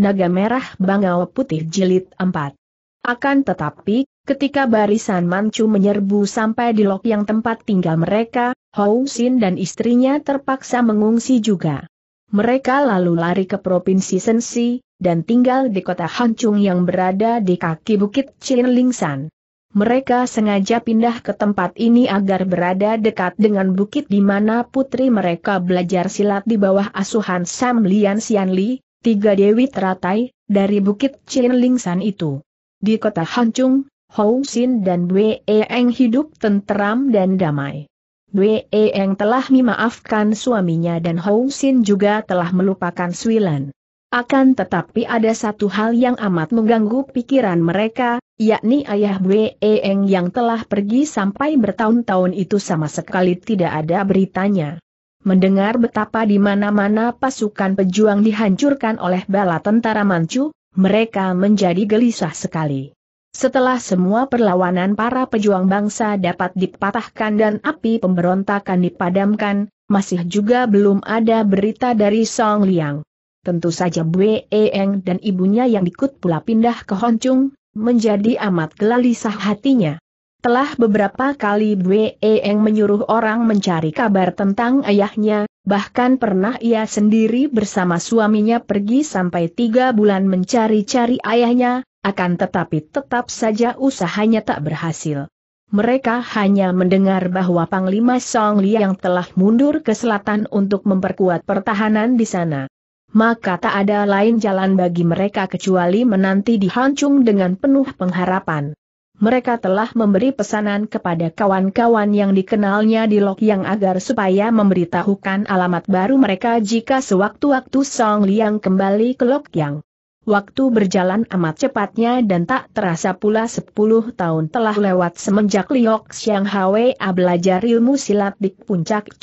Naga Merah Bangau Putih Jilid 4. Akan tetapi, ketika barisan Manchu menyerbu sampai di lok yang tempat tinggal mereka, Hou Sin dan istrinya terpaksa mengungsi juga. Mereka lalu lari ke Provinsi Sensi, dan tinggal di kota Hancung yang berada di kaki bukit Chinlingsan. Mereka sengaja pindah ke tempat ini agar berada dekat dengan bukit di mana putri mereka belajar silat di bawah asuhan Sam Lian Xianli, tiga Dewi teratai, dari Bukit Chinlingsan itu. Di kota Hancung, Hou Sin dan Bue Eng hidup tenteram dan damai. Bue Eng telah memaafkan suaminya dan Hou Sin juga telah melupakan Suilan. Akan tetapi ada satu hal yang amat mengganggu pikiran mereka, yakni ayah Bue Eng yang telah pergi sampai bertahun-tahun itu sama sekali tidak ada beritanya. Mendengar betapa di mana-mana pasukan pejuang dihancurkan oleh bala tentara Manchu, mereka menjadi gelisah sekali. Setelah semua perlawanan para pejuang bangsa dapat dipatahkan dan api pemberontakan dipadamkan, masih juga belum ada berita dari Song Liang. Tentu saja Bue Eng dan ibunya yang ikut pula pindah ke Honchung, menjadi amat gelisah hatinya. Telah beberapa kali Bwe menyuruh orang mencari kabar tentang ayahnya, bahkan pernah ia sendiri bersama suaminya pergi sampai tiga bulan mencari-cari ayahnya, akan tetapi tetap saja usahanya tak berhasil. Mereka hanya mendengar bahwa Panglima Song Li yang telah mundur ke selatan untuk memperkuat pertahanan di sana. Maka tak ada lain jalan bagi mereka kecuali menanti di Hancung dengan penuh pengharapan mereka telah memberi pesanan kepada kawan-kawan yang dikenalnya di Yang agar supaya memberitahukan alamat baru mereka jika sewaktu-waktu Song Liang kembali ke Yang. Waktu berjalan amat cepatnya dan tak terasa pula 10 tahun telah lewat semenjak Liok Xiang Hwa belajar ilmu silat di puncak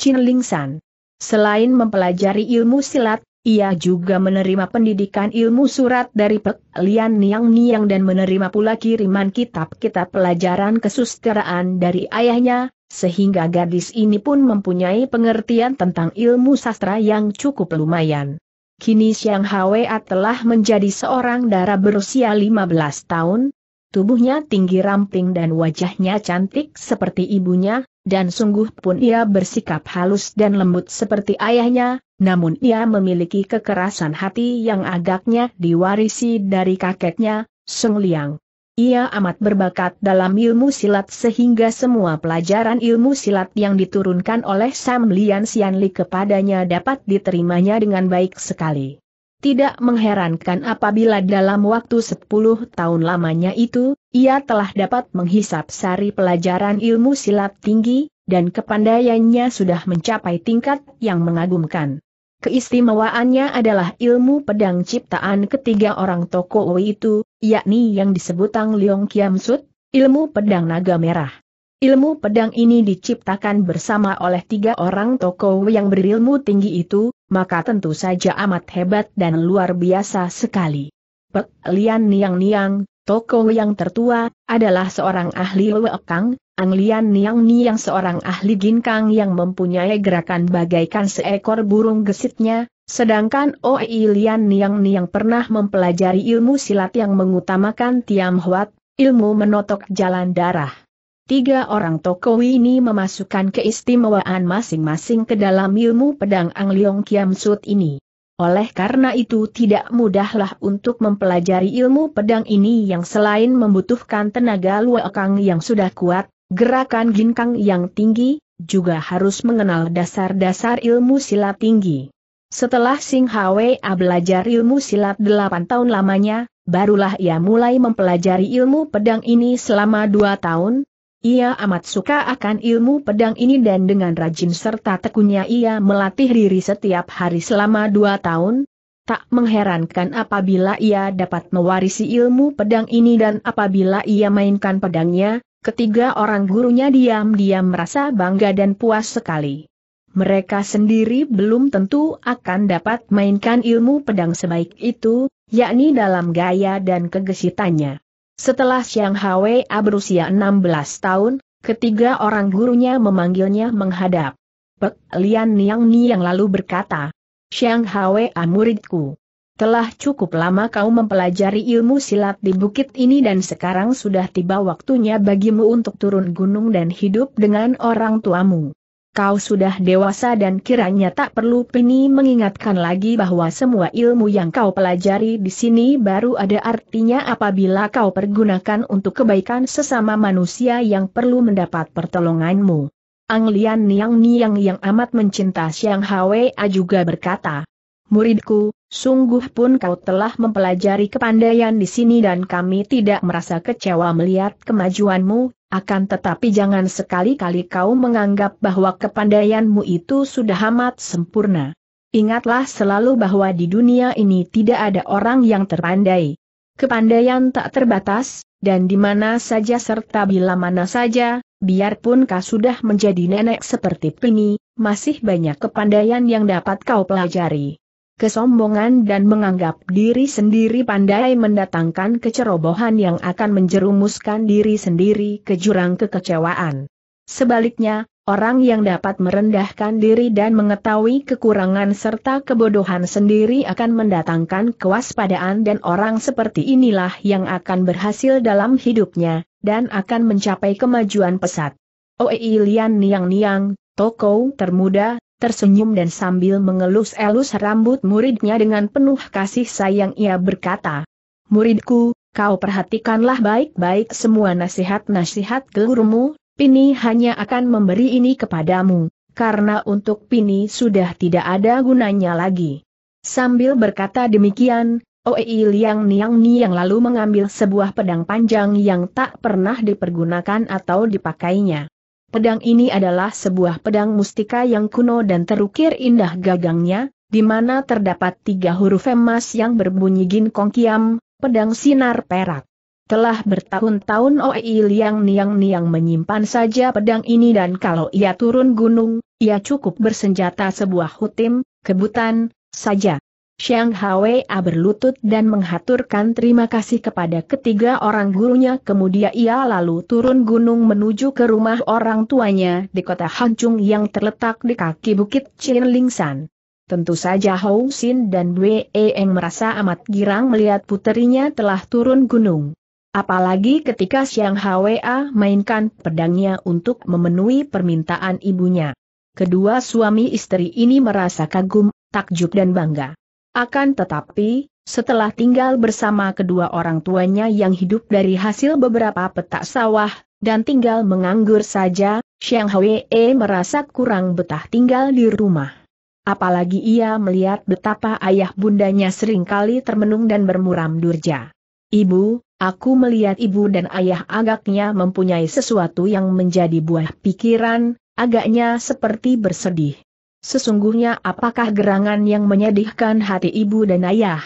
San. Selain mempelajari ilmu silat, ia juga menerima pendidikan ilmu surat dari Pek Lian Niang Niang dan menerima pula kiriman kitab-kitab pelajaran kesusteraan dari ayahnya, sehingga gadis ini pun mempunyai pengertian tentang ilmu sastra yang cukup lumayan. Kini Siang Hwa telah menjadi seorang dara berusia 15 tahun, tubuhnya tinggi ramping dan wajahnya cantik seperti ibunya, dan sungguh pun ia bersikap halus dan lembut seperti ayahnya, namun ia memiliki kekerasan hati yang agaknya diwarisi dari kakeknya, Sung Liang. Ia amat berbakat dalam ilmu silat sehingga semua pelajaran ilmu silat yang diturunkan oleh Sam Lian Sian Li kepadanya dapat diterimanya dengan baik sekali. Tidak mengherankan apabila dalam waktu 10 tahun lamanya itu, ia telah dapat menghisap sari pelajaran ilmu silat tinggi, dan kepandaiannya sudah mencapai tingkat yang mengagumkan. Keistimewaannya adalah ilmu pedang ciptaan ketiga orang toko Wei itu, yakni yang disebut Tang Leong Kiam Sut, ilmu pedang naga merah. Ilmu pedang ini diciptakan bersama oleh tiga orang toko yang berilmu tinggi itu, maka tentu saja amat hebat dan luar biasa sekali. Pek Lian Niang Niang, Toko yang tertua, adalah seorang ahli Wekang, Ang Lian Niang Ni yang seorang ahli ginkang yang mempunyai gerakan bagaikan seekor burung gesitnya, sedangkan Oi Lian Niang yang pernah mempelajari ilmu silat yang mengutamakan Tiam Huat, ilmu menotok jalan darah. Tiga orang tokoh ini memasukkan keistimewaan masing-masing ke dalam ilmu pedang Ang Liong Kiam Sut ini. Oleh karena itu tidak mudahlah untuk mempelajari ilmu pedang ini yang selain membutuhkan tenaga luakang yang sudah kuat, gerakan ginkang yang tinggi, juga harus mengenal dasar-dasar ilmu silat tinggi. Setelah Sing Hwa belajar ilmu silat 8 tahun lamanya, barulah ia mulai mempelajari ilmu pedang ini selama 2 tahun, ia amat suka akan ilmu pedang ini dan dengan rajin serta tekunnya ia melatih diri setiap hari selama dua tahun, Tak mengherankan apabila ia dapat mewarisi ilmu pedang ini dan apabila ia mainkan pedangnya, ketiga orang gurunya diam-diam merasa bangga dan puas sekali. Mereka sendiri belum tentu akan dapat mainkan ilmu pedang sebaik itu, yakni dalam gaya dan kegesitannya. Setelah Xiang Hwa berusia 16 tahun, ketiga orang gurunya memanggilnya menghadap. Pek Lian Niang Niang lalu berkata, Xiang Hwa muridku. Telah cukup lama kau mempelajari ilmu silat di bukit ini dan sekarang sudah tiba waktunya bagimu untuk turun gunung dan hidup dengan orang tuamu kau sudah dewasa dan kiranya tak perlu Peni mengingatkan lagi bahwa semua ilmu yang kau pelajari di sini baru ada artinya apabila kau pergunakan untuk kebaikan sesama manusia yang perlu mendapat pertolonganmu. Anglian Lian Niang Niang yang amat mencinta Xiang Hwa juga berkata, Muridku, Sungguh pun kau telah mempelajari kepandaian di sini dan kami tidak merasa kecewa melihat kemajuanmu, akan tetapi jangan sekali-kali kau menganggap bahwa kepandaianmu itu sudah amat sempurna. Ingatlah selalu bahwa di dunia ini tidak ada orang yang terpandai. Kepandaian tak terbatas, dan di mana saja serta bila mana saja, biarpun kau sudah menjadi nenek seperti Pini, masih banyak kepandaian yang dapat kau pelajari kesombongan dan menganggap diri sendiri pandai mendatangkan kecerobohan yang akan menjerumuskan diri sendiri ke jurang kekecewaan. Sebaliknya, orang yang dapat merendahkan diri dan mengetahui kekurangan serta kebodohan sendiri akan mendatangkan kewaspadaan dan orang seperti inilah yang akan berhasil dalam hidupnya, dan akan mencapai kemajuan pesat. Oei Lian Niang Niang, tokoh termuda, tersenyum dan sambil mengelus-elus rambut muridnya dengan penuh kasih sayang ia berkata, Muridku, kau perhatikanlah baik-baik semua nasihat-nasihat gurumu, Pini hanya akan memberi ini kepadamu, karena untuk Pini sudah tidak ada gunanya lagi. Sambil berkata demikian, Oei Liang Niang Niang lalu mengambil sebuah pedang panjang yang tak pernah dipergunakan atau dipakainya. Pedang ini adalah sebuah pedang mustika yang kuno dan terukir indah gagangnya, di mana terdapat tiga huruf emas yang berbunyi Gin Kong kiam, pedang sinar perak. Telah bertahun-tahun Oei Liang Niang Niang menyimpan saja pedang ini dan kalau ia turun gunung, ia cukup bersenjata sebuah hutim, kebutan, saja. Xiang Hwa berlutut dan menghaturkan terima kasih kepada ketiga orang gurunya kemudian ia lalu turun gunung menuju ke rumah orang tuanya di kota Hanchung yang terletak di kaki bukit Chinlingsan. Tentu saja Hou Sin dan Wei Eng merasa amat girang melihat puterinya telah turun gunung. Apalagi ketika Xiang Hwa mainkan pedangnya untuk memenuhi permintaan ibunya. Kedua suami istri ini merasa kagum, takjub dan bangga. Akan tetapi, setelah tinggal bersama kedua orang tuanya yang hidup dari hasil beberapa petak sawah, dan tinggal menganggur saja, Xiang Hwee merasa kurang betah tinggal di rumah. Apalagi ia melihat betapa ayah bundanya sering kali termenung dan bermuram durja. Ibu, aku melihat ibu dan ayah agaknya mempunyai sesuatu yang menjadi buah pikiran, agaknya seperti bersedih. Sesungguhnya apakah gerangan yang menyedihkan hati ibu dan ayah?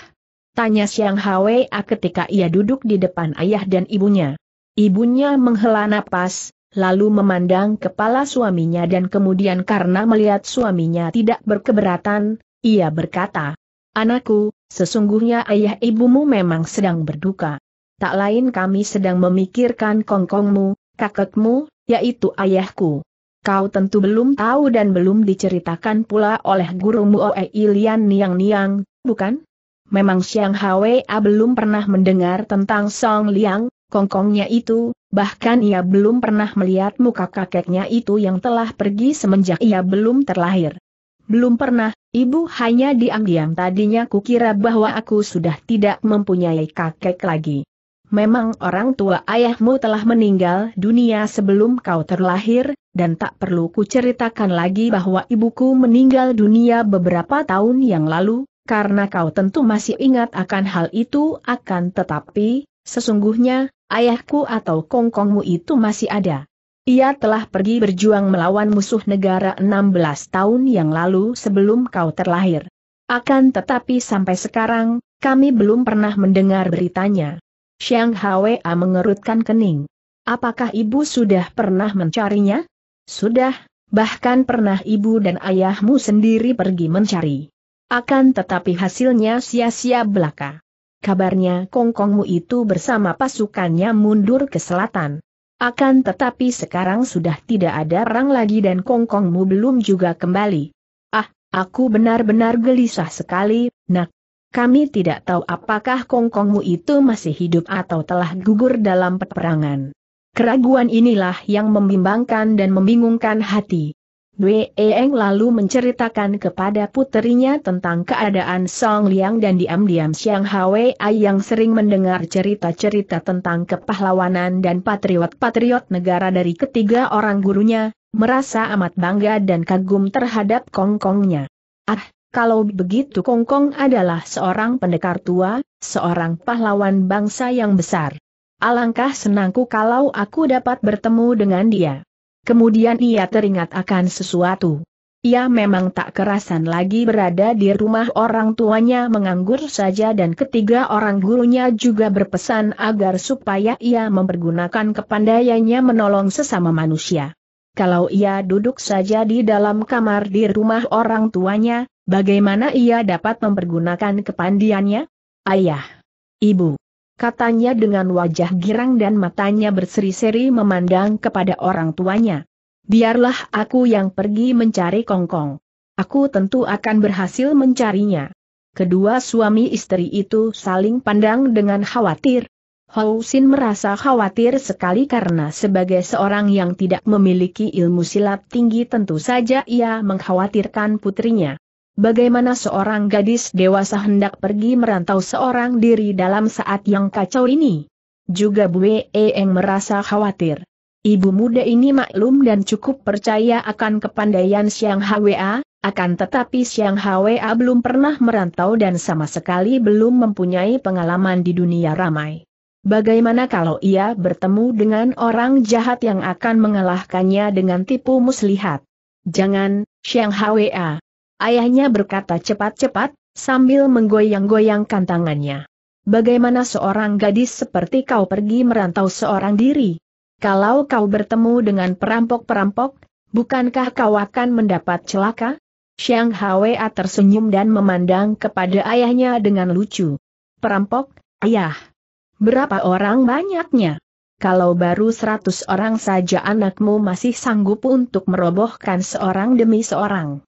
Tanya Siang Hwa ketika ia duduk di depan ayah dan ibunya. Ibunya menghela napas, lalu memandang kepala suaminya dan kemudian karena melihat suaminya tidak berkeberatan, ia berkata, Anakku, sesungguhnya ayah ibumu memang sedang berduka. Tak lain kami sedang memikirkan kongkongmu, kakekmu, yaitu ayahku. Kau tentu belum tahu dan belum diceritakan pula oleh gurumu Oe Ilian Niang Niang, bukan? Memang Xiang Hwa belum pernah mendengar tentang Song Liang, kongkongnya itu, bahkan ia belum pernah melihat muka kakeknya itu yang telah pergi semenjak ia belum terlahir. Belum pernah, ibu hanya diam-diam tadinya kukira bahwa aku sudah tidak mempunyai kakek lagi memang orang tua ayahmu telah meninggal dunia sebelum kau terlahir, dan tak perlu kuceritakan lagi bahwa ibuku meninggal dunia beberapa tahun yang lalu, karena kau tentu masih ingat akan hal itu akan tetapi, sesungguhnya, ayahku atau kongkongmu itu masih ada. Ia telah pergi berjuang melawan musuh negara 16 tahun yang lalu sebelum kau terlahir. Akan tetapi sampai sekarang, kami belum pernah mendengar beritanya. Xiang Hwa mengerutkan kening. Apakah ibu sudah pernah mencarinya? Sudah, bahkan pernah ibu dan ayahmu sendiri pergi mencari. Akan tetapi hasilnya sia-sia belaka. Kabarnya kongkongmu itu bersama pasukannya mundur ke selatan. Akan tetapi sekarang sudah tidak ada orang lagi dan kongkongmu belum juga kembali. Ah, aku benar-benar gelisah sekali, nak, kami tidak tahu apakah kongkongmu itu masih hidup atau telah gugur dalam peperangan. Keraguan inilah yang membimbangkan dan membingungkan hati. Wei Eng lalu menceritakan kepada puterinya tentang keadaan Song Liang dan diam-diam Xiang Hwei yang sering mendengar cerita-cerita tentang kepahlawanan dan patriot-patriot negara dari ketiga orang gurunya, merasa amat bangga dan kagum terhadap kongkongnya. Ah, kalau begitu Kongkong Kong adalah seorang pendekar tua, seorang pahlawan bangsa yang besar. Alangkah senangku kalau aku dapat bertemu dengan dia. Kemudian ia teringat akan sesuatu. Ia memang tak kerasan lagi berada di rumah orang tuanya menganggur saja dan ketiga orang gurunya juga berpesan agar supaya ia mempergunakan kepandaiannya menolong sesama manusia. Kalau ia duduk saja di dalam kamar di rumah orang tuanya, Bagaimana ia dapat mempergunakan kepandiannya? Ayah. Ibu. Katanya dengan wajah girang dan matanya berseri-seri memandang kepada orang tuanya. Biarlah aku yang pergi mencari kongkong. Aku tentu akan berhasil mencarinya. Kedua suami istri itu saling pandang dengan khawatir. Housin merasa khawatir sekali karena sebagai seorang yang tidak memiliki ilmu silat tinggi tentu saja ia mengkhawatirkan putrinya. Bagaimana seorang gadis dewasa hendak pergi merantau seorang diri dalam saat yang kacau ini? Juga Bue Eeng merasa khawatir. Ibu muda ini maklum dan cukup percaya akan kepandaian Siang Hwa, akan tetapi Siang Hwa belum pernah merantau dan sama sekali belum mempunyai pengalaman di dunia ramai. Bagaimana kalau ia bertemu dengan orang jahat yang akan mengalahkannya dengan tipu muslihat? Jangan, Siang Hwa, Ayahnya berkata cepat-cepat, sambil menggoyang-goyangkan tangannya. Bagaimana seorang gadis seperti kau pergi merantau seorang diri? Kalau kau bertemu dengan perampok-perampok, bukankah kau akan mendapat celaka? Xiang Hwa tersenyum dan memandang kepada ayahnya dengan lucu. Perampok, ayah. Berapa orang banyaknya? Kalau baru seratus orang saja anakmu masih sanggup untuk merobohkan seorang demi seorang.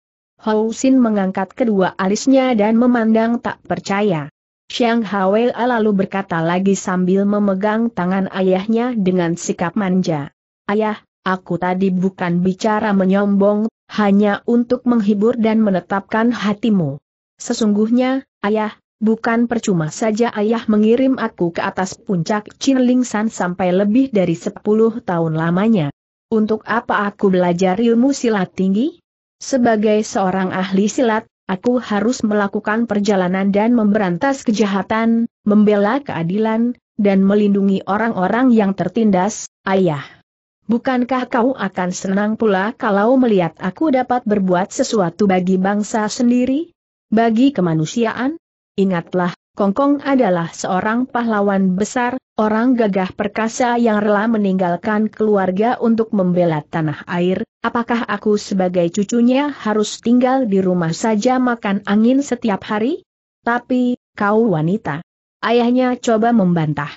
Hou Xin mengangkat kedua alisnya dan memandang tak percaya. Xiang Hawei lalu berkata lagi sambil memegang tangan ayahnya dengan sikap manja. Ayah, aku tadi bukan bicara menyombong, hanya untuk menghibur dan menetapkan hatimu. Sesungguhnya, ayah, bukan percuma saja ayah mengirim aku ke atas puncak San sampai lebih dari 10 tahun lamanya. Untuk apa aku belajar ilmu silat tinggi? Sebagai seorang ahli silat, aku harus melakukan perjalanan dan memberantas kejahatan, membela keadilan, dan melindungi orang-orang yang tertindas, ayah. Bukankah kau akan senang pula kalau melihat aku dapat berbuat sesuatu bagi bangsa sendiri? Bagi kemanusiaan? Ingatlah, Kongkong adalah seorang pahlawan besar, orang gagah perkasa yang rela meninggalkan keluarga untuk membela tanah air, apakah aku sebagai cucunya harus tinggal di rumah saja makan angin setiap hari? Tapi, kau wanita. Ayahnya coba membantah.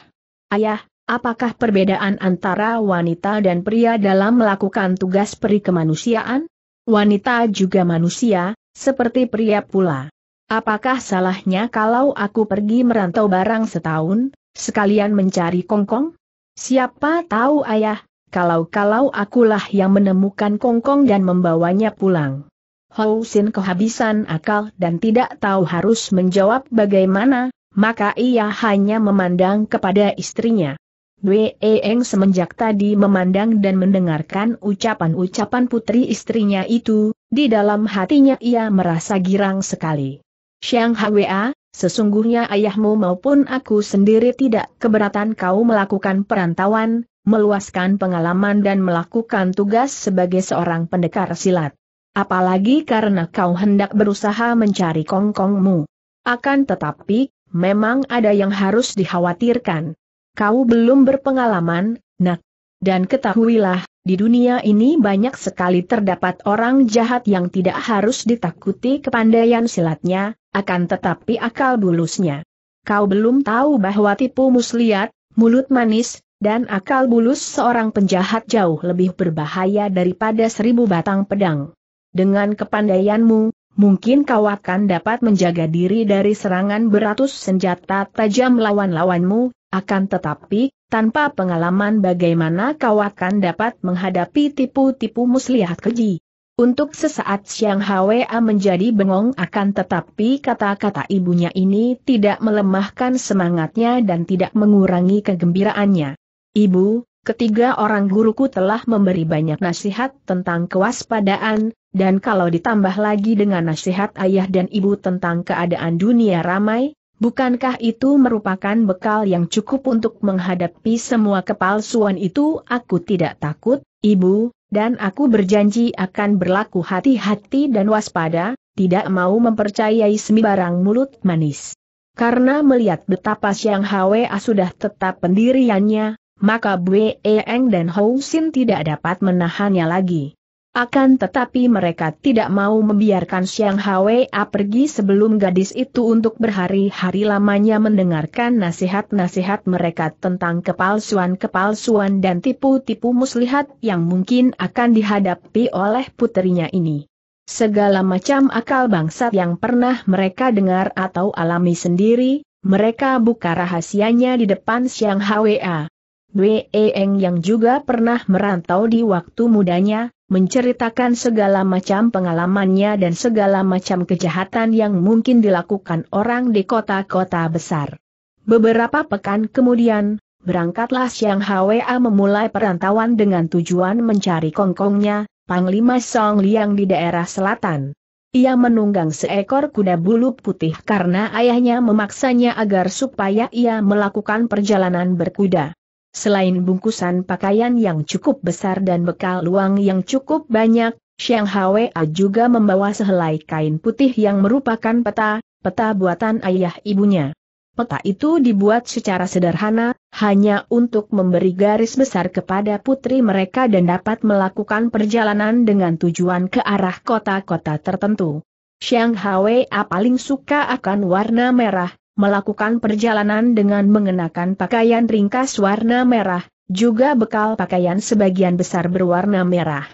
Ayah, apakah perbedaan antara wanita dan pria dalam melakukan tugas peri kemanusiaan? Wanita juga manusia, seperti pria pula. Apakah salahnya kalau aku pergi merantau barang setahun, sekalian mencari kongkong? Siapa tahu ayah, kalau-kalau akulah yang menemukan kongkong dan membawanya pulang. Housin kehabisan akal dan tidak tahu harus menjawab bagaimana, maka ia hanya memandang kepada istrinya. Wei Eng semenjak tadi memandang dan mendengarkan ucapan-ucapan putri istrinya itu, di dalam hatinya ia merasa girang sekali. Xiang Hwa, sesungguhnya ayahmu maupun aku sendiri tidak keberatan kau melakukan perantauan, meluaskan pengalaman dan melakukan tugas sebagai seorang pendekar silat. Apalagi karena kau hendak berusaha mencari kongkongmu. Akan tetapi, memang ada yang harus dikhawatirkan. Kau belum berpengalaman, nak. Dan ketahuilah, di dunia ini banyak sekali terdapat orang jahat yang tidak harus ditakuti kepandaian silatnya, akan tetapi akal bulusnya. Kau belum tahu bahwa tipu muslihat, mulut manis, dan akal bulus seorang penjahat jauh lebih berbahaya daripada seribu batang pedang. Dengan kepandaianmu, mungkin kau akan dapat menjaga diri dari serangan beratus senjata tajam lawan-lawanmu, akan tetapi, tanpa pengalaman bagaimana kau akan dapat menghadapi tipu-tipu muslihat keji. Untuk sesaat Siang Hwa menjadi bengong akan tetapi kata-kata ibunya ini tidak melemahkan semangatnya dan tidak mengurangi kegembiraannya. Ibu, ketiga orang guruku telah memberi banyak nasihat tentang kewaspadaan, dan kalau ditambah lagi dengan nasihat ayah dan ibu tentang keadaan dunia ramai, bukankah itu merupakan bekal yang cukup untuk menghadapi semua kepalsuan itu? Aku tidak takut, ibu, dan aku berjanji akan berlaku hati-hati dan waspada, tidak mau mempercayai sembarang mulut manis. Karena melihat betapa siang Hwa sudah tetap pendiriannya, maka Bwe Eng dan Hou Sin tidak dapat menahannya lagi. Akan tetapi mereka tidak mau membiarkan Siang Hwa pergi sebelum gadis itu untuk berhari-hari lamanya mendengarkan nasihat-nasihat mereka tentang kepalsuan-kepalsuan dan tipu-tipu muslihat yang mungkin akan dihadapi oleh putrinya ini. Segala macam akal bangsat yang pernah mereka dengar atau alami sendiri, mereka buka rahasianya di depan Siang Hwa. Wei Eng yang juga pernah merantau di waktu mudanya, menceritakan segala macam pengalamannya dan segala macam kejahatan yang mungkin dilakukan orang di kota-kota besar. Beberapa pekan kemudian, berangkatlah Siang Hwa memulai perantauan dengan tujuan mencari kongkongnya, Panglima Song Liang di daerah selatan. Ia menunggang seekor kuda bulu putih karena ayahnya memaksanya agar supaya ia melakukan perjalanan berkuda. Selain bungkusan pakaian yang cukup besar dan bekal luang yang cukup banyak, Xiang Hwa juga membawa sehelai kain putih yang merupakan peta, peta buatan ayah ibunya. Peta itu dibuat secara sederhana, hanya untuk memberi garis besar kepada putri mereka dan dapat melakukan perjalanan dengan tujuan ke arah kota-kota tertentu. Xiang Hwa paling suka akan warna merah, melakukan perjalanan dengan mengenakan pakaian ringkas warna merah, juga bekal pakaian sebagian besar berwarna merah.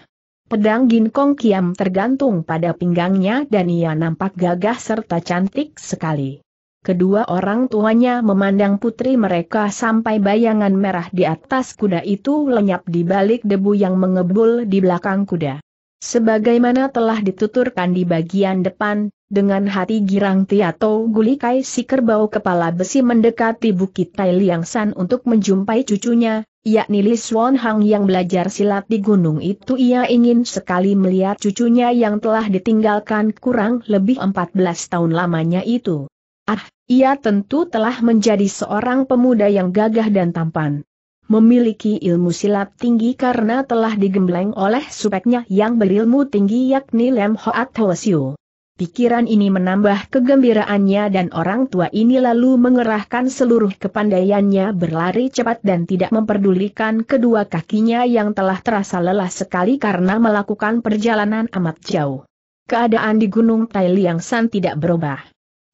Pedang ginkong kiam tergantung pada pinggangnya dan ia nampak gagah serta cantik sekali. Kedua orang tuanya memandang putri mereka sampai bayangan merah di atas kuda itu lenyap di balik debu yang mengebul di belakang kuda. Sebagaimana telah dituturkan di bagian depan, dengan hati girang Tiato Gulikai si kerbau kepala besi mendekati Bukit Tai Liang San untuk menjumpai cucunya, yakni Li Swan Hang yang belajar silat di gunung itu ia ingin sekali melihat cucunya yang telah ditinggalkan kurang lebih 14 tahun lamanya itu. Ah, ia tentu telah menjadi seorang pemuda yang gagah dan tampan. Memiliki ilmu silat tinggi karena telah digembleng oleh supeknya yang berilmu tinggi yakni Lem Hoat Hwasyu. Pikiran ini menambah kegembiraannya dan orang tua ini lalu mengerahkan seluruh kepandaiannya berlari cepat dan tidak memperdulikan kedua kakinya yang telah terasa lelah sekali karena melakukan perjalanan amat jauh. Keadaan di Gunung Tai Liang San tidak berubah.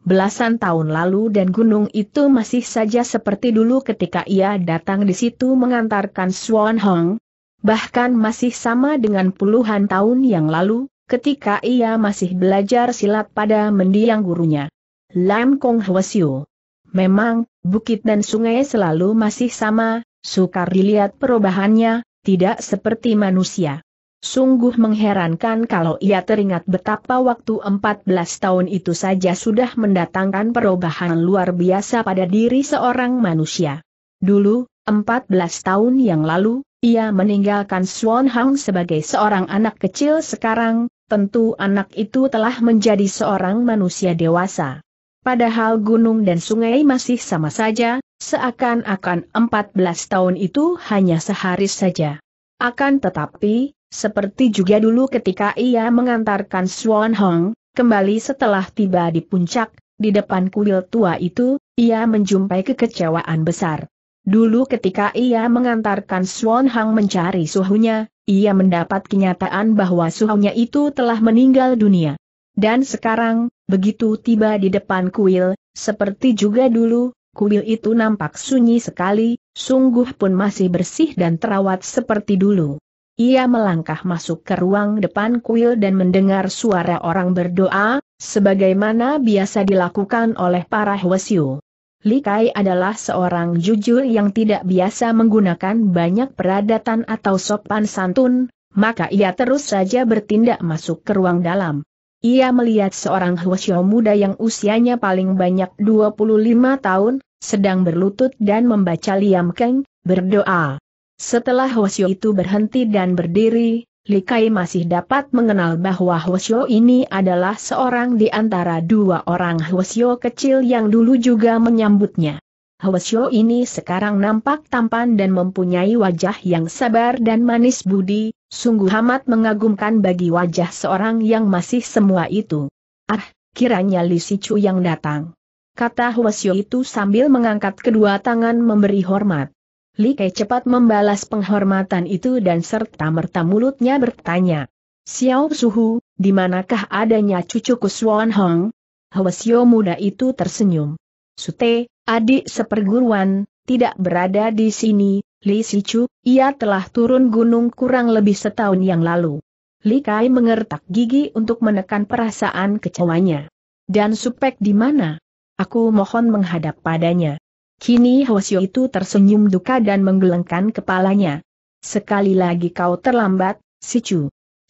Belasan tahun lalu dan gunung itu masih saja seperti dulu ketika ia datang di situ mengantarkan Swan Hong. Bahkan masih sama dengan puluhan tahun yang lalu, ketika ia masih belajar silat pada mendiang gurunya. Lam Kong Hwasyu. Memang, bukit dan sungai selalu masih sama, sukar dilihat perubahannya, tidak seperti manusia. Sungguh mengherankan kalau ia teringat betapa waktu 14 tahun itu saja sudah mendatangkan perubahan luar biasa pada diri seorang manusia. Dulu, 14 tahun yang lalu, ia meninggalkan Swan Hang sebagai seorang anak kecil sekarang, tentu anak itu telah menjadi seorang manusia dewasa. Padahal gunung dan sungai masih sama saja, seakan-akan 14 tahun itu hanya sehari saja. Akan tetapi, seperti juga dulu ketika ia mengantarkan Swan Hong, kembali setelah tiba di puncak, di depan kuil tua itu, ia menjumpai kekecewaan besar. Dulu ketika ia mengantarkan Swan Hong mencari suhunya, ia mendapat kenyataan bahwa suhunya itu telah meninggal dunia. Dan sekarang, begitu tiba di depan kuil, seperti juga dulu, kuil itu nampak sunyi sekali, sungguh pun masih bersih dan terawat seperti dulu. Ia melangkah masuk ke ruang depan kuil dan mendengar suara orang berdoa, sebagaimana biasa dilakukan oleh para Hwasyu. Li Kai adalah seorang jujur yang tidak biasa menggunakan banyak peradatan atau sopan santun, maka ia terus saja bertindak masuk ke ruang dalam. Ia melihat seorang Huasyo muda yang usianya paling banyak 25 tahun, sedang berlutut dan membaca Liam Keng, berdoa. Setelah Huasyo itu berhenti dan berdiri, Li Kai masih dapat mengenal bahwa Hwasyo ini adalah seorang di antara dua orang Hwasyo kecil yang dulu juga menyambutnya. Hwasyo ini sekarang nampak tampan dan mempunyai wajah yang sabar dan manis budi, sungguh amat mengagumkan bagi wajah seorang yang masih semua itu. Ah, kiranya Li Sichu yang datang. Kata Hwasyo itu sambil mengangkat kedua tangan memberi hormat. Li Kei cepat membalas penghormatan itu dan serta-merta mulutnya bertanya. Xiao Suhu, di manakah adanya cucuku Suan Hong? Hwasyo muda itu tersenyum. Sute, adik seperguruan, tidak berada di sini, Li Sichu, ia telah turun gunung kurang lebih setahun yang lalu. Li Kai mengertak gigi untuk menekan perasaan kecewanya. Dan supek di mana? Aku mohon menghadap padanya. Kini Hwasyo itu tersenyum duka dan menggelengkan kepalanya. Sekali lagi kau terlambat, si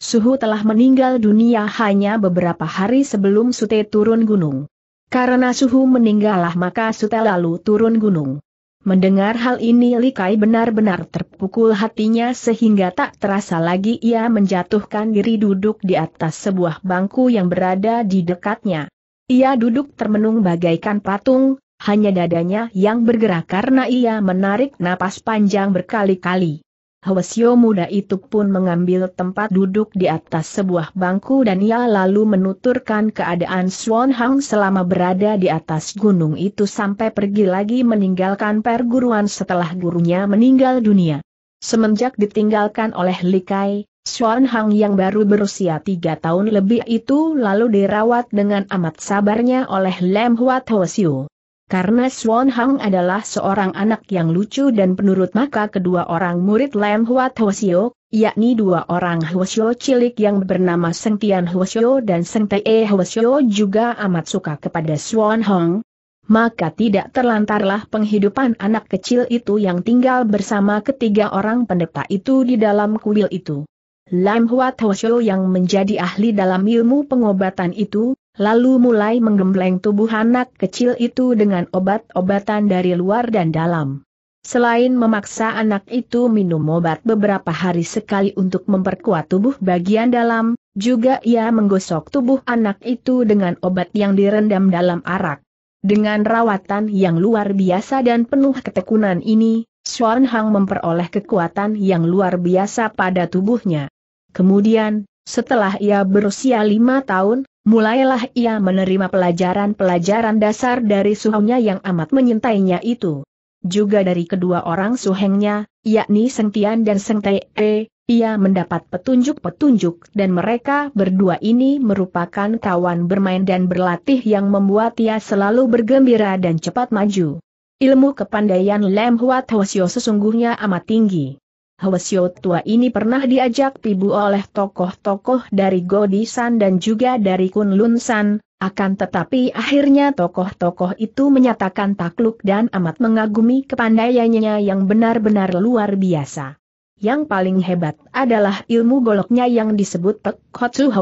Suhu telah meninggal dunia hanya beberapa hari sebelum Sute turun gunung. Karena Suhu meninggallah maka Sute lalu turun gunung. Mendengar hal ini Likai benar-benar terpukul hatinya sehingga tak terasa lagi ia menjatuhkan diri duduk di atas sebuah bangku yang berada di dekatnya. Ia duduk termenung bagaikan patung, hanya dadanya yang bergerak karena ia menarik napas panjang berkali-kali. Hwasyo muda itu pun mengambil tempat duduk di atas sebuah bangku dan ia lalu menuturkan keadaan Swan Hang selama berada di atas gunung itu sampai pergi lagi meninggalkan perguruan setelah gurunya meninggal dunia. Semenjak ditinggalkan oleh Likai, Swan Hang yang baru berusia tiga tahun lebih itu lalu dirawat dengan amat sabarnya oleh Lem Huat Hwasyo. Karena Swan Hang adalah seorang anak yang lucu dan penurut maka kedua orang murid Lam Huat Hwasyo, yakni dua orang Hwasyo cilik yang bernama Seng Tian Hwasyo dan Seng Tae Hwasyo juga amat suka kepada Swan Hang. Maka tidak terlantarlah penghidupan anak kecil itu yang tinggal bersama ketiga orang pendeta itu di dalam kuil itu. Lam Huat Hwasyo yang menjadi ahli dalam ilmu pengobatan itu, lalu mulai menggembleng tubuh anak kecil itu dengan obat-obatan dari luar dan dalam. Selain memaksa anak itu minum obat beberapa hari sekali untuk memperkuat tubuh bagian dalam, juga ia menggosok tubuh anak itu dengan obat yang direndam dalam arak. Dengan rawatan yang luar biasa dan penuh ketekunan ini, Xuan Hang memperoleh kekuatan yang luar biasa pada tubuhnya. Kemudian, setelah ia berusia lima tahun, mulailah ia menerima pelajaran-pelajaran dasar dari suhunya yang amat menyintainya itu. Juga dari kedua orang suhengnya, yakni Seng Tian dan Seng ia mendapat petunjuk-petunjuk dan mereka berdua ini merupakan kawan bermain dan berlatih yang membuat ia selalu bergembira dan cepat maju. Ilmu kepandaian Lem Huat Hwasyo sesungguhnya amat tinggi. Hwasyo tua ini pernah diajak pibu oleh tokoh-tokoh dari Godisan dan juga dari Kunlunsan, akan tetapi akhirnya tokoh-tokoh itu menyatakan takluk dan amat mengagumi kepandaiannya yang benar-benar luar biasa. Yang paling hebat adalah ilmu goloknya yang disebut Pek Hotsu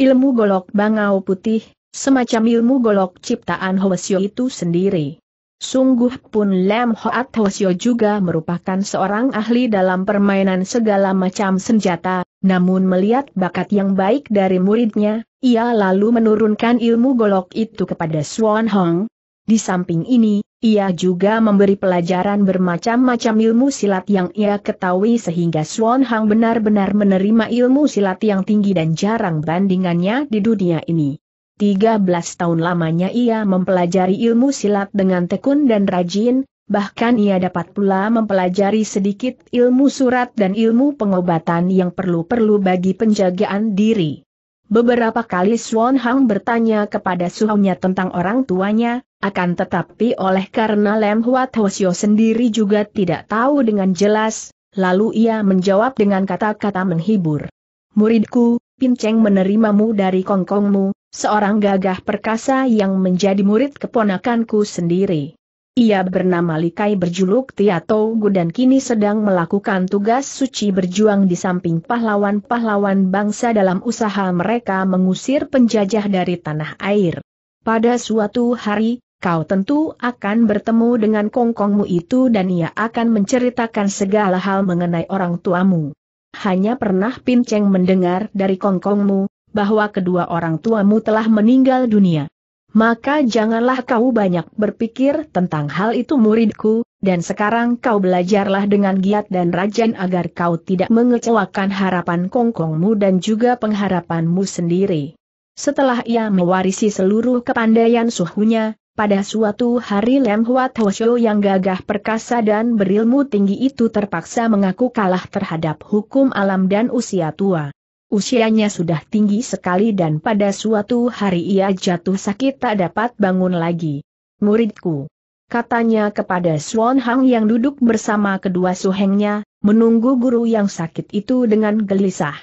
ilmu golok bangau putih, semacam ilmu golok ciptaan Hwasyo itu sendiri. Sungguh pun Lam Hoat Hwasyo juga merupakan seorang ahli dalam permainan segala macam senjata, namun melihat bakat yang baik dari muridnya, ia lalu menurunkan ilmu golok itu kepada Swan Hong. Di samping ini, ia juga memberi pelajaran bermacam-macam ilmu silat yang ia ketahui sehingga Swan Hong benar-benar menerima ilmu silat yang tinggi dan jarang bandingannya di dunia ini. 13 tahun lamanya ia mempelajari ilmu silat dengan tekun dan rajin, bahkan ia dapat pula mempelajari sedikit ilmu surat dan ilmu pengobatan yang perlu-perlu bagi penjagaan diri. Beberapa kali Swan Hang bertanya kepada suhunya tentang orang tuanya, akan tetapi oleh karena Lem Huat Hosio sendiri juga tidak tahu dengan jelas, lalu ia menjawab dengan kata-kata menghibur. Muridku, Pinceng menerimamu dari kongkongmu, Seorang gagah perkasa yang menjadi murid keponakanku sendiri. Ia bernama Likai berjuluk Gu dan kini sedang melakukan tugas suci berjuang di samping pahlawan-pahlawan bangsa dalam usaha mereka mengusir penjajah dari tanah air. Pada suatu hari, kau tentu akan bertemu dengan kongkongmu itu dan ia akan menceritakan segala hal mengenai orang tuamu. Hanya pernah Pinceng mendengar dari kongkongmu, bahwa kedua orang tuamu telah meninggal dunia. Maka janganlah kau banyak berpikir tentang hal itu muridku, dan sekarang kau belajarlah dengan giat dan rajin agar kau tidak mengecewakan harapan kongkongmu dan juga pengharapanmu sendiri. Setelah ia mewarisi seluruh kepandaian suhunya, pada suatu hari Lem Huat Toshio yang gagah perkasa dan berilmu tinggi itu terpaksa mengaku kalah terhadap hukum alam dan usia tua. Usianya sudah tinggi sekali dan pada suatu hari ia jatuh sakit tak dapat bangun lagi. Muridku, katanya kepada Swan Hang yang duduk bersama kedua suhengnya, menunggu guru yang sakit itu dengan gelisah.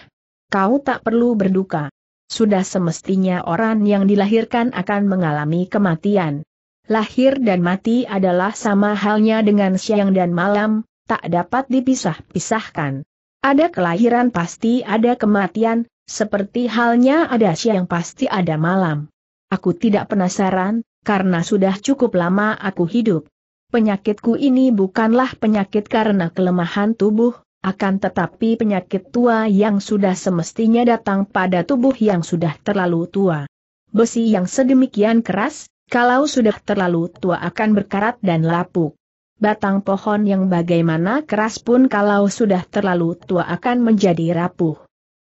Kau tak perlu berduka. Sudah semestinya orang yang dilahirkan akan mengalami kematian. Lahir dan mati adalah sama halnya dengan siang dan malam, tak dapat dipisah-pisahkan. Ada kelahiran pasti ada kematian, seperti halnya ada siang pasti ada malam. Aku tidak penasaran, karena sudah cukup lama aku hidup. Penyakitku ini bukanlah penyakit karena kelemahan tubuh, akan tetapi penyakit tua yang sudah semestinya datang pada tubuh yang sudah terlalu tua. Besi yang sedemikian keras, kalau sudah terlalu tua akan berkarat dan lapuk batang pohon yang bagaimana keras pun kalau sudah terlalu tua akan menjadi rapuh.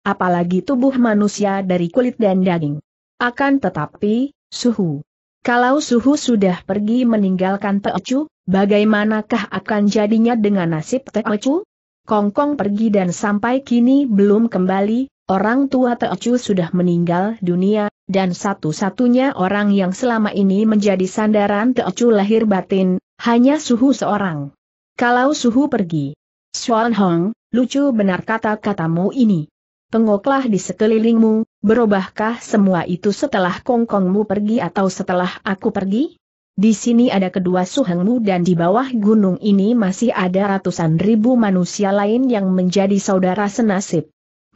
Apalagi tubuh manusia dari kulit dan daging. Akan tetapi, suhu. Kalau suhu sudah pergi meninggalkan Teocu, bagaimanakah akan jadinya dengan nasib Teocu? Kongkong pergi dan sampai kini belum kembali, orang tua Teocu sudah meninggal dunia, dan satu-satunya orang yang selama ini menjadi sandaran Teocu lahir batin, hanya suhu seorang. Kalau suhu pergi. Suan Hong, lucu benar kata-katamu ini. Pengoklah di sekelilingmu, berubahkah semua itu setelah kongkongmu pergi atau setelah aku pergi? Di sini ada kedua suhengmu dan di bawah gunung ini masih ada ratusan ribu manusia lain yang menjadi saudara senasib.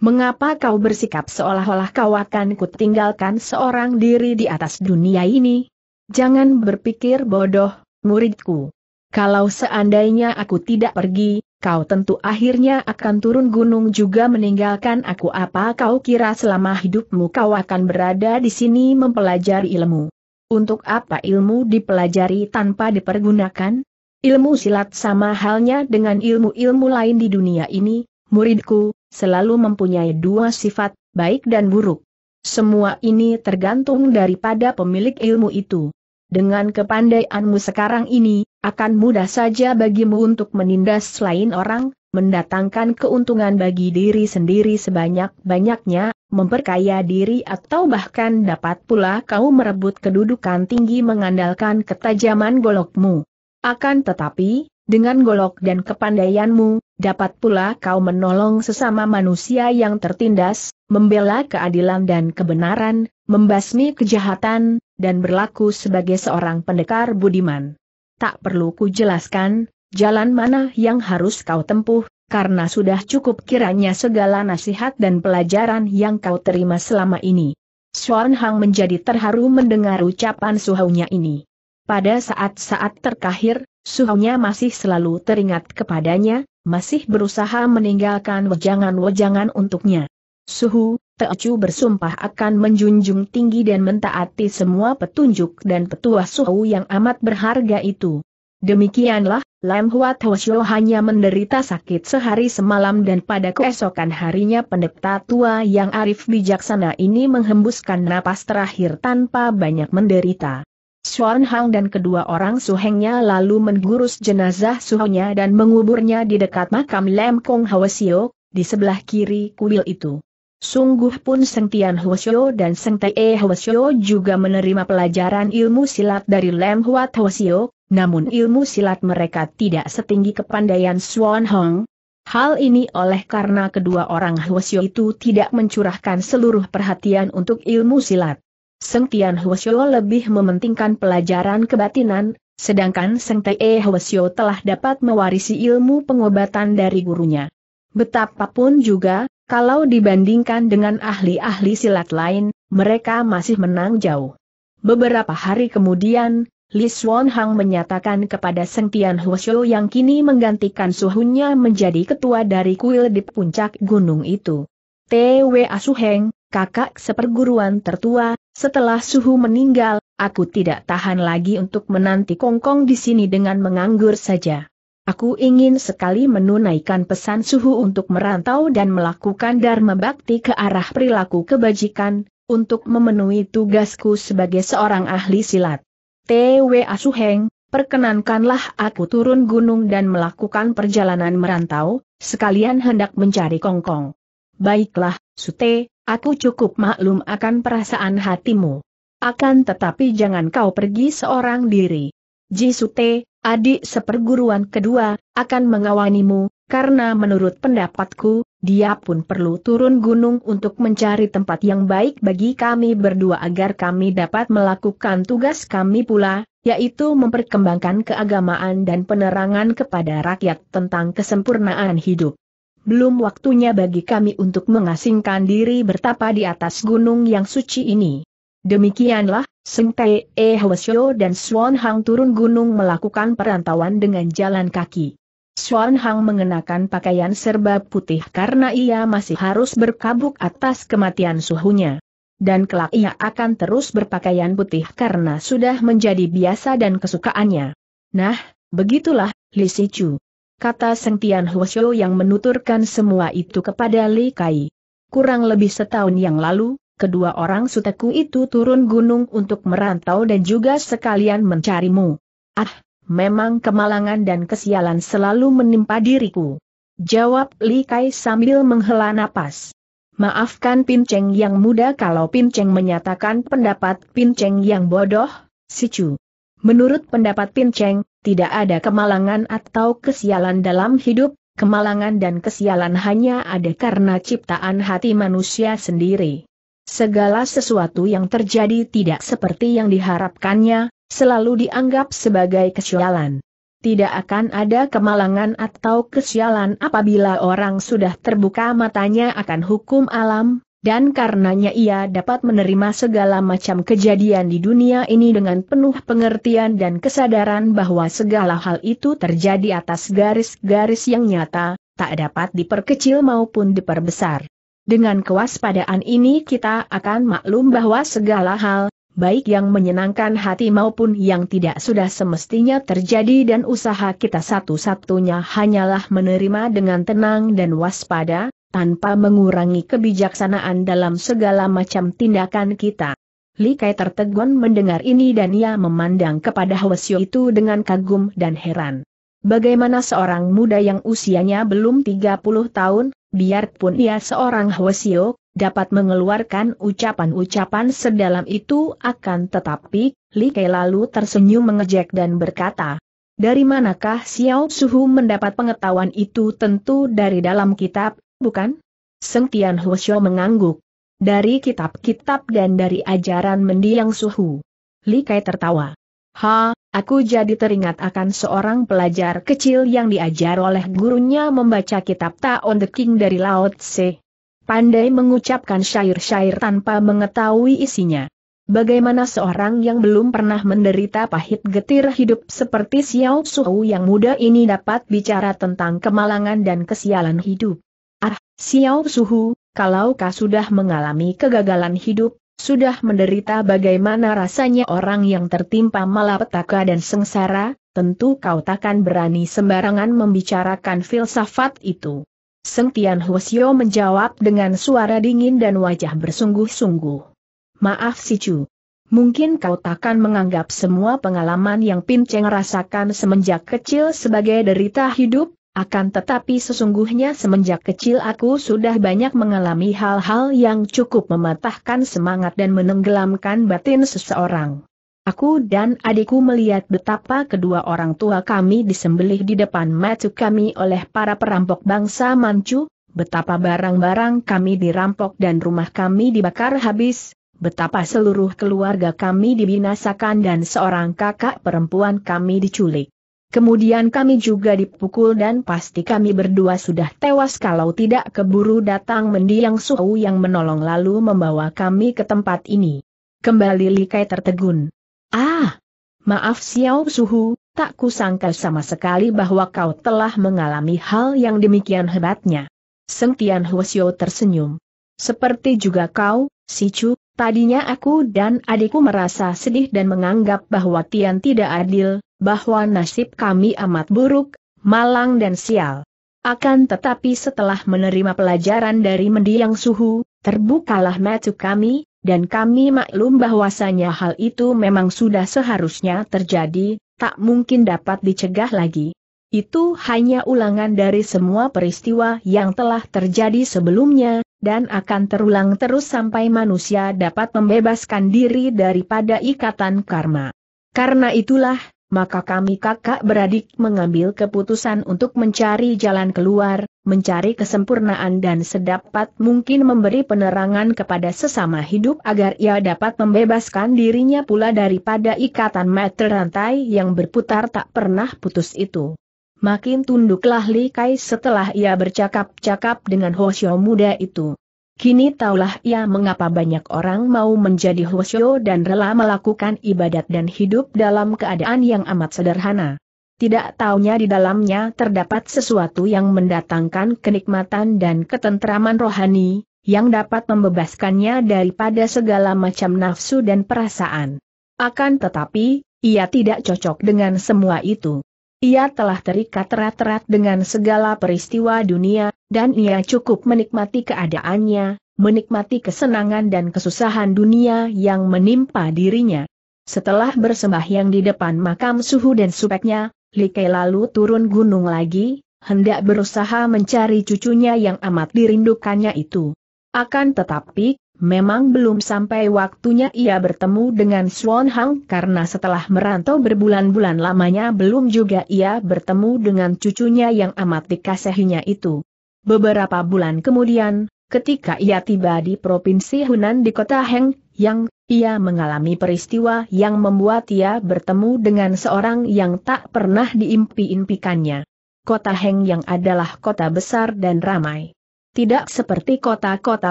Mengapa kau bersikap seolah-olah kau akan kutinggalkan seorang diri di atas dunia ini? Jangan berpikir bodoh, Muridku, kalau seandainya aku tidak pergi, kau tentu akhirnya akan turun gunung juga meninggalkan aku apa kau kira selama hidupmu kau akan berada di sini mempelajari ilmu. Untuk apa ilmu dipelajari tanpa dipergunakan? Ilmu silat sama halnya dengan ilmu-ilmu lain di dunia ini, muridku, selalu mempunyai dua sifat, baik dan buruk. Semua ini tergantung daripada pemilik ilmu itu. Dengan kepandaianmu sekarang ini, akan mudah saja bagimu untuk menindas selain orang, mendatangkan keuntungan bagi diri sendiri sebanyak-banyaknya, memperkaya diri atau bahkan dapat pula kau merebut kedudukan tinggi mengandalkan ketajaman golokmu. Akan tetapi, dengan golok dan kepandaianmu, dapat pula kau menolong sesama manusia yang tertindas, membela keadilan dan kebenaran, membasmi kejahatan, dan berlaku sebagai seorang pendekar budiman. Tak perlu ku jelaskan, jalan mana yang harus kau tempuh, karena sudah cukup kiranya segala nasihat dan pelajaran yang kau terima selama ini. Suan Hang menjadi terharu mendengar ucapan suhaunya ini. Pada saat-saat terakhir, suhaunya masih selalu teringat kepadanya, masih berusaha meninggalkan wejangan-wejangan untuknya. Suhu, Teocu bersumpah akan menjunjung tinggi dan mentaati semua petunjuk dan petua Suhu yang amat berharga itu. Demikianlah, Lam Huat Toshio hanya menderita sakit sehari semalam dan pada keesokan harinya pendeta tua yang arif bijaksana ini menghembuskan napas terakhir tanpa banyak menderita. Xuan Hang dan kedua orang suhengnya lalu menggurus jenazah suhunya dan menguburnya di dekat makam Lam Kong Hwasio, di sebelah kiri kuil itu. Sungguh pun Seng Tian Huosyo dan Seng Te Huosyo juga menerima pelajaran ilmu silat dari Lem Huat Huasio, namun ilmu silat mereka tidak setinggi kepandaian Swan Hong. Hal ini oleh karena kedua orang Huasio itu tidak mencurahkan seluruh perhatian untuk ilmu silat. Seng Tian Huosyo lebih mementingkan pelajaran kebatinan, sedangkan Seng Te Huosyo telah dapat mewarisi ilmu pengobatan dari gurunya. Betapapun juga, kalau dibandingkan dengan ahli-ahli silat lain, mereka masih menang jauh. Beberapa hari kemudian, Li Xuan Hang menyatakan kepada Seng Tian Huo yang kini menggantikan suhunya menjadi ketua dari kuil di puncak gunung itu. T.W. Asuheng, kakak seperguruan tertua, setelah suhu meninggal, aku tidak tahan lagi untuk menanti Kongkong di sini dengan menganggur saja. Aku ingin sekali menunaikan pesan suhu untuk merantau dan melakukan dharma bakti ke arah perilaku kebajikan, untuk memenuhi tugasku sebagai seorang ahli silat. T.W. Asuheng, perkenankanlah aku turun gunung dan melakukan perjalanan merantau, sekalian hendak mencari kongkong. Baiklah, Sute, aku cukup maklum akan perasaan hatimu. Akan tetapi jangan kau pergi seorang diri. Ji Sute, adik seperguruan kedua, akan mengawanimu, karena menurut pendapatku, dia pun perlu turun gunung untuk mencari tempat yang baik bagi kami berdua agar kami dapat melakukan tugas kami pula, yaitu memperkembangkan keagamaan dan penerangan kepada rakyat tentang kesempurnaan hidup. Belum waktunya bagi kami untuk mengasingkan diri bertapa di atas gunung yang suci ini. Demikianlah, Seng Tae Hwasyo dan Swan Hang turun gunung melakukan perantauan dengan jalan kaki. Swan Hang mengenakan pakaian serba putih karena ia masih harus berkabuk atas kematian suhunya. Dan kelak ia akan terus berpakaian putih karena sudah menjadi biasa dan kesukaannya. Nah, begitulah, Li Sichu kata Seng Tian Hwasyo yang menuturkan semua itu kepada Li Kai. Kurang lebih setahun yang lalu, kedua orang suteku itu turun gunung untuk merantau dan juga sekalian mencarimu. Ah, memang kemalangan dan kesialan selalu menimpa diriku. Jawab Li Kai sambil menghela napas. Maafkan Pinceng yang muda kalau Pinceng menyatakan pendapat Pinceng yang bodoh, si Chu. Menurut pendapat Pinceng, tidak ada kemalangan atau kesialan dalam hidup, kemalangan dan kesialan hanya ada karena ciptaan hati manusia sendiri segala sesuatu yang terjadi tidak seperti yang diharapkannya, selalu dianggap sebagai kesialan. Tidak akan ada kemalangan atau kesialan apabila orang sudah terbuka matanya akan hukum alam, dan karenanya ia dapat menerima segala macam kejadian di dunia ini dengan penuh pengertian dan kesadaran bahwa segala hal itu terjadi atas garis-garis yang nyata, tak dapat diperkecil maupun diperbesar. Dengan kewaspadaan ini kita akan maklum bahwa segala hal, baik yang menyenangkan hati maupun yang tidak sudah semestinya terjadi dan usaha kita satu-satunya hanyalah menerima dengan tenang dan waspada, tanpa mengurangi kebijaksanaan dalam segala macam tindakan kita. Li Kai tertegun mendengar ini dan ia memandang kepada Hwasyo itu dengan kagum dan heran. Bagaimana seorang muda yang usianya belum 30 tahun, biarpun ia seorang Hwasio, dapat mengeluarkan ucapan-ucapan sedalam itu akan tetapi, Li Kei lalu tersenyum mengejek dan berkata, dari manakah Xiao Suhu mendapat pengetahuan itu tentu dari dalam kitab, bukan? Seng Tian Huosho mengangguk. Dari kitab-kitab dan dari ajaran mendiang Suhu. Li Kai tertawa. Ha, Aku jadi teringat akan seorang pelajar kecil yang diajar oleh gurunya membaca kitab Taon The King dari Laut Tse. Pandai mengucapkan syair-syair tanpa mengetahui isinya. Bagaimana seorang yang belum pernah menderita pahit getir hidup seperti Xiao Suhu yang muda ini dapat bicara tentang kemalangan dan kesialan hidup? Ah, Xiao Suhu, kalau kau sudah mengalami kegagalan hidup, sudah menderita bagaimana rasanya orang yang tertimpa malapetaka dan sengsara, tentu kau takkan berani sembarangan membicarakan filsafat itu. Seng Tian Husio menjawab dengan suara dingin dan wajah bersungguh-sungguh. Maaf si Chu. Mungkin kau takkan menganggap semua pengalaman yang Pin Cheng rasakan semenjak kecil sebagai derita hidup, akan tetapi sesungguhnya semenjak kecil aku sudah banyak mengalami hal-hal yang cukup mematahkan semangat dan menenggelamkan batin seseorang. Aku dan adikku melihat betapa kedua orang tua kami disembelih di depan mata kami oleh para perampok bangsa Manchu, betapa barang-barang kami dirampok dan rumah kami dibakar habis, betapa seluruh keluarga kami dibinasakan dan seorang kakak perempuan kami diculik. Kemudian kami juga dipukul dan pasti kami berdua sudah tewas kalau tidak keburu datang mendiang suhu yang menolong lalu membawa kami ke tempat ini. Kembali Likai tertegun. Ah! Maaf Xiao Suhu, tak kusangka sama sekali bahwa kau telah mengalami hal yang demikian hebatnya. Sengtian Xiao tersenyum. Seperti juga kau, Si Sicu, Tadinya aku dan adikku merasa sedih dan menganggap bahwa Tian tidak adil, bahwa nasib kami amat buruk, malang dan sial. Akan tetapi setelah menerima pelajaran dari mendiang suhu, terbukalah mata kami, dan kami maklum bahwasanya hal itu memang sudah seharusnya terjadi, tak mungkin dapat dicegah lagi. Itu hanya ulangan dari semua peristiwa yang telah terjadi sebelumnya, dan akan terulang terus sampai manusia dapat membebaskan diri daripada ikatan karma. Karena itulah, maka kami kakak beradik mengambil keputusan untuk mencari jalan keluar, mencari kesempurnaan dan sedapat mungkin memberi penerangan kepada sesama hidup agar ia dapat membebaskan dirinya pula daripada ikatan meter rantai yang berputar tak pernah putus itu makin tunduklah Li Kai setelah ia bercakap-cakap dengan Hoshio muda itu. Kini taulah ia mengapa banyak orang mau menjadi Hoshio dan rela melakukan ibadat dan hidup dalam keadaan yang amat sederhana. Tidak taunya di dalamnya terdapat sesuatu yang mendatangkan kenikmatan dan ketentraman rohani, yang dapat membebaskannya daripada segala macam nafsu dan perasaan. Akan tetapi, ia tidak cocok dengan semua itu. Ia telah terikat erat-erat dengan segala peristiwa dunia, dan ia cukup menikmati keadaannya, menikmati kesenangan dan kesusahan dunia yang menimpa dirinya. Setelah bersembahyang di depan makam suhu dan supeknya, Like lalu turun gunung lagi, hendak berusaha mencari cucunya yang amat dirindukannya itu. Akan tetapi, Memang belum sampai waktunya ia bertemu dengan Swan Hang karena setelah merantau berbulan-bulan lamanya belum juga ia bertemu dengan cucunya yang amat dikasihinya itu. Beberapa bulan kemudian, ketika ia tiba di Provinsi Hunan di kota Heng, yang ia mengalami peristiwa yang membuat ia bertemu dengan seorang yang tak pernah diimpi-impikannya. Kota Heng yang adalah kota besar dan ramai. Tidak seperti kota-kota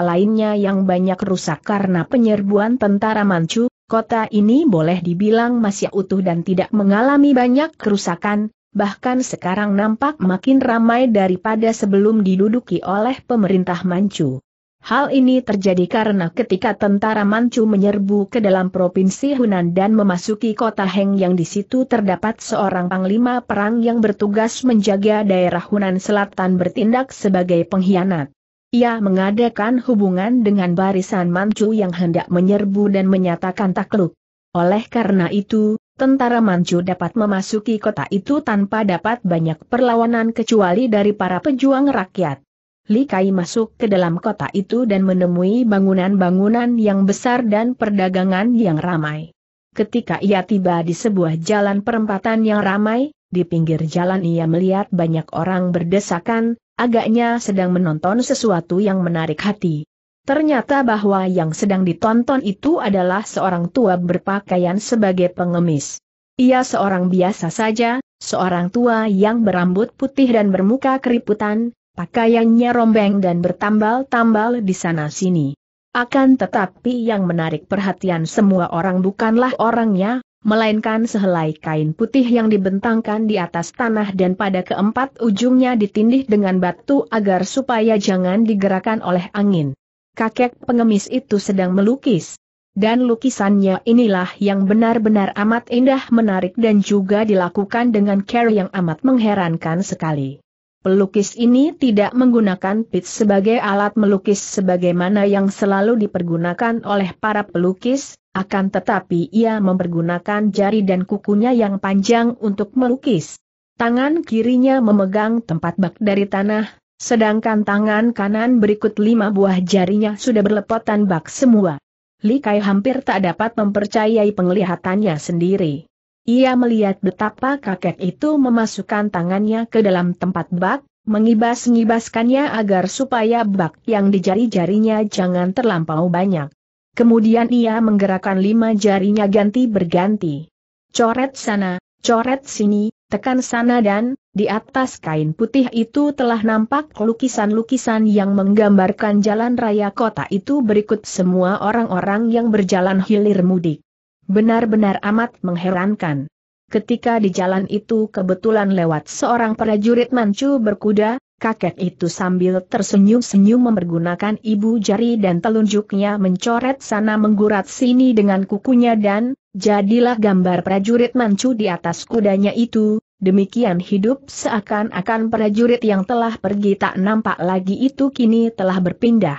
lainnya yang banyak rusak karena penyerbuan tentara Manchu, kota ini boleh dibilang masih utuh dan tidak mengalami banyak kerusakan, bahkan sekarang nampak makin ramai daripada sebelum diduduki oleh pemerintah Manchu. Hal ini terjadi karena ketika tentara Manchu menyerbu ke dalam provinsi Hunan dan memasuki kota Heng yang di situ terdapat seorang panglima perang yang bertugas menjaga daerah Hunan Selatan bertindak sebagai pengkhianat. Ia mengadakan hubungan dengan barisan Manchu yang hendak menyerbu dan menyatakan takluk. Oleh karena itu, tentara Manchu dapat memasuki kota itu tanpa dapat banyak perlawanan kecuali dari para pejuang rakyat. Li Kai masuk ke dalam kota itu dan menemui bangunan-bangunan yang besar dan perdagangan yang ramai. Ketika ia tiba di sebuah jalan perempatan yang ramai, di pinggir jalan ia melihat banyak orang berdesakan, agaknya sedang menonton sesuatu yang menarik hati. Ternyata bahwa yang sedang ditonton itu adalah seorang tua berpakaian sebagai pengemis. Ia seorang biasa saja, seorang tua yang berambut putih dan bermuka keriputan, Pakaiannya rombeng dan bertambal-tambal di sana-sini. Akan tetapi yang menarik perhatian semua orang bukanlah orangnya, melainkan sehelai kain putih yang dibentangkan di atas tanah dan pada keempat ujungnya ditindih dengan batu agar supaya jangan digerakkan oleh angin. Kakek pengemis itu sedang melukis. Dan lukisannya inilah yang benar-benar amat indah menarik dan juga dilakukan dengan care yang amat mengherankan sekali. Pelukis ini tidak menggunakan pit sebagai alat melukis sebagaimana yang selalu dipergunakan oleh para pelukis, akan tetapi ia mempergunakan jari dan kukunya yang panjang untuk melukis. Tangan kirinya memegang tempat bak dari tanah, sedangkan tangan kanan berikut lima buah jarinya sudah berlepotan bak semua. Li Kai hampir tak dapat mempercayai penglihatannya sendiri. Ia melihat betapa kakek itu memasukkan tangannya ke dalam tempat bak, mengibas-ngibaskannya agar supaya bak yang di jari-jarinya jangan terlampau banyak. Kemudian ia menggerakkan lima jarinya ganti berganti. Coret sana, coret sini, tekan sana dan, di atas kain putih itu telah nampak lukisan-lukisan yang menggambarkan jalan raya kota itu berikut semua orang-orang yang berjalan hilir mudik. Benar-benar amat mengherankan. Ketika di jalan itu kebetulan lewat seorang prajurit mancu berkuda, kakek itu sambil tersenyum-senyum mempergunakan ibu jari dan telunjuknya mencoret sana menggurat sini dengan kukunya dan, jadilah gambar prajurit mancu di atas kudanya itu, Demikian hidup seakan-akan prajurit yang telah pergi tak nampak lagi itu kini telah berpindah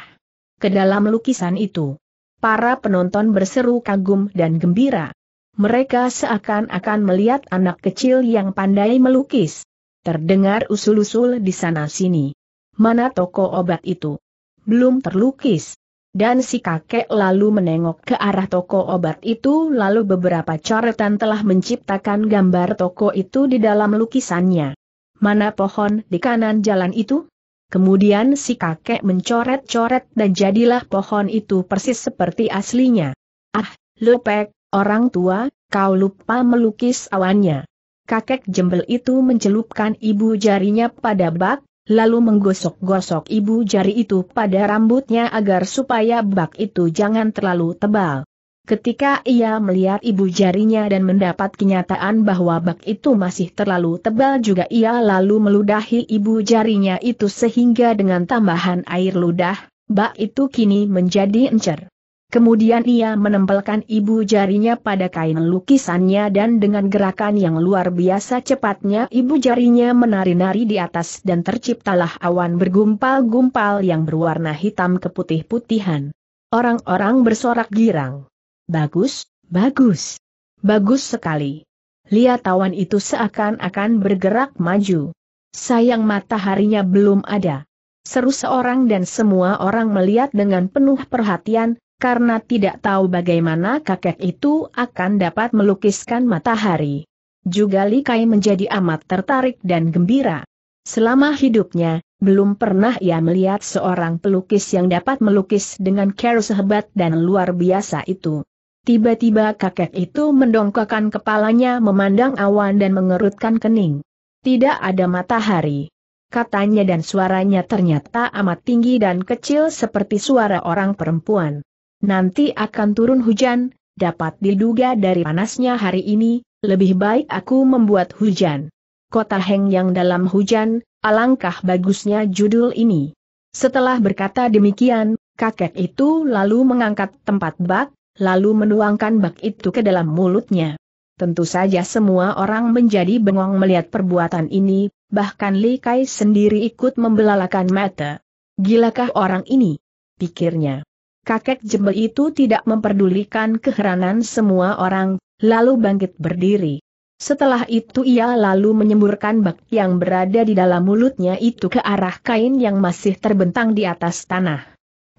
ke dalam lukisan itu para penonton berseru kagum dan gembira. Mereka seakan-akan melihat anak kecil yang pandai melukis. Terdengar usul-usul di sana-sini. Mana toko obat itu? Belum terlukis. Dan si kakek lalu menengok ke arah toko obat itu lalu beberapa coretan telah menciptakan gambar toko itu di dalam lukisannya. Mana pohon di kanan jalan itu? Kemudian si kakek mencoret-coret dan jadilah pohon itu persis seperti aslinya. Ah, lupek, orang tua, kau lupa melukis awannya. Kakek jembel itu mencelupkan ibu jarinya pada bak, lalu menggosok-gosok ibu jari itu pada rambutnya agar supaya bak itu jangan terlalu tebal. Ketika ia melihat ibu jarinya dan mendapat kenyataan bahwa bak itu masih terlalu tebal juga ia lalu meludahi ibu jarinya itu sehingga dengan tambahan air ludah, bak itu kini menjadi encer. Kemudian ia menempelkan ibu jarinya pada kain lukisannya dan dengan gerakan yang luar biasa cepatnya ibu jarinya menari-nari di atas dan terciptalah awan bergumpal-gumpal yang berwarna hitam keputih-putihan. Orang-orang bersorak girang. Bagus, bagus. Bagus sekali. Lihat awan itu seakan-akan bergerak maju. Sayang mataharinya belum ada. Seru seorang dan semua orang melihat dengan penuh perhatian, karena tidak tahu bagaimana kakek itu akan dapat melukiskan matahari. Juga Likai menjadi amat tertarik dan gembira. Selama hidupnya, belum pernah ia melihat seorang pelukis yang dapat melukis dengan care sehebat dan luar biasa itu. Tiba-tiba kakek itu mendongkakkan kepalanya memandang awan dan mengerutkan kening. Tidak ada matahari. Katanya dan suaranya ternyata amat tinggi dan kecil seperti suara orang perempuan. Nanti akan turun hujan, dapat diduga dari panasnya hari ini, lebih baik aku membuat hujan. Kota Heng yang dalam hujan, alangkah bagusnya judul ini. Setelah berkata demikian, kakek itu lalu mengangkat tempat bak, lalu menuangkan bak itu ke dalam mulutnya. Tentu saja semua orang menjadi bengong melihat perbuatan ini, bahkan Li Kai sendiri ikut membelalakan mata. Gilakah orang ini? Pikirnya. Kakek jembel itu tidak memperdulikan keheranan semua orang, lalu bangkit berdiri. Setelah itu ia lalu menyemburkan bak yang berada di dalam mulutnya itu ke arah kain yang masih terbentang di atas tanah.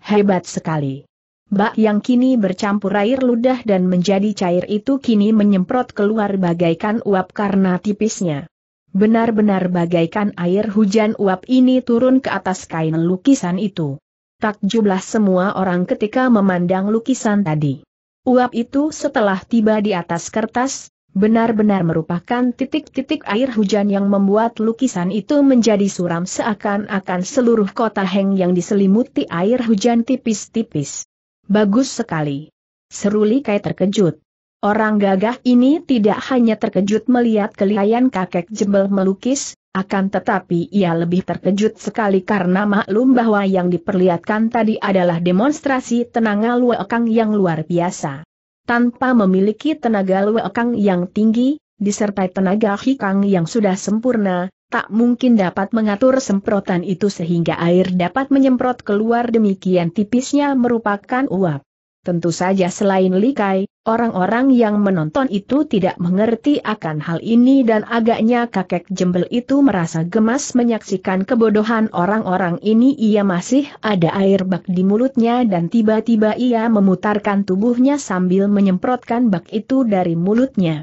Hebat sekali. Bak yang kini bercampur air ludah dan menjadi cair itu kini menyemprot keluar bagaikan uap karena tipisnya. Benar-benar bagaikan air hujan uap ini turun ke atas kain lukisan itu. Takjublah semua orang ketika memandang lukisan tadi. Uap itu setelah tiba di atas kertas, benar-benar merupakan titik-titik air hujan yang membuat lukisan itu menjadi suram seakan-akan seluruh kota Heng yang diselimuti air hujan tipis-tipis. Bagus sekali. Seruli Kai terkejut. Orang gagah ini tidak hanya terkejut melihat kelihayan kakek jebel melukis, akan tetapi ia lebih terkejut sekali karena maklum bahwa yang diperlihatkan tadi adalah demonstrasi tenaga luekang yang luar biasa. Tanpa memiliki tenaga luekang yang tinggi, disertai tenaga hikang yang sudah sempurna, tak mungkin dapat mengatur semprotan itu sehingga air dapat menyemprot keluar demikian tipisnya merupakan uap. Tentu saja selain Likai, orang-orang yang menonton itu tidak mengerti akan hal ini dan agaknya kakek jembel itu merasa gemas menyaksikan kebodohan orang-orang ini ia masih ada air bak di mulutnya dan tiba-tiba ia memutarkan tubuhnya sambil menyemprotkan bak itu dari mulutnya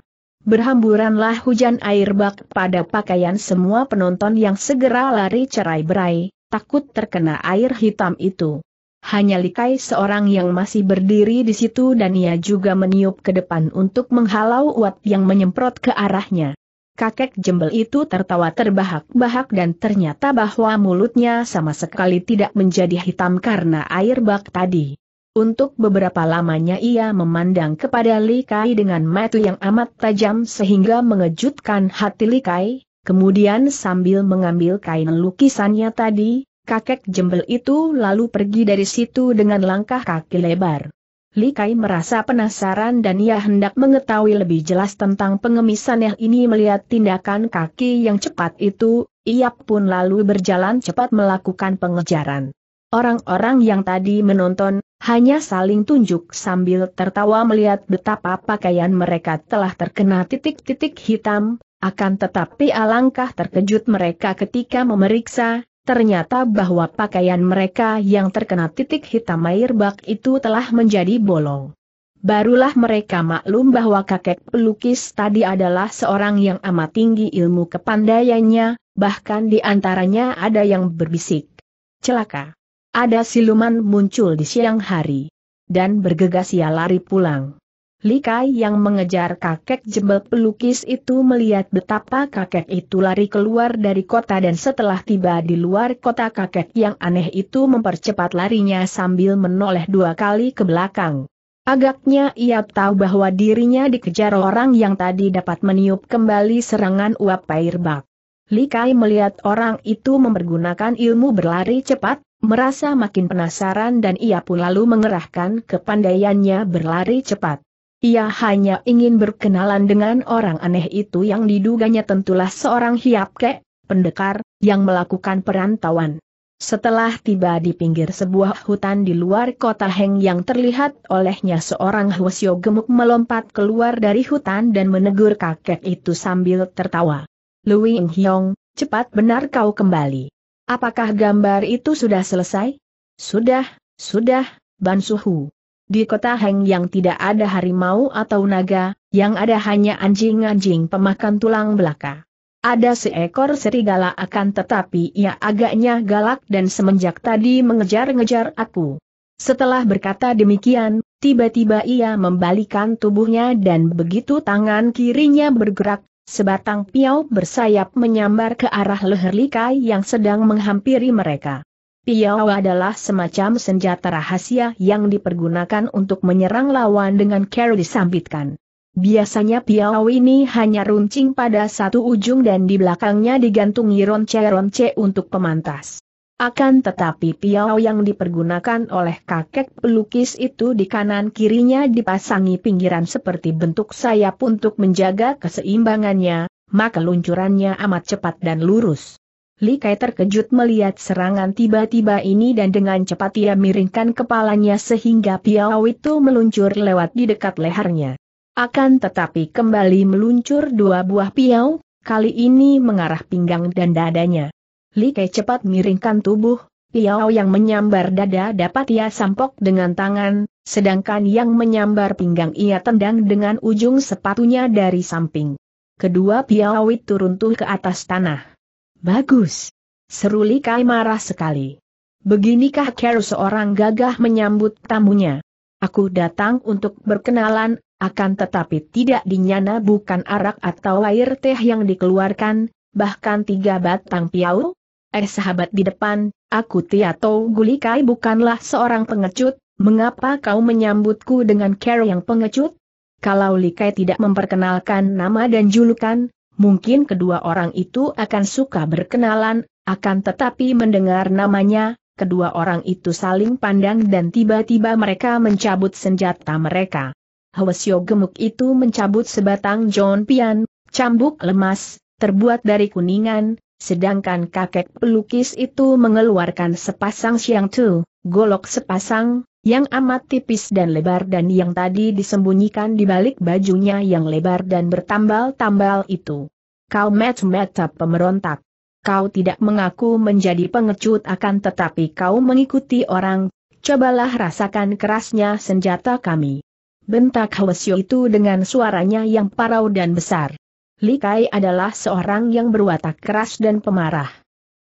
berhamburanlah hujan air bak pada pakaian semua penonton yang segera lari cerai berai, takut terkena air hitam itu. Hanya Likai seorang yang masih berdiri di situ dan ia juga meniup ke depan untuk menghalau uap yang menyemprot ke arahnya. Kakek jembel itu tertawa terbahak-bahak dan ternyata bahwa mulutnya sama sekali tidak menjadi hitam karena air bak tadi. Untuk beberapa lamanya ia memandang kepada Li Kai dengan mata yang amat tajam sehingga mengejutkan hati Li Kai. kemudian sambil mengambil kain lukisannya tadi, kakek jembel itu lalu pergi dari situ dengan langkah kaki lebar. Li Kai merasa penasaran dan ia hendak mengetahui lebih jelas tentang pengemisannya ini melihat tindakan kaki yang cepat itu, ia pun lalu berjalan cepat melakukan pengejaran. Orang-orang yang tadi menonton, hanya saling tunjuk sambil tertawa melihat betapa pakaian mereka telah terkena titik-titik hitam, akan tetapi alangkah terkejut mereka ketika memeriksa, ternyata bahwa pakaian mereka yang terkena titik hitam air bak itu telah menjadi bolong. Barulah mereka maklum bahwa kakek pelukis tadi adalah seorang yang amat tinggi ilmu kepandaiannya, bahkan di antaranya ada yang berbisik. Celaka. Ada siluman muncul di siang hari. Dan bergegas ia lari pulang. Likai yang mengejar kakek jebel pelukis itu melihat betapa kakek itu lari keluar dari kota dan setelah tiba di luar kota kakek yang aneh itu mempercepat larinya sambil menoleh dua kali ke belakang. Agaknya ia tahu bahwa dirinya dikejar orang yang tadi dapat meniup kembali serangan uap air bak. Likai melihat orang itu mempergunakan ilmu berlari cepat, Merasa makin penasaran dan ia pun lalu mengerahkan kepandaiannya berlari cepat. Ia hanya ingin berkenalan dengan orang aneh itu yang diduganya tentulah seorang hiap hiapke, pendekar, yang melakukan perantauan. Setelah tiba di pinggir sebuah hutan di luar kota Heng yang terlihat olehnya seorang Hwasyo gemuk melompat keluar dari hutan dan menegur kakek itu sambil tertawa. ying Hyong, cepat benar kau kembali. Apakah gambar itu sudah selesai? Sudah, sudah, Bansuhu. Di kota Heng yang tidak ada harimau atau naga, yang ada hanya anjing-anjing pemakan tulang belaka. Ada seekor serigala akan tetapi ia agaknya galak dan semenjak tadi mengejar-ngejar aku. Setelah berkata demikian, tiba-tiba ia membalikan tubuhnya dan begitu tangan kirinya bergerak, Sebatang piau bersayap menyambar ke arah leher Likai yang sedang menghampiri mereka. Piau adalah semacam senjata rahasia yang dipergunakan untuk menyerang lawan dengan cara disambitkan. Biasanya piau ini hanya runcing pada satu ujung dan di belakangnya digantungi ronce-ronce untuk pemantas. Akan tetapi piau yang dipergunakan oleh kakek pelukis itu di kanan kirinya dipasangi pinggiran seperti bentuk sayap untuk menjaga keseimbangannya, maka luncurannya amat cepat dan lurus. Li Kai terkejut melihat serangan tiba-tiba ini dan dengan cepat ia miringkan kepalanya sehingga piau itu meluncur lewat di dekat lehernya. Akan tetapi kembali meluncur dua buah piau, kali ini mengarah pinggang dan dadanya. Li Ke cepat miringkan tubuh, Piao yang menyambar dada dapat ia sampok dengan tangan, sedangkan yang menyambar pinggang ia tendang dengan ujung sepatunya dari samping. Kedua Piao itu runtuh ke atas tanah. Bagus! Seru Li Kai marah sekali. Beginikah Carol seorang gagah menyambut tamunya. Aku datang untuk berkenalan, akan tetapi tidak dinyana bukan arak atau air teh yang dikeluarkan, bahkan tiga batang piau, Eh sahabat di depan, aku Tiato Gulikai bukanlah seorang pengecut, mengapa kau menyambutku dengan care yang pengecut? Kalau Likai tidak memperkenalkan nama dan julukan, mungkin kedua orang itu akan suka berkenalan, akan tetapi mendengar namanya, kedua orang itu saling pandang dan tiba-tiba mereka mencabut senjata mereka. Hwasyo gemuk itu mencabut sebatang John Pian, cambuk lemas, terbuat dari kuningan, Sedangkan kakek pelukis itu mengeluarkan sepasang siang tu, golok sepasang, yang amat tipis dan lebar dan yang tadi disembunyikan di balik bajunya yang lebar dan bertambal-tambal itu. Kau met-meta pemberontak. Kau tidak mengaku menjadi pengecut akan tetapi kau mengikuti orang, cobalah rasakan kerasnya senjata kami. Bentak Hwasyo itu dengan suaranya yang parau dan besar. Li Kai adalah seorang yang berwatak keras dan pemarah.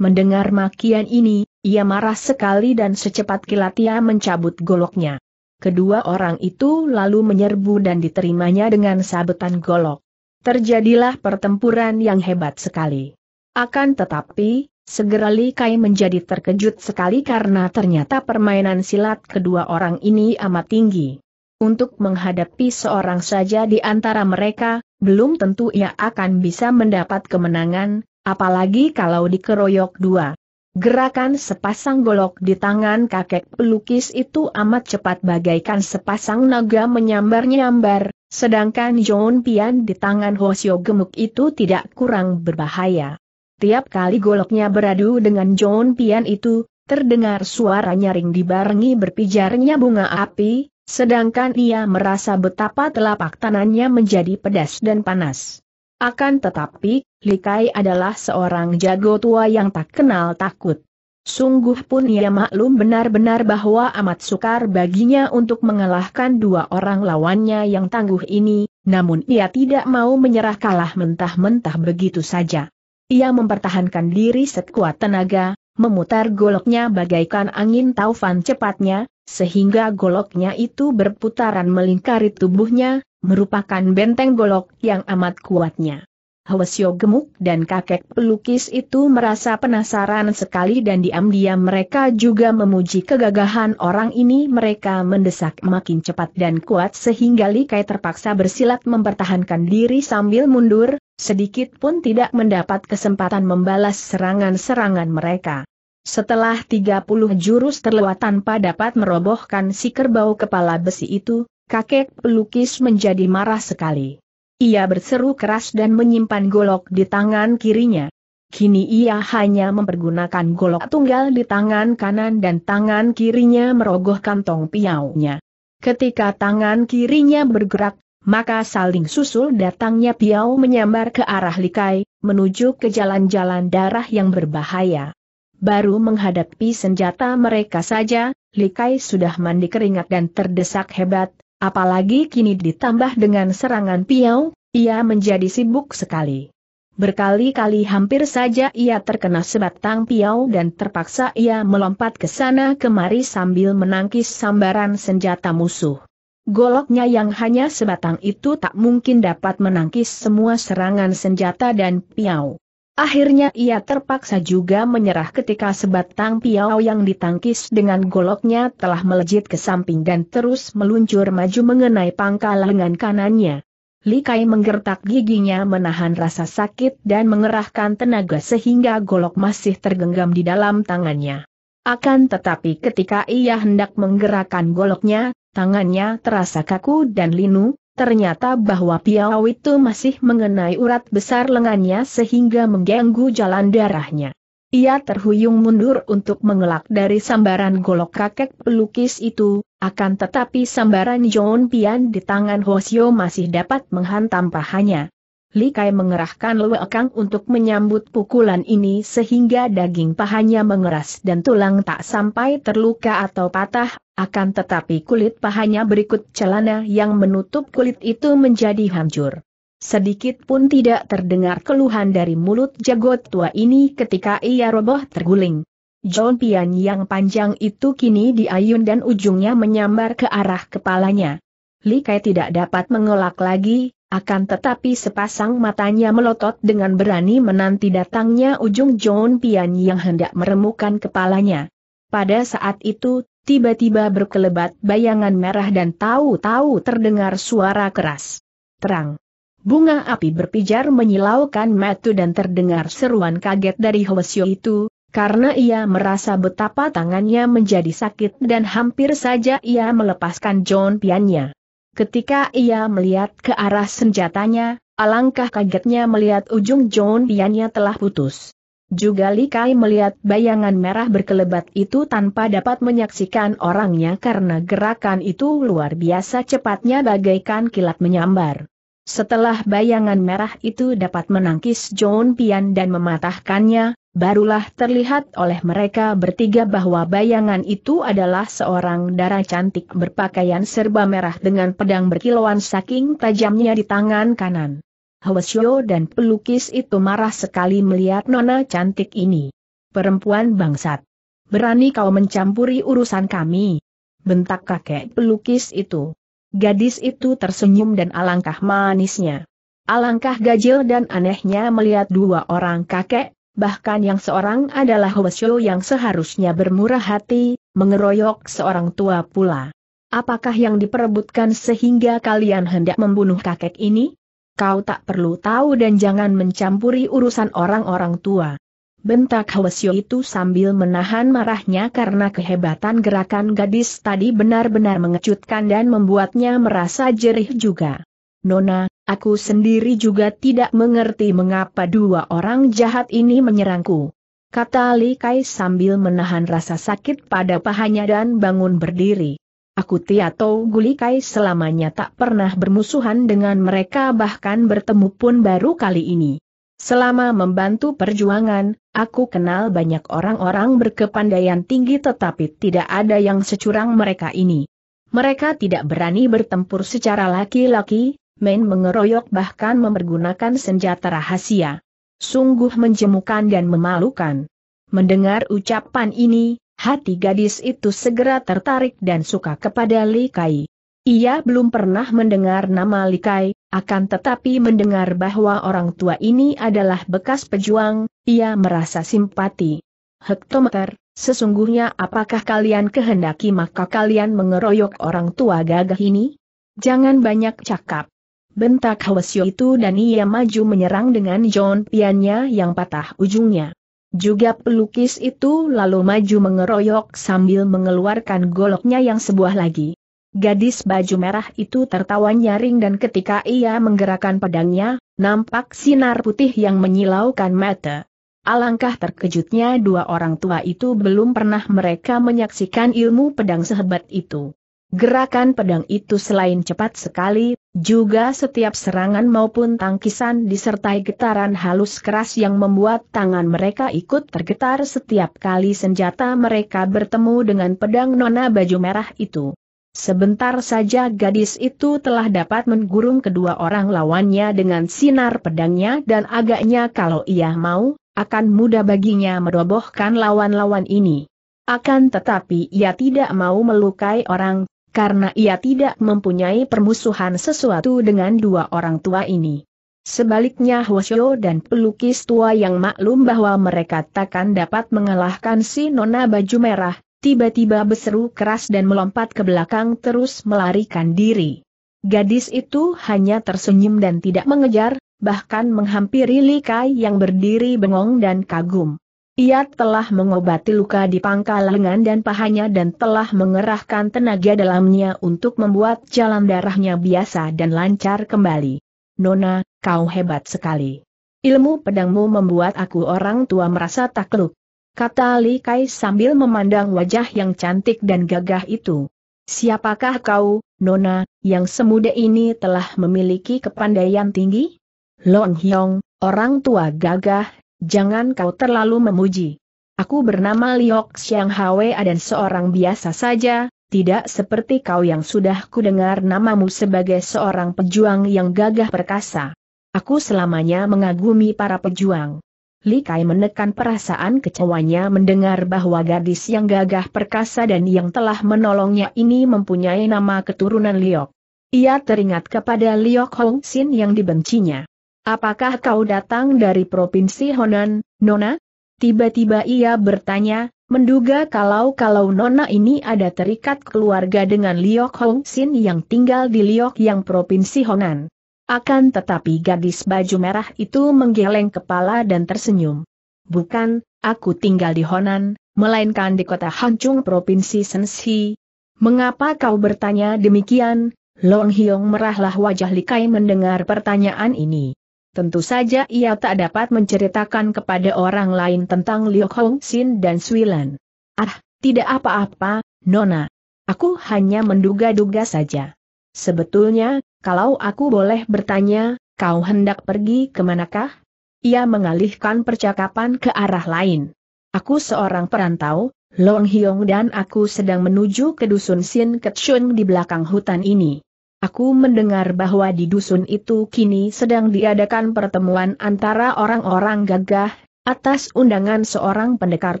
Mendengar makian ini, ia marah sekali dan secepat kilat ia mencabut goloknya. Kedua orang itu lalu menyerbu dan diterimanya dengan sabetan golok. Terjadilah pertempuran yang hebat sekali. Akan tetapi, segera Li Kai menjadi terkejut sekali karena ternyata permainan silat kedua orang ini amat tinggi. Untuk menghadapi seorang saja di antara mereka, belum tentu ia akan bisa mendapat kemenangan, apalagi kalau dikeroyok dua. Gerakan sepasang golok di tangan kakek pelukis itu amat cepat bagaikan sepasang naga menyambar-nyambar, sedangkan John Pian di tangan Hosio gemuk itu tidak kurang berbahaya. Tiap kali goloknya beradu dengan John Pian itu, terdengar suara nyaring dibarengi berpijarnya bunga api, Sedangkan ia merasa betapa telapak tanannya menjadi pedas dan panas. Akan tetapi, Likai adalah seorang jago tua yang tak kenal takut. Sungguh pun ia maklum benar-benar bahwa amat sukar baginya untuk mengalahkan dua orang lawannya yang tangguh ini, namun ia tidak mau menyerah kalah mentah-mentah begitu saja. Ia mempertahankan diri sekuat tenaga, memutar goloknya bagaikan angin taufan cepatnya, sehingga goloknya itu berputaran melingkari tubuhnya, merupakan benteng golok yang amat kuatnya. Hwasyo gemuk dan kakek pelukis itu merasa penasaran sekali dan diam-diam mereka juga memuji kegagahan orang ini mereka mendesak makin cepat dan kuat sehingga Likai terpaksa bersilat mempertahankan diri sambil mundur, sedikit pun tidak mendapat kesempatan membalas serangan-serangan mereka. Setelah 30 jurus terlewat tanpa dapat merobohkan si kerbau kepala besi itu, kakek pelukis menjadi marah sekali. Ia berseru keras dan menyimpan golok di tangan kirinya. Kini ia hanya mempergunakan golok tunggal di tangan kanan dan tangan kirinya merogoh kantong piaunya. Ketika tangan kirinya bergerak, maka saling susul datangnya piau menyambar ke arah likai, menuju ke jalan-jalan darah yang berbahaya. Baru menghadapi senjata mereka saja, Likai sudah mandi keringat dan terdesak hebat, apalagi kini ditambah dengan serangan piau, ia menjadi sibuk sekali. Berkali-kali hampir saja ia terkena sebatang piau dan terpaksa ia melompat ke sana kemari sambil menangkis sambaran senjata musuh. Goloknya yang hanya sebatang itu tak mungkin dapat menangkis semua serangan senjata dan piau. Akhirnya ia terpaksa juga menyerah ketika sebatang piau yang ditangkis dengan goloknya telah melejit ke samping dan terus meluncur maju mengenai pangkal lengan kanannya. Likai menggertak giginya menahan rasa sakit dan mengerahkan tenaga sehingga golok masih tergenggam di dalam tangannya. Akan tetapi ketika ia hendak menggerakkan goloknya, tangannya terasa kaku dan linu, ternyata bahwa piau itu masih mengenai urat besar lengannya sehingga mengganggu jalan darahnya. Ia terhuyung mundur untuk mengelak dari sambaran golok kakek pelukis itu, akan tetapi sambaran John Pian di tangan Hosio masih dapat menghantam pahanya. Li Kai mengerahkan lewekang untuk menyambut pukulan ini sehingga daging pahanya mengeras dan tulang tak sampai terluka atau patah, akan tetapi kulit pahanya berikut celana yang menutup kulit itu menjadi hancur. Sedikit pun tidak terdengar keluhan dari mulut jagot tua ini ketika ia roboh terguling. John Pian yang panjang itu kini diayun dan ujungnya menyambar ke arah kepalanya. Li Kai tidak dapat mengelak lagi, akan tetapi sepasang matanya melotot dengan berani menanti datangnya ujung John Pian yang hendak meremukan kepalanya. Pada saat itu, tiba-tiba berkelebat bayangan merah dan tahu-tahu terdengar suara keras. Terang. Bunga api berpijar menyilaukan matu dan terdengar seruan kaget dari Hwasyo itu, karena ia merasa betapa tangannya menjadi sakit dan hampir saja ia melepaskan John Piannya. Ketika ia melihat ke arah senjatanya, alangkah kagetnya melihat ujung John Piannya telah putus. Juga Likai melihat bayangan merah berkelebat itu tanpa dapat menyaksikan orangnya karena gerakan itu luar biasa cepatnya bagaikan kilat menyambar. Setelah bayangan merah itu dapat menangkis John Pian dan mematahkannya, Barulah terlihat oleh mereka bertiga bahwa bayangan itu adalah seorang darah cantik berpakaian serba merah dengan pedang berkilauan saking tajamnya di tangan kanan. Hwasyo dan pelukis itu marah sekali melihat nona cantik ini. Perempuan bangsat. Berani kau mencampuri urusan kami. Bentak kakek pelukis itu. Gadis itu tersenyum dan alangkah manisnya. Alangkah gajil dan anehnya melihat dua orang kakek bahkan yang seorang adalah Hwasyo yang seharusnya bermurah hati, mengeroyok seorang tua pula. Apakah yang diperebutkan sehingga kalian hendak membunuh kakek ini? Kau tak perlu tahu dan jangan mencampuri urusan orang-orang tua. Bentak Hwasyo itu sambil menahan marahnya karena kehebatan gerakan gadis tadi benar-benar mengejutkan dan membuatnya merasa jerih juga. Nona, Aku sendiri juga tidak mengerti mengapa dua orang jahat ini menyerangku. Kata Li Kai sambil menahan rasa sakit pada pahanya dan bangun berdiri. Aku Tiato Guli Kai selamanya tak pernah bermusuhan dengan mereka bahkan bertemu pun baru kali ini. Selama membantu perjuangan, aku kenal banyak orang-orang berkepandaian tinggi tetapi tidak ada yang securang mereka ini. Mereka tidak berani bertempur secara laki-laki, main mengeroyok bahkan mempergunakan senjata rahasia. Sungguh menjemukan dan memalukan. Mendengar ucapan ini, hati gadis itu segera tertarik dan suka kepada Li Kai. Ia belum pernah mendengar nama Li Kai, akan tetapi mendengar bahwa orang tua ini adalah bekas pejuang, ia merasa simpati. Hektometer, sesungguhnya apakah kalian kehendaki maka kalian mengeroyok orang tua gagah ini? Jangan banyak cakap. Bentak Hwasyo itu dan ia maju menyerang dengan John piannya yang patah ujungnya. Juga pelukis itu lalu maju mengeroyok sambil mengeluarkan goloknya yang sebuah lagi. Gadis baju merah itu tertawa nyaring dan ketika ia menggerakkan pedangnya, nampak sinar putih yang menyilaukan mata. Alangkah terkejutnya dua orang tua itu belum pernah mereka menyaksikan ilmu pedang sehebat itu. Gerakan pedang itu selain cepat sekali, juga setiap serangan maupun tangkisan disertai getaran halus keras yang membuat tangan mereka ikut tergetar setiap kali senjata mereka bertemu dengan pedang nona baju merah itu. Sebentar saja gadis itu telah dapat menggurung kedua orang lawannya dengan sinar pedangnya dan agaknya kalau ia mau, akan mudah baginya merobohkan lawan-lawan ini. Akan tetapi ia tidak mau melukai orang, karena ia tidak mempunyai permusuhan sesuatu dengan dua orang tua ini. Sebaliknya Hwasyo dan pelukis tua yang maklum bahwa mereka takkan dapat mengalahkan si nona baju merah, tiba-tiba berseru keras dan melompat ke belakang terus melarikan diri. Gadis itu hanya tersenyum dan tidak mengejar, bahkan menghampiri Likai yang berdiri bengong dan kagum. Ia telah mengobati luka di pangkal lengan dan pahanya dan telah mengerahkan tenaga dalamnya untuk membuat jalan darahnya biasa dan lancar kembali. Nona, kau hebat sekali. Ilmu pedangmu membuat aku orang tua merasa takluk. Kata Li Kai sambil memandang wajah yang cantik dan gagah itu. Siapakah kau, Nona, yang semuda ini telah memiliki kepandaian tinggi? Long Hyong, orang tua gagah, Jangan kau terlalu memuji. Aku bernama Liok Xiang Hwa dan seorang biasa saja, tidak seperti kau yang sudah kudengar namamu sebagai seorang pejuang yang gagah perkasa. Aku selamanya mengagumi para pejuang. Li Kai menekan perasaan kecewanya mendengar bahwa gadis yang gagah perkasa dan yang telah menolongnya ini mempunyai nama keturunan Liok. Ia teringat kepada Liok Hong Sin yang dibencinya. Apakah kau datang dari Provinsi Honan, Nona? Tiba-tiba ia bertanya, menduga kalau-kalau Nona ini ada terikat keluarga dengan Liok Hong Sin yang tinggal di Liok yang Provinsi Honan. Akan tetapi gadis baju merah itu menggeleng kepala dan tersenyum. Bukan, aku tinggal di Honan, melainkan di kota Hanchung Provinsi Sensi. Mengapa kau bertanya demikian? Long Hiong merahlah wajah Likai mendengar pertanyaan ini. Tentu saja ia tak dapat menceritakan kepada orang lain tentang Liu Hong Xin dan Suilan. Ah, tidak apa-apa, Nona. Aku hanya menduga-duga saja. Sebetulnya, kalau aku boleh bertanya, kau hendak pergi ke kemanakah? Ia mengalihkan percakapan ke arah lain. Aku seorang perantau, Long Hyong dan aku sedang menuju ke dusun Sin Ketsun di belakang hutan ini. Aku mendengar bahwa di dusun itu kini sedang diadakan pertemuan antara orang-orang gagah, atas undangan seorang pendekar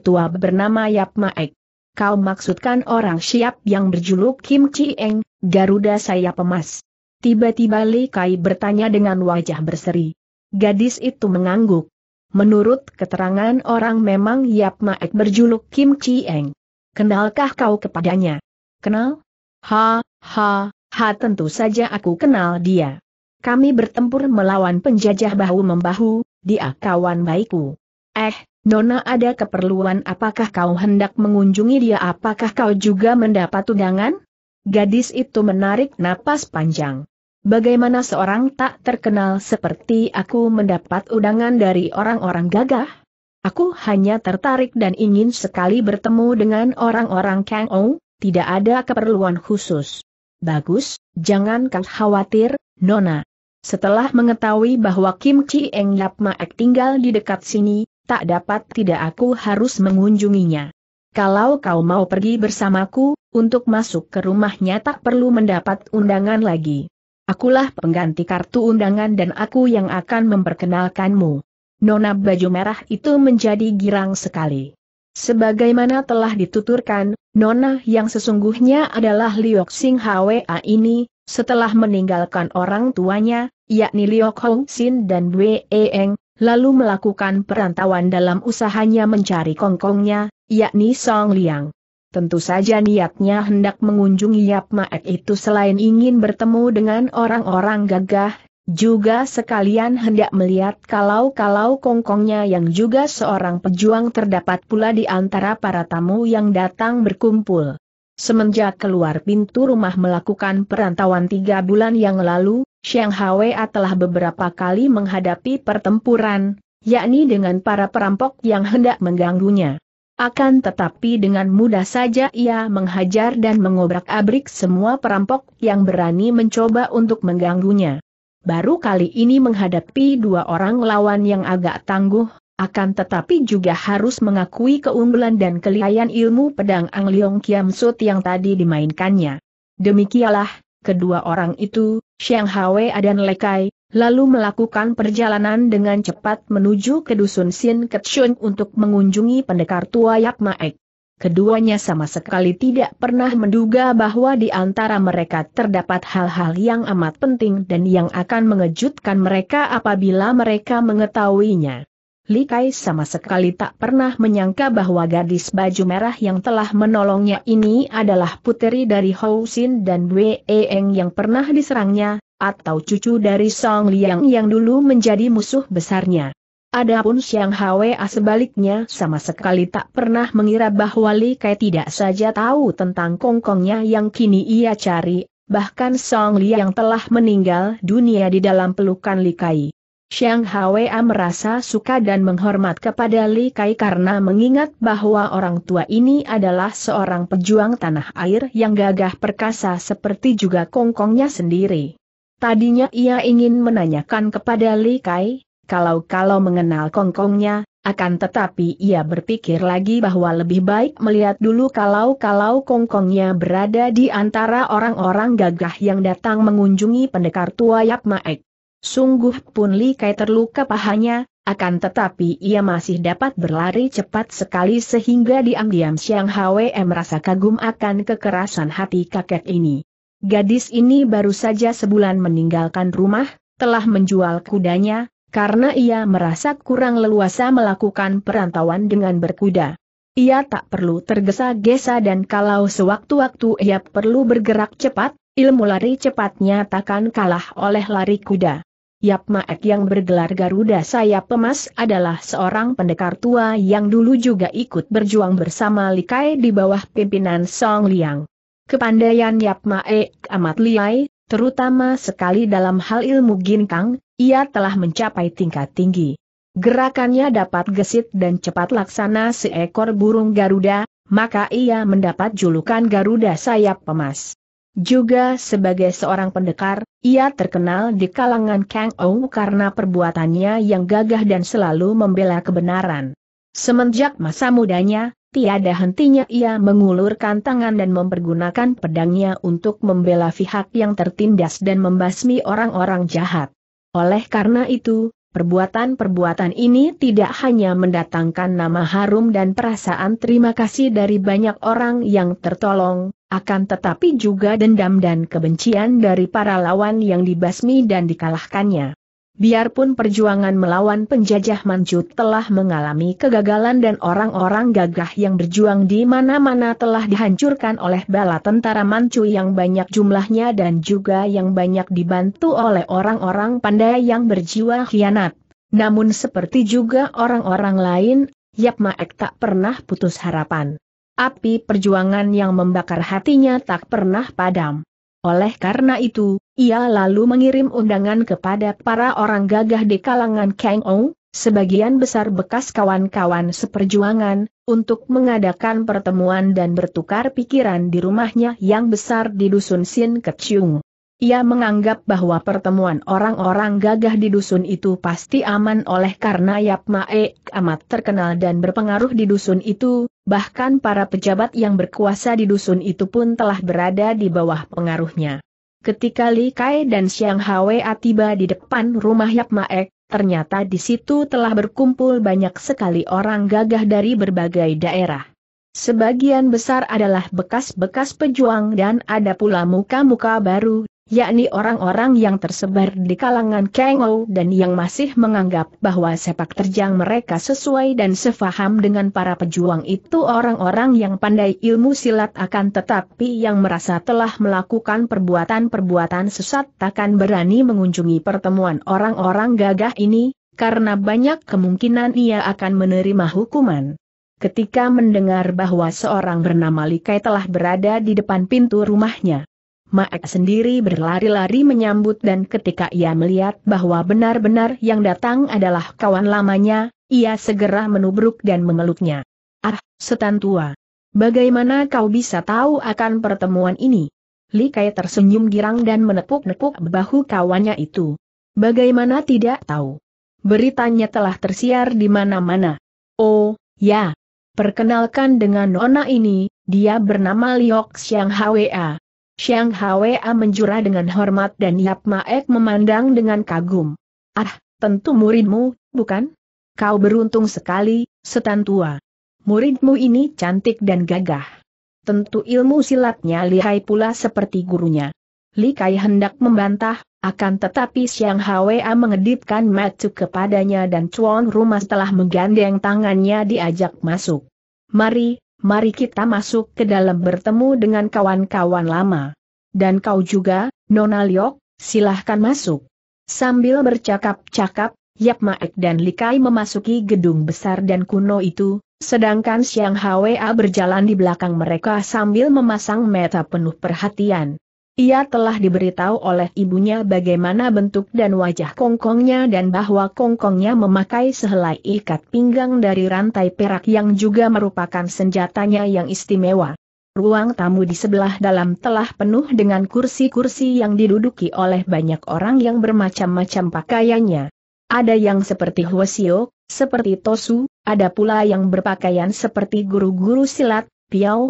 tua bernama Yap Maek. Kau maksudkan orang siap yang berjuluk Kim Chi Eng, Garuda saya Emas. Tiba-tiba Li Kai bertanya dengan wajah berseri. Gadis itu mengangguk. Menurut keterangan orang memang Yap Maek berjuluk Kim Chi Eng. Kenalkah kau kepadanya? Kenal? Ha, ha, Ha tentu saja aku kenal dia. Kami bertempur melawan penjajah bahu-membahu, dia kawan baikku. Eh, Nona ada keperluan apakah kau hendak mengunjungi dia apakah kau juga mendapat undangan? Gadis itu menarik napas panjang. Bagaimana seorang tak terkenal seperti aku mendapat undangan dari orang-orang gagah? Aku hanya tertarik dan ingin sekali bertemu dengan orang-orang Kang Ou, tidak ada keperluan khusus. Bagus, jangan kau khawatir, Nona. Setelah mengetahui bahwa Kim Chi Eng Yap Maek tinggal di dekat sini, tak dapat tidak aku harus mengunjunginya. Kalau kau mau pergi bersamaku, untuk masuk ke rumahnya tak perlu mendapat undangan lagi. Akulah pengganti kartu undangan dan aku yang akan memperkenalkanmu. Nona baju merah itu menjadi girang sekali. Sebagaimana telah dituturkan, Nona yang sesungguhnya adalah Liok Sing Hwa ini, setelah meninggalkan orang tuanya, yakni Liok Hong Sin dan Wei e Eng, lalu melakukan perantauan dalam usahanya mencari kongkongnya, yakni Song Liang. Tentu saja niatnya hendak mengunjungi Yap Maek itu selain ingin bertemu dengan orang-orang gagah, juga sekalian hendak melihat kalau-kalau kongkongnya yang juga seorang pejuang terdapat pula di antara para tamu yang datang berkumpul. Semenjak keluar pintu rumah melakukan perantauan tiga bulan yang lalu, Xiang Hwa telah beberapa kali menghadapi pertempuran, yakni dengan para perampok yang hendak mengganggunya. Akan tetapi dengan mudah saja ia menghajar dan mengobrak-abrik semua perampok yang berani mencoba untuk mengganggunya baru kali ini menghadapi dua orang lawan yang agak tangguh, akan tetapi juga harus mengakui keunggulan dan kelihayan ilmu pedang Ang Leong Kiam Sut yang tadi dimainkannya. Demikianlah, kedua orang itu, Xiang Hwe dan Lekai, lalu melakukan perjalanan dengan cepat menuju ke Dusun Sin Ketsun untuk mengunjungi pendekar tua Yap Maek. Keduanya sama sekali tidak pernah menduga bahwa di antara mereka terdapat hal-hal yang amat penting dan yang akan mengejutkan mereka apabila mereka mengetahuinya. Li Kai sama sekali tak pernah menyangka bahwa gadis baju merah yang telah menolongnya ini adalah puteri dari Hou Housin dan Wei Eng yang pernah diserangnya, atau cucu dari Song Liang yang dulu menjadi musuh besarnya. Adapun Siang Hwa sebaliknya sama sekali tak pernah mengira bahwa Li Kai tidak saja tahu tentang kongkongnya yang kini ia cari, bahkan Song Li yang telah meninggal dunia di dalam pelukan Li Kai. Siang Hwa merasa suka dan menghormat kepada Li Kai karena mengingat bahwa orang tua ini adalah seorang pejuang tanah air yang gagah perkasa seperti juga kongkongnya sendiri. Tadinya ia ingin menanyakan kepada Li Kai, kalau-kalau mengenal kongkongnya, akan tetapi ia berpikir lagi bahwa lebih baik melihat dulu kalau-kalau kongkongnya berada di antara orang-orang gagah yang datang mengunjungi pendekar tua Yap Maek. Sungguh pun Li Kai terluka pahanya, akan tetapi ia masih dapat berlari cepat sekali sehingga diam-diam Siang Hwe merasa kagum akan kekerasan hati kakek ini. Gadis ini baru saja sebulan meninggalkan rumah, telah menjual kudanya, karena ia merasa kurang leluasa melakukan perantauan dengan berkuda. Ia tak perlu tergesa-gesa dan kalau sewaktu-waktu ia perlu bergerak cepat, ilmu lari cepatnya takkan kalah oleh lari kuda. Yap Maek yang bergelar Garuda Sayap Emas adalah seorang pendekar tua yang dulu juga ikut berjuang bersama Likai di bawah pimpinan Song Liang. Kepandaian Yap Maek amat liai, Terutama sekali dalam hal ilmu ginkang, ia telah mencapai tingkat tinggi. Gerakannya dapat gesit dan cepat laksana seekor burung Garuda, maka ia mendapat julukan Garuda Sayap Pemas. Juga sebagai seorang pendekar, ia terkenal di kalangan Kang Ou karena perbuatannya yang gagah dan selalu membela kebenaran. Semenjak masa mudanya, Tiada hentinya ia mengulurkan tangan dan mempergunakan pedangnya untuk membela pihak yang tertindas dan membasmi orang-orang jahat. Oleh karena itu, perbuatan-perbuatan ini tidak hanya mendatangkan nama harum dan perasaan terima kasih dari banyak orang yang tertolong, akan tetapi juga dendam dan kebencian dari para lawan yang dibasmi dan dikalahkannya. Biarpun perjuangan melawan penjajah Manchu telah mengalami kegagalan dan orang-orang gagah yang berjuang di mana-mana telah dihancurkan oleh bala tentara Manchu yang banyak jumlahnya dan juga yang banyak dibantu oleh orang-orang pandai yang berjiwa hianat, Namun seperti juga orang-orang lain, Yap Maek tak pernah putus harapan. Api perjuangan yang membakar hatinya tak pernah padam. Oleh karena itu, ia lalu mengirim undangan kepada para orang gagah di kalangan Kang Ou, sebagian besar bekas kawan-kawan seperjuangan, untuk mengadakan pertemuan dan bertukar pikiran di rumahnya yang besar di Dusun Sin Keciung. Ia menganggap bahwa pertemuan orang-orang gagah di dusun itu pasti aman oleh karena Yap Maek amat terkenal dan berpengaruh di dusun itu, bahkan para pejabat yang berkuasa di dusun itu pun telah berada di bawah pengaruhnya. Ketika Li Kai dan Xiang Hwa tiba di depan rumah Yap Maek, ternyata di situ telah berkumpul banyak sekali orang gagah dari berbagai daerah. Sebagian besar adalah bekas-bekas pejuang dan ada pula muka-muka baru, yakni orang-orang yang tersebar di kalangan Kengo dan yang masih menganggap bahwa sepak terjang mereka sesuai dan sefaham dengan para pejuang itu orang-orang yang pandai ilmu silat akan tetapi yang merasa telah melakukan perbuatan-perbuatan sesat takkan berani mengunjungi pertemuan orang-orang gagah ini, karena banyak kemungkinan ia akan menerima hukuman. Ketika mendengar bahwa seorang bernama Likai telah berada di depan pintu rumahnya, Maek sendiri berlari-lari menyambut dan ketika ia melihat bahwa benar-benar yang datang adalah kawan lamanya, ia segera menubruk dan memeluknya. Ah, setan tua. Bagaimana kau bisa tahu akan pertemuan ini? Li Kai tersenyum girang dan menepuk-nepuk bahu kawannya itu. Bagaimana tidak tahu? Beritanya telah tersiar di mana-mana. Oh, ya. Perkenalkan dengan nona ini, dia bernama Liok Xiang Hwa. Xiang Hwa menjura dengan hormat dan Yap Maek memandang dengan kagum. Ah, tentu muridmu, bukan? Kau beruntung sekali, setan tua. Muridmu ini cantik dan gagah. Tentu ilmu silatnya lihai pula seperti gurunya. Li Kai hendak membantah, akan tetapi Xiang Hwa mengedipkan mata kepadanya dan Chuan Rumah telah menggandeng tangannya diajak masuk. Mari, mari kita masuk ke dalam bertemu dengan kawan-kawan lama. Dan kau juga, Nona Liok, silahkan masuk. Sambil bercakap-cakap, Yap Maek dan Likai memasuki gedung besar dan kuno itu, sedangkan Siang Hwa berjalan di belakang mereka sambil memasang meta penuh perhatian. Ia telah diberitahu oleh ibunya bagaimana bentuk dan wajah kongkongnya dan bahwa kongkongnya memakai sehelai ikat pinggang dari rantai perak yang juga merupakan senjatanya yang istimewa. Ruang tamu di sebelah dalam telah penuh dengan kursi-kursi yang diduduki oleh banyak orang yang bermacam-macam pakaiannya. Ada yang seperti Huasio, seperti Tosu, ada pula yang berpakaian seperti guru-guru silat, Piao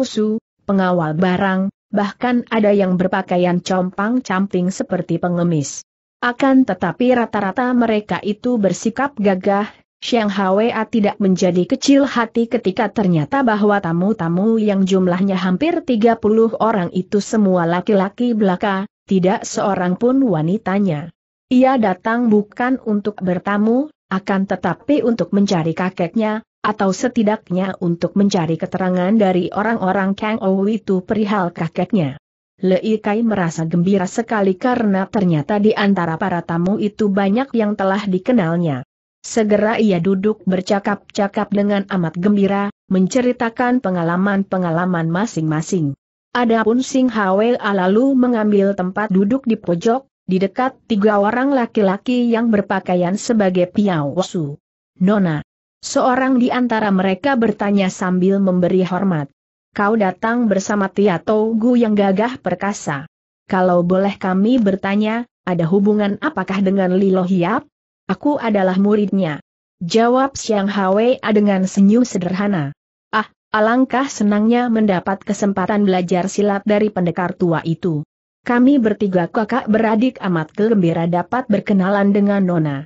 pengawal barang, bahkan ada yang berpakaian compang-camping seperti pengemis. Akan tetapi rata-rata mereka itu bersikap gagah, Xiang Hwa tidak menjadi kecil hati ketika ternyata bahwa tamu-tamu yang jumlahnya hampir 30 orang itu semua laki-laki belaka, tidak seorang pun wanitanya. Ia datang bukan untuk bertamu, akan tetapi untuk mencari kakeknya, atau setidaknya untuk mencari keterangan dari orang-orang Kang Ou itu perihal kakeknya. Lei Kai merasa gembira sekali karena ternyata di antara para tamu itu banyak yang telah dikenalnya. Segera ia duduk bercakap-cakap dengan amat gembira, menceritakan pengalaman-pengalaman masing-masing. Adapun Sing Hwe lalu mengambil tempat duduk di pojok, di dekat tiga orang laki-laki yang berpakaian sebagai piawasu. Nona, Seorang di antara mereka bertanya sambil memberi hormat. Kau datang bersama Tia Gu yang gagah perkasa. Kalau boleh kami bertanya, ada hubungan apakah dengan Lilo Hiap? Aku adalah muridnya. Jawab Siang Hwee dengan senyum sederhana. Ah, alangkah senangnya mendapat kesempatan belajar silat dari pendekar tua itu. Kami bertiga kakak beradik amat gembira dapat berkenalan dengan Nona.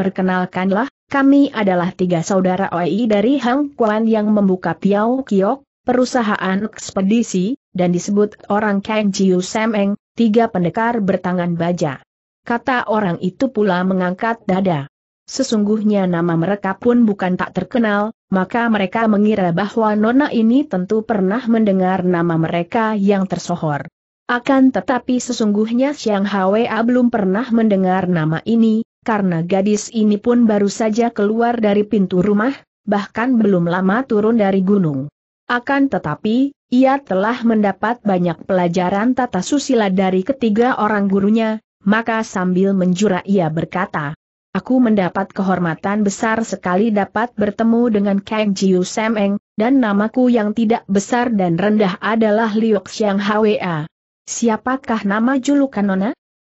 Perkenalkanlah, kami adalah tiga saudara OI dari Hang Kuan yang membuka Piao Kiok, perusahaan ekspedisi, dan disebut orang Kang Jiu Semeng, tiga pendekar bertangan baja. Kata orang itu pula mengangkat dada. Sesungguhnya nama mereka pun bukan tak terkenal, maka mereka mengira bahwa Nona ini tentu pernah mendengar nama mereka yang tersohor. Akan tetapi sesungguhnya Siang Hwa belum pernah mendengar nama ini, karena gadis ini pun baru saja keluar dari pintu rumah, bahkan belum lama turun dari gunung. Akan tetapi, ia telah mendapat banyak pelajaran tata susila dari ketiga orang gurunya, maka sambil menjura ia berkata, Aku mendapat kehormatan besar sekali dapat bertemu dengan Kang Jiu Semeng, dan namaku yang tidak besar dan rendah adalah Liu Xiang Hwa. Siapakah nama julukan Nona?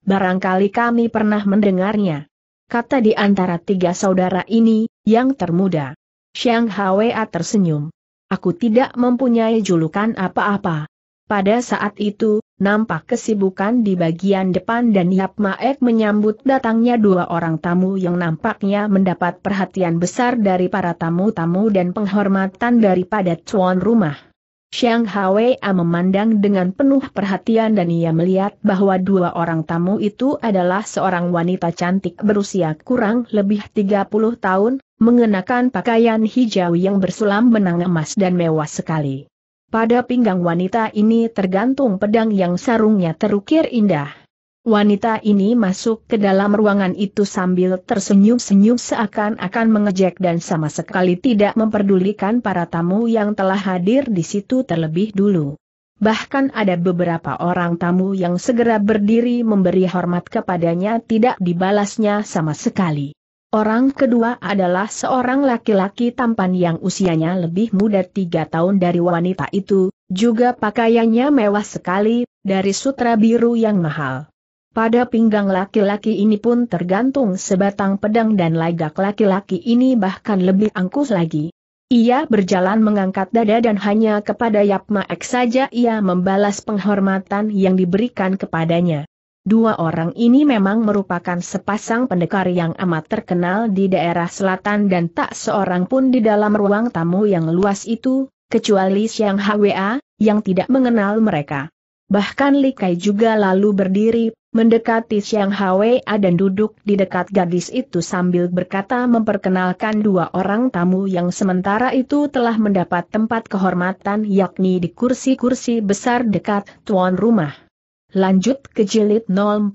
Barangkali kami pernah mendengarnya kata di antara tiga saudara ini, yang termuda. Xiang Hwa tersenyum. Aku tidak mempunyai julukan apa-apa. Pada saat itu, nampak kesibukan di bagian depan dan Yap Maek menyambut datangnya dua orang tamu yang nampaknya mendapat perhatian besar dari para tamu-tamu dan penghormatan daripada tuan rumah. Xiang Hwa memandang dengan penuh perhatian dan ia melihat bahwa dua orang tamu itu adalah seorang wanita cantik berusia kurang lebih 30 tahun, mengenakan pakaian hijau yang bersulam benang emas dan mewah sekali. Pada pinggang wanita ini tergantung pedang yang sarungnya terukir indah. Wanita ini masuk ke dalam ruangan itu sambil tersenyum-senyum seakan-akan mengejek dan sama sekali tidak memperdulikan para tamu yang telah hadir di situ terlebih dulu. Bahkan ada beberapa orang tamu yang segera berdiri memberi hormat kepadanya tidak dibalasnya sama sekali. Orang kedua adalah seorang laki-laki tampan yang usianya lebih muda tiga tahun dari wanita itu, juga pakaiannya mewah sekali, dari sutra biru yang mahal. Pada pinggang laki-laki ini pun tergantung sebatang pedang dan lagak laki-laki ini bahkan lebih angkus lagi. Ia berjalan mengangkat dada dan hanya kepada Yap Maek saja ia membalas penghormatan yang diberikan kepadanya. Dua orang ini memang merupakan sepasang pendekar yang amat terkenal di daerah selatan dan tak seorang pun di dalam ruang tamu yang luas itu, kecuali Siang Hwa, yang tidak mengenal mereka. Bahkan Li Kai juga lalu berdiri, mendekati Xiang Hwa dan duduk di dekat gadis itu sambil berkata memperkenalkan dua orang tamu yang sementara itu telah mendapat tempat kehormatan yakni di kursi-kursi besar dekat tuan rumah. Lanjut ke jilid 04.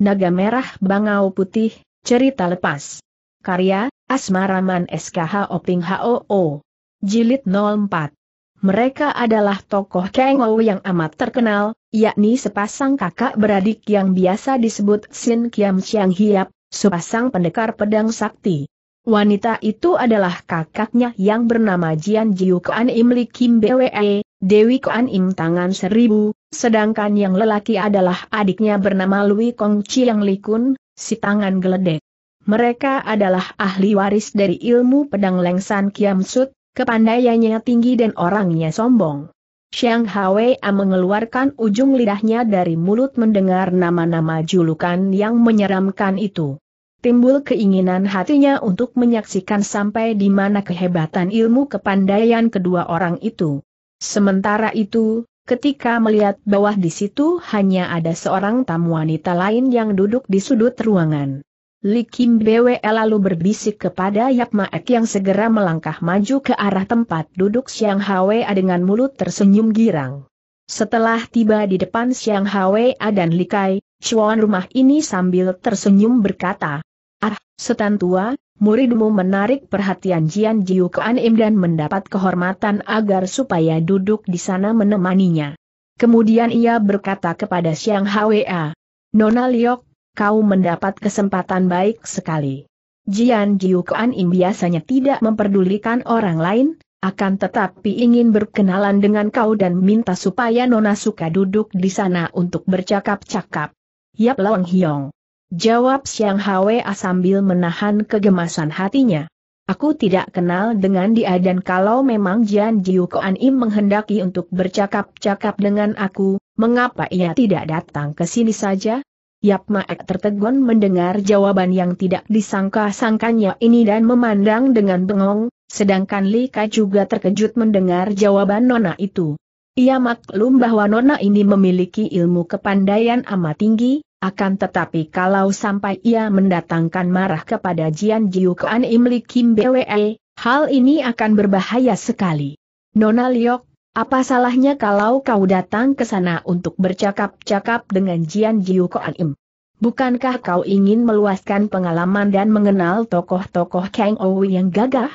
Naga Merah Bangau Putih, Cerita Lepas. Karya, Asmaraman SKH Oping HOO. Jilid 04. Mereka adalah tokoh Ou yang amat terkenal, yakni sepasang kakak beradik yang biasa disebut Sin Kiam Chiang Hiap, sepasang pendekar pedang sakti. Wanita itu adalah kakaknya yang bernama Jian Jiu Kuan Im Li Kim Bwe, e, Dewi Kuan Im Tangan Seribu, sedangkan yang lelaki adalah adiknya bernama Lui Kong Chiang Li Kun, si Tangan Geledek. Mereka adalah ahli waris dari ilmu pedang Lengsan Kiam Sut, Kepandaiannya tinggi dan orangnya sombong. Xiang Hwea mengeluarkan ujung lidahnya dari mulut mendengar nama-nama julukan yang menyeramkan itu. Timbul keinginan hatinya untuk menyaksikan sampai di mana kehebatan ilmu kepandaian kedua orang itu. Sementara itu, ketika melihat bawah di situ hanya ada seorang tamu wanita lain yang duduk di sudut ruangan. Li Kim Bwe lalu berbisik kepada Yap Maek yang segera melangkah maju ke arah tempat duduk Siang Hwa dengan mulut tersenyum girang. Setelah tiba di depan Siang Hwa dan Li Kai, Chuan rumah ini sambil tersenyum berkata, Ah, setan tua, muridmu menarik perhatian Jian Jiu Kuan Im dan mendapat kehormatan agar supaya duduk di sana menemaninya. Kemudian ia berkata kepada Siang Hwa, Nona Liok, kau mendapat kesempatan baik sekali. Jian Jiukan Im biasanya tidak memperdulikan orang lain, akan tetapi ingin berkenalan dengan kau dan minta supaya Nona suka duduk di sana untuk bercakap-cakap. Yap Long Hiong. Jawab Siang Hwa sambil menahan kegemasan hatinya. Aku tidak kenal dengan dia dan kalau memang Jian Jiukan Im menghendaki untuk bercakap-cakap dengan aku, mengapa ia tidak datang ke sini saja? Yap Maek tertegun mendengar jawaban yang tidak disangka-sangkanya ini dan memandang dengan bengong, sedangkan Lika juga terkejut mendengar jawaban Nona itu. Ia maklum bahwa Nona ini memiliki ilmu kepandaian amat tinggi, akan tetapi kalau sampai ia mendatangkan marah kepada Jian Jiu Kuan Imli Kim Bwe, hal ini akan berbahaya sekali. Nona Liok apa salahnya kalau kau datang ke sana untuk bercakap-cakap dengan Jian Jiu Koan Im? Bukankah kau ingin meluaskan pengalaman dan mengenal tokoh-tokoh Kang Owi yang gagah?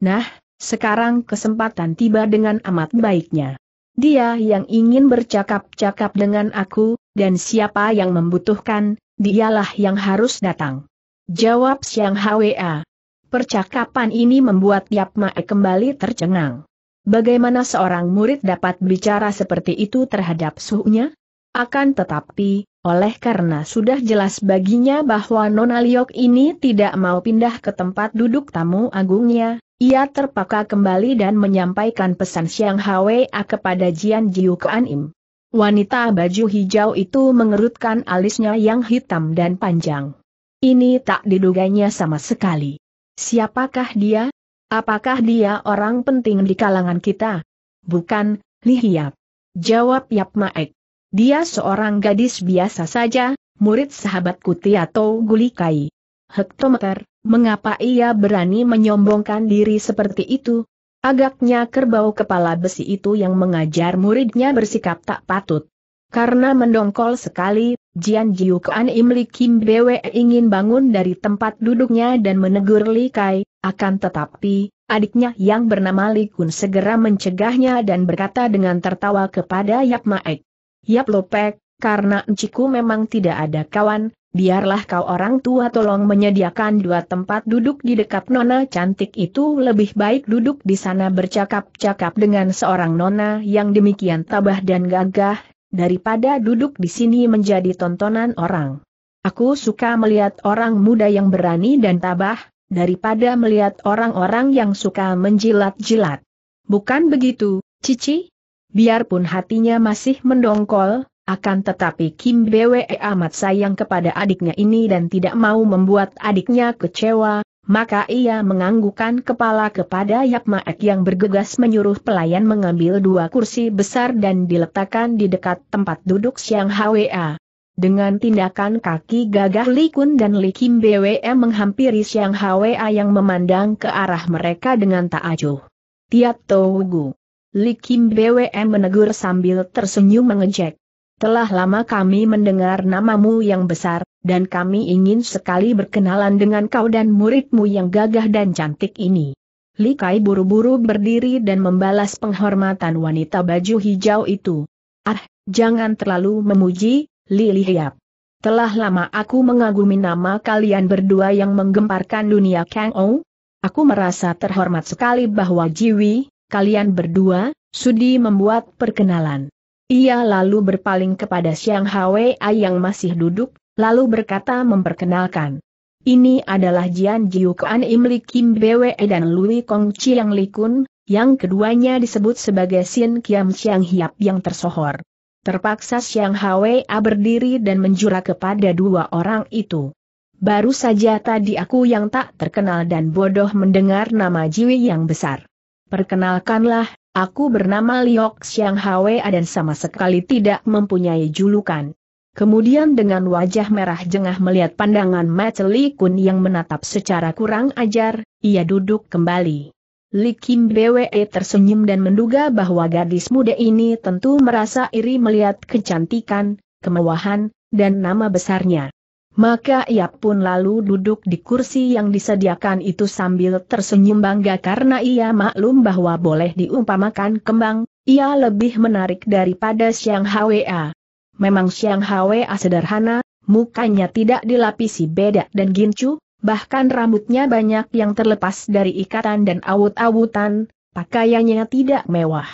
Nah, sekarang kesempatan tiba dengan amat baiknya. Dia yang ingin bercakap-cakap dengan aku, dan siapa yang membutuhkan, dialah yang harus datang. Jawab Siang Hwa. Percakapan ini membuat Yap Mae kembali tercengang. Bagaimana seorang murid dapat bicara seperti itu terhadap suhunya? Akan tetapi, oleh karena sudah jelas baginya bahwa Nona Liok ini tidak mau pindah ke tempat duduk tamu agungnya, ia terpaksa kembali dan menyampaikan pesan Siang Hwa kepada Jian Jiu Kuan Im. Wanita baju hijau itu mengerutkan alisnya yang hitam dan panjang. Ini tak diduganya sama sekali. Siapakah dia? Apakah dia orang penting di kalangan kita? Bukan, Li Hiap. Jawab Yap Maek. Dia seorang gadis biasa saja, murid sahabatku Tiato Gulikai. Hektometer, mengapa ia berani menyombongkan diri seperti itu? Agaknya kerbau kepala besi itu yang mengajar muridnya bersikap tak patut. Karena mendongkol sekali, Jian Jiu Kuan Imli Kim Bwe ingin bangun dari tempat duduknya dan menegur Li Kai, akan tetapi, adiknya yang bernama Li Kun segera mencegahnya dan berkata dengan tertawa kepada Yap Maek. Yap Lopek, karena enciku memang tidak ada kawan, biarlah kau orang tua tolong menyediakan dua tempat duduk di dekat nona cantik itu lebih baik duduk di sana bercakap-cakap dengan seorang nona yang demikian tabah dan gagah, daripada duduk di sini menjadi tontonan orang. Aku suka melihat orang muda yang berani dan tabah, daripada melihat orang-orang yang suka menjilat-jilat. Bukan begitu, Cici? Biarpun hatinya masih mendongkol, akan tetapi Kim Bwe amat sayang kepada adiknya ini dan tidak mau membuat adiknya kecewa, maka ia menganggukkan kepala kepada Yap Maek yang bergegas menyuruh pelayan mengambil dua kursi besar dan diletakkan di dekat tempat duduk Siang Hwa. Dengan tindakan kaki gagah Li Kun dan Li Kim BWM menghampiri Siang Hwa yang memandang ke arah mereka dengan tak acuh. Tiap Togu. Li Kim BWM menegur sambil tersenyum mengejek. Telah lama kami mendengar namamu yang besar, dan kami ingin sekali berkenalan dengan kau dan muridmu yang gagah dan cantik ini. Li Kai buru-buru berdiri dan membalas penghormatan wanita baju hijau itu. Ah, jangan terlalu memuji, Lili Hiap. Telah lama aku mengagumi nama kalian berdua yang menggemparkan dunia Kang Ou. Aku merasa terhormat sekali bahwa Jiwi, kalian berdua, sudi membuat perkenalan. Ia lalu berpaling kepada Xiang Hwei yang masih duduk, lalu berkata memperkenalkan. Ini adalah Jian Jiu Kuan Im Li Kim Bwe dan Lui Kong Chiang Likun, yang keduanya disebut sebagai Sin Kiam Chiang Hiap yang tersohor. Terpaksa Siang Hwa berdiri dan menjura kepada dua orang itu. Baru saja tadi aku yang tak terkenal dan bodoh mendengar nama Jiwi yang besar. Perkenalkanlah, aku bernama Liok Siang Hwa dan sama sekali tidak mempunyai julukan. Kemudian dengan wajah merah jengah melihat pandangan Li Kun yang menatap secara kurang ajar, ia duduk kembali. Li Kim Bwe tersenyum dan menduga bahwa gadis muda ini tentu merasa iri melihat kecantikan, kemewahan, dan nama besarnya. Maka ia pun lalu duduk di kursi yang disediakan itu sambil tersenyum bangga karena ia maklum bahwa boleh diumpamakan kembang, ia lebih menarik daripada Siang Hwa. Memang Siang Hwa sederhana, mukanya tidak dilapisi bedak dan gincu, bahkan rambutnya banyak yang terlepas dari ikatan dan awut-awutan, pakaiannya tidak mewah.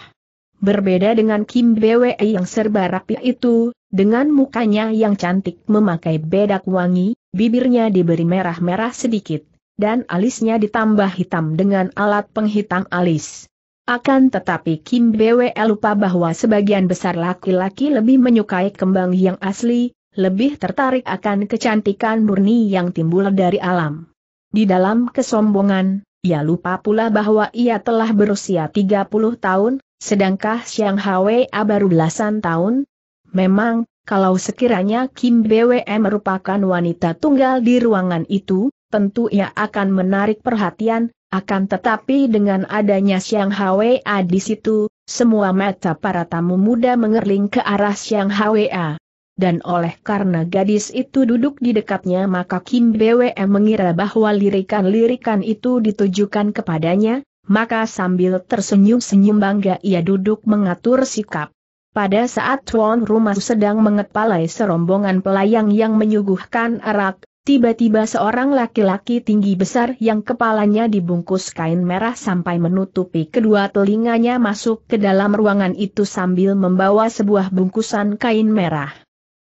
Berbeda dengan Kim Bwe yang serba rapi itu, dengan mukanya yang cantik memakai bedak wangi, bibirnya diberi merah-merah sedikit, dan alisnya ditambah hitam dengan alat penghitam alis. Akan tetapi Kim Bwe lupa bahwa sebagian besar laki-laki lebih menyukai kembang yang asli, lebih tertarik akan kecantikan murni yang timbul dari alam. Di dalam kesombongan, ia lupa pula bahwa ia telah berusia 30 tahun, sedangkan Xiang Hwa baru belasan tahun. Memang, kalau sekiranya Kim Bwe merupakan wanita tunggal di ruangan itu, tentu ia akan menarik perhatian, akan tetapi dengan adanya Xiang Hwa di situ, semua mata para tamu muda mengerling ke arah Xiang Hwa dan oleh karena gadis itu duduk di dekatnya maka Kim BWM mengira bahwa lirikan-lirikan itu ditujukan kepadanya, maka sambil tersenyum-senyum bangga ia duduk mengatur sikap. Pada saat tuan rumah sedang mengepalai serombongan pelayang yang menyuguhkan arak, tiba-tiba seorang laki-laki tinggi besar yang kepalanya dibungkus kain merah sampai menutupi kedua telinganya masuk ke dalam ruangan itu sambil membawa sebuah bungkusan kain merah.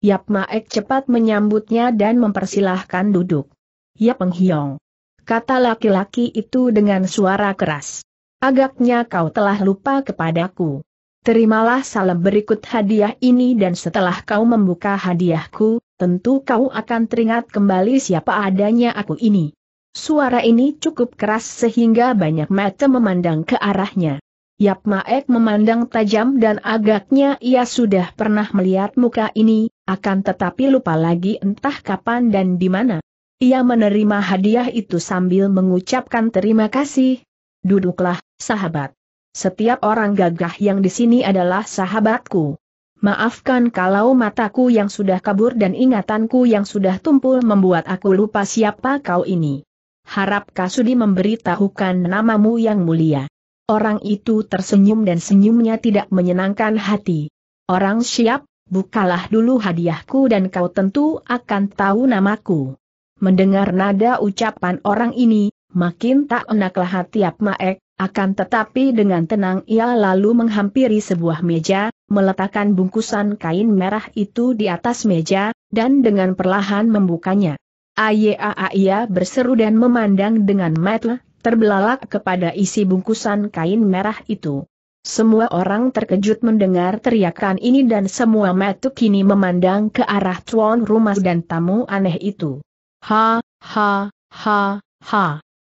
Yap Maek cepat menyambutnya dan mempersilahkan duduk. Yap Penghiong. Kata laki-laki itu dengan suara keras. Agaknya kau telah lupa kepadaku. Terimalah salam berikut hadiah ini dan setelah kau membuka hadiahku, tentu kau akan teringat kembali siapa adanya aku ini. Suara ini cukup keras sehingga banyak mata memandang ke arahnya. Yap Maek memandang tajam dan agaknya ia sudah pernah melihat muka ini, akan tetapi lupa lagi entah kapan dan di mana. Ia menerima hadiah itu sambil mengucapkan terima kasih. Duduklah, sahabat. Setiap orang gagah yang di sini adalah sahabatku. Maafkan kalau mataku yang sudah kabur dan ingatanku yang sudah tumpul membuat aku lupa siapa kau ini. Harap Kasudi memberitahukan namamu yang mulia. Orang itu tersenyum dan senyumnya tidak menyenangkan hati. Orang siap, bukalah dulu hadiahku dan kau tentu akan tahu namaku. Mendengar nada ucapan orang ini, makin tak enaklah hati Maek. akan tetapi dengan tenang ia lalu menghampiri sebuah meja, meletakkan bungkusan kain merah itu di atas meja, dan dengan perlahan membukanya. Ayaa ia berseru dan memandang dengan mata terbelalak kepada isi bungkusan kain merah itu. Semua orang terkejut mendengar teriakan ini dan semua mata kini memandang ke arah tuan rumah dan tamu aneh itu. Ha, ha, ha, ha.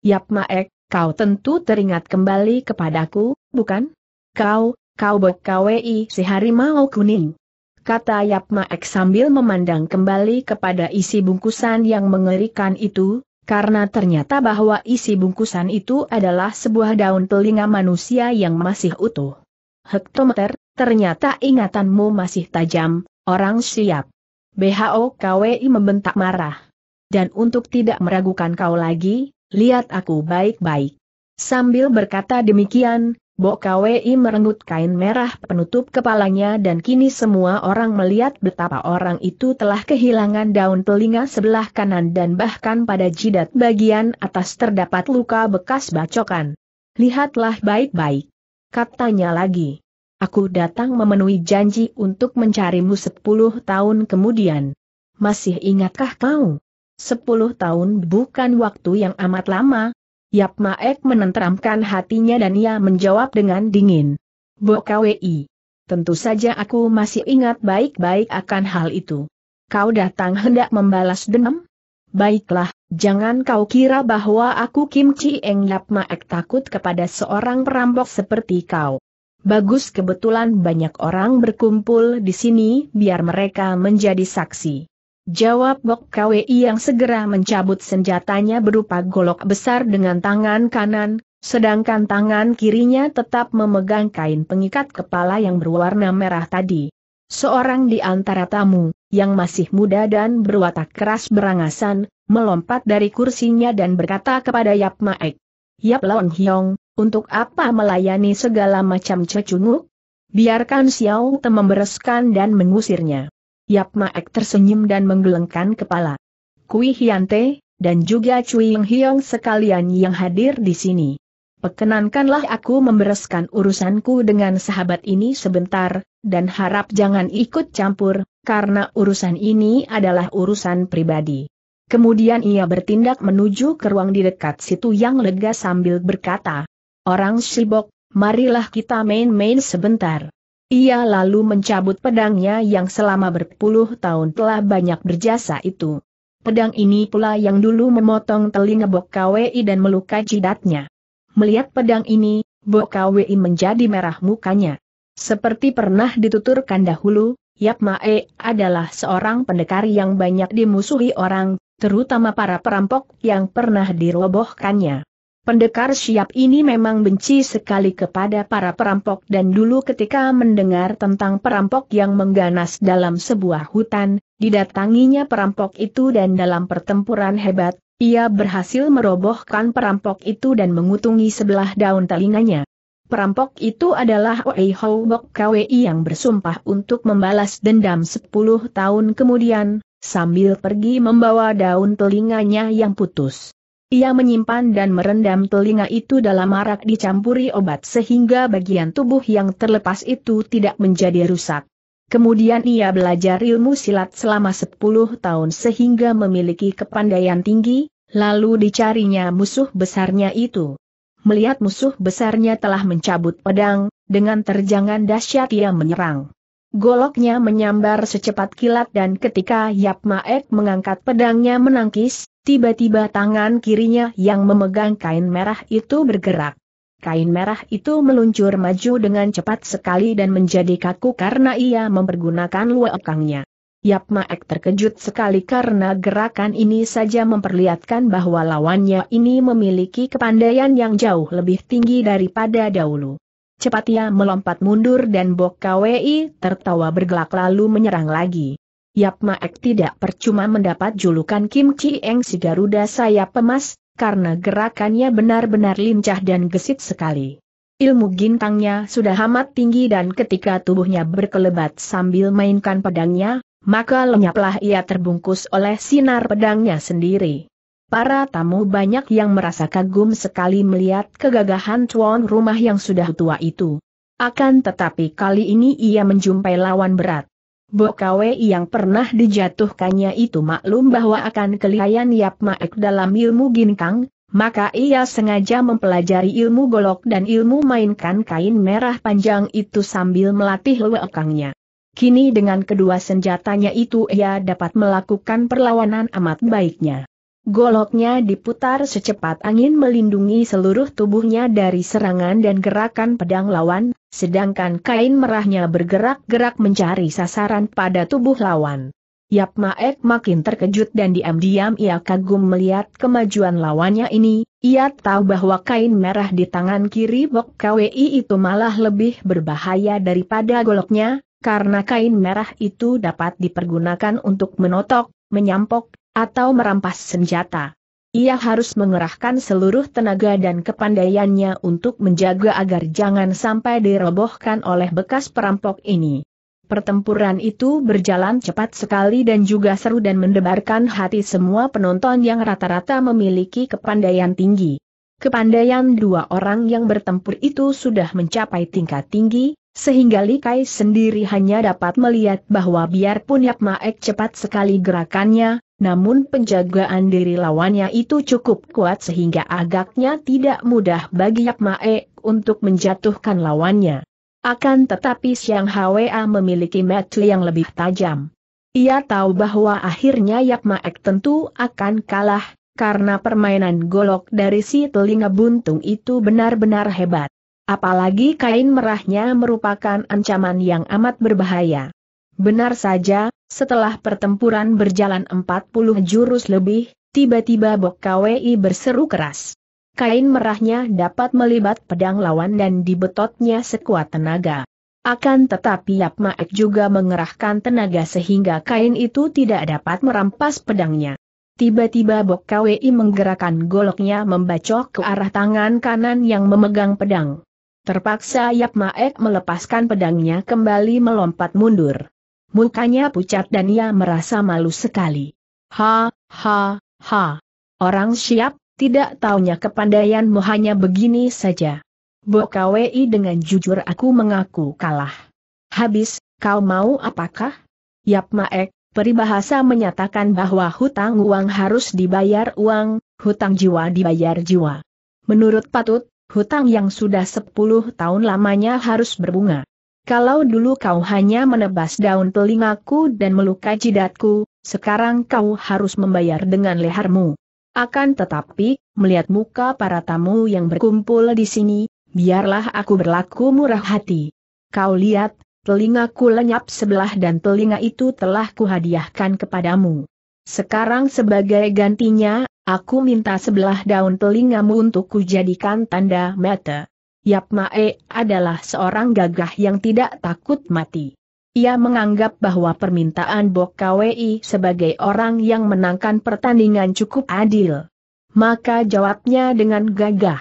Yap Maek, kau tentu teringat kembali kepadaku, bukan? Kau, kau bekawai si harimau kuning. Kata Yap Maek sambil memandang kembali kepada isi bungkusan yang mengerikan itu, karena ternyata bahwa isi bungkusan itu adalah sebuah daun telinga manusia yang masih utuh. Hektometer, ternyata ingatanmu masih tajam, orang siap. BHO KWI membentak marah. Dan untuk tidak meragukan kau lagi, lihat aku baik-baik. Sambil berkata demikian, Bok Kwi merenggut kain merah penutup kepalanya dan kini semua orang melihat betapa orang itu telah kehilangan daun telinga sebelah kanan dan bahkan pada jidat bagian atas terdapat luka bekas bacokan. Lihatlah baik-baik. Katanya lagi. Aku datang memenuhi janji untuk mencarimu sepuluh tahun kemudian. Masih ingatkah kau? Sepuluh tahun bukan waktu yang amat lama, Yap Maek menenteramkan hatinya dan ia menjawab dengan dingin. Bokawi. Tentu saja aku masih ingat baik-baik akan hal itu. Kau datang hendak membalas dendam? Baiklah, jangan kau kira bahwa aku Kim Chi Eng Yap Maek takut kepada seorang perampok seperti kau. Bagus kebetulan banyak orang berkumpul di sini biar mereka menjadi saksi. Jawab Bok KWI yang segera mencabut senjatanya berupa golok besar dengan tangan kanan, sedangkan tangan kirinya tetap memegang kain pengikat kepala yang berwarna merah tadi. Seorang di antara tamu, yang masih muda dan berwatak keras berangasan, melompat dari kursinya dan berkata kepada Yap Maek. Yap Lon Hiong, untuk apa melayani segala macam cecunguk? Biarkan Xiao Te membereskan dan mengusirnya. Yap Maek tersenyum dan menggelengkan kepala. Kui Hyante, dan juga Cui Yeng Hiong sekalian yang hadir di sini. Pekenankanlah aku membereskan urusanku dengan sahabat ini sebentar, dan harap jangan ikut campur, karena urusan ini adalah urusan pribadi. Kemudian ia bertindak menuju ke ruang di dekat situ yang lega sambil berkata, Orang sibok, marilah kita main-main sebentar. Ia lalu mencabut pedangnya yang selama berpuluh tahun telah banyak berjasa itu. Pedang ini pula yang dulu memotong telinga Bok Kwei dan melukai jidatnya. Melihat pedang ini, Bok Kwei menjadi merah mukanya. Seperti pernah dituturkan dahulu, Yap Mae adalah seorang pendekar yang banyak dimusuhi orang, terutama para perampok yang pernah dirobohkannya. Pendekar siap ini memang benci sekali kepada para perampok dan dulu ketika mendengar tentang perampok yang mengganas dalam sebuah hutan, didatanginya perampok itu dan dalam pertempuran hebat, ia berhasil merobohkan perampok itu dan mengutungi sebelah daun telinganya. Perampok itu adalah Wei Houbok Kwei yang bersumpah untuk membalas dendam 10 tahun kemudian, sambil pergi membawa daun telinganya yang putus. Ia menyimpan dan merendam telinga itu dalam arak dicampuri obat sehingga bagian tubuh yang terlepas itu tidak menjadi rusak. Kemudian ia belajar ilmu silat selama 10 tahun sehingga memiliki kepandaian tinggi, lalu dicarinya musuh besarnya itu. Melihat musuh besarnya telah mencabut pedang, dengan terjangan dahsyat ia menyerang. Goloknya menyambar secepat kilat dan ketika Yap Maek mengangkat pedangnya menangkis, tiba-tiba tangan kirinya yang memegang kain merah itu bergerak. Kain merah itu meluncur maju dengan cepat sekali dan menjadi kaku karena ia mempergunakan luekangnya. Yap Maek terkejut sekali karena gerakan ini saja memperlihatkan bahwa lawannya ini memiliki kepandaian yang jauh lebih tinggi daripada dahulu. Cepat ia melompat mundur dan Bok Kwei tertawa bergelak lalu menyerang lagi. Yap Maek tidak percuma mendapat julukan Kim Chi Eng si Garuda sayap pemas, karena gerakannya benar-benar lincah dan gesit sekali. Ilmu gintangnya sudah amat tinggi dan ketika tubuhnya berkelebat sambil mainkan pedangnya, maka lenyaplah ia terbungkus oleh sinar pedangnya sendiri. Para tamu banyak yang merasa kagum sekali melihat kegagahan tuan rumah yang sudah tua itu. Akan tetapi kali ini ia menjumpai lawan berat. Bokawe yang pernah dijatuhkannya itu maklum bahwa akan kelihayan Yap Maek dalam ilmu ginkang, maka ia sengaja mempelajari ilmu golok dan ilmu mainkan kain merah panjang itu sambil melatih lewekangnya. Kini dengan kedua senjatanya itu ia dapat melakukan perlawanan amat baiknya. Goloknya diputar secepat angin melindungi seluruh tubuhnya dari serangan dan gerakan pedang lawan, sedangkan kain merahnya bergerak-gerak mencari sasaran pada tubuh lawan. Yap Maek makin terkejut dan diam-diam ia kagum melihat kemajuan lawannya ini, ia tahu bahwa kain merah di tangan kiri Bok KWI itu malah lebih berbahaya daripada goloknya, karena kain merah itu dapat dipergunakan untuk menotok, menyampok, atau merampas senjata. Ia harus mengerahkan seluruh tenaga dan kepandaiannya untuk menjaga agar jangan sampai dirobohkan oleh bekas perampok ini. Pertempuran itu berjalan cepat sekali dan juga seru dan mendebarkan hati semua penonton yang rata-rata memiliki kepandaian tinggi. Kepandaian dua orang yang bertempur itu sudah mencapai tingkat tinggi, sehingga Likai sendiri hanya dapat melihat bahwa biarpun Yap Maek cepat sekali gerakannya, namun penjagaan diri lawannya itu cukup kuat sehingga agaknya tidak mudah bagi Yap Mae untuk menjatuhkan lawannya. Akan tetapi Siang Hwa memiliki metu yang lebih tajam. Ia tahu bahwa akhirnya Yap Maek tentu akan kalah, karena permainan golok dari si telinga buntung itu benar-benar hebat. Apalagi kain merahnya merupakan ancaman yang amat berbahaya. Benar saja, setelah pertempuran berjalan 40 jurus lebih, tiba-tiba Bok KWI berseru keras. Kain merahnya dapat melibat pedang lawan dan dibetotnya sekuat tenaga. Akan tetapi Yap Maek juga mengerahkan tenaga sehingga kain itu tidak dapat merampas pedangnya. Tiba-tiba Bok KWI menggerakkan goloknya membacok ke arah tangan kanan yang memegang pedang. Terpaksa Yap Maek melepaskan pedangnya kembali melompat mundur. Mukanya pucat dan ia merasa malu sekali. Ha, ha, ha. Orang siap, tidak taunya kepandaianmu hanya begini saja. Bokawi dengan jujur aku mengaku kalah. Habis, kau mau apakah? Yap Maek, peribahasa menyatakan bahwa hutang uang harus dibayar uang, hutang jiwa dibayar jiwa. Menurut patut, hutang yang sudah 10 tahun lamanya harus berbunga. Kalau dulu kau hanya menebas daun telingaku dan melukai jidatku, sekarang kau harus membayar dengan lehermu. Akan tetapi, melihat muka para tamu yang berkumpul di sini, biarlah aku berlaku murah hati. Kau lihat, telingaku lenyap sebelah dan telinga itu telah kuhadiahkan kepadamu. Sekarang sebagai gantinya, aku minta sebelah daun telingamu untuk kujadikan tanda mata. Yap Mae adalah seorang gagah yang tidak takut mati. Ia menganggap bahwa permintaan Bok KWI sebagai orang yang menangkan pertandingan cukup adil. Maka jawabnya dengan gagah.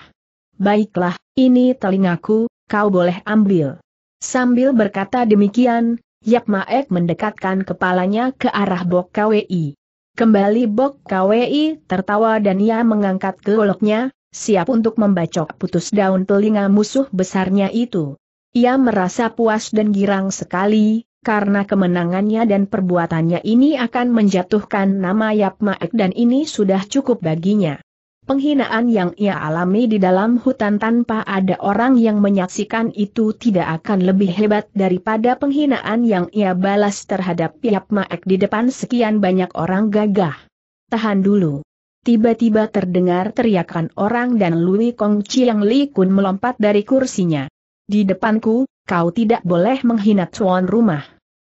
Baiklah, ini telingaku, kau boleh ambil. Sambil berkata demikian, Yap Maek mendekatkan kepalanya ke arah Bok KWI. Kembali Bok KWI tertawa dan ia mengangkat goloknya, siap untuk membacok putus daun telinga musuh besarnya itu. Ia merasa puas dan girang sekali, karena kemenangannya dan perbuatannya ini akan menjatuhkan nama Yap Maek dan ini sudah cukup baginya. Penghinaan yang ia alami di dalam hutan tanpa ada orang yang menyaksikan itu tidak akan lebih hebat daripada penghinaan yang ia balas terhadap Yap Maek di depan sekian banyak orang gagah. Tahan dulu. Tiba-tiba terdengar teriakan orang dan Lui Kong Chiang Li Kun melompat dari kursinya. Di depanku, kau tidak boleh menghina tuan rumah.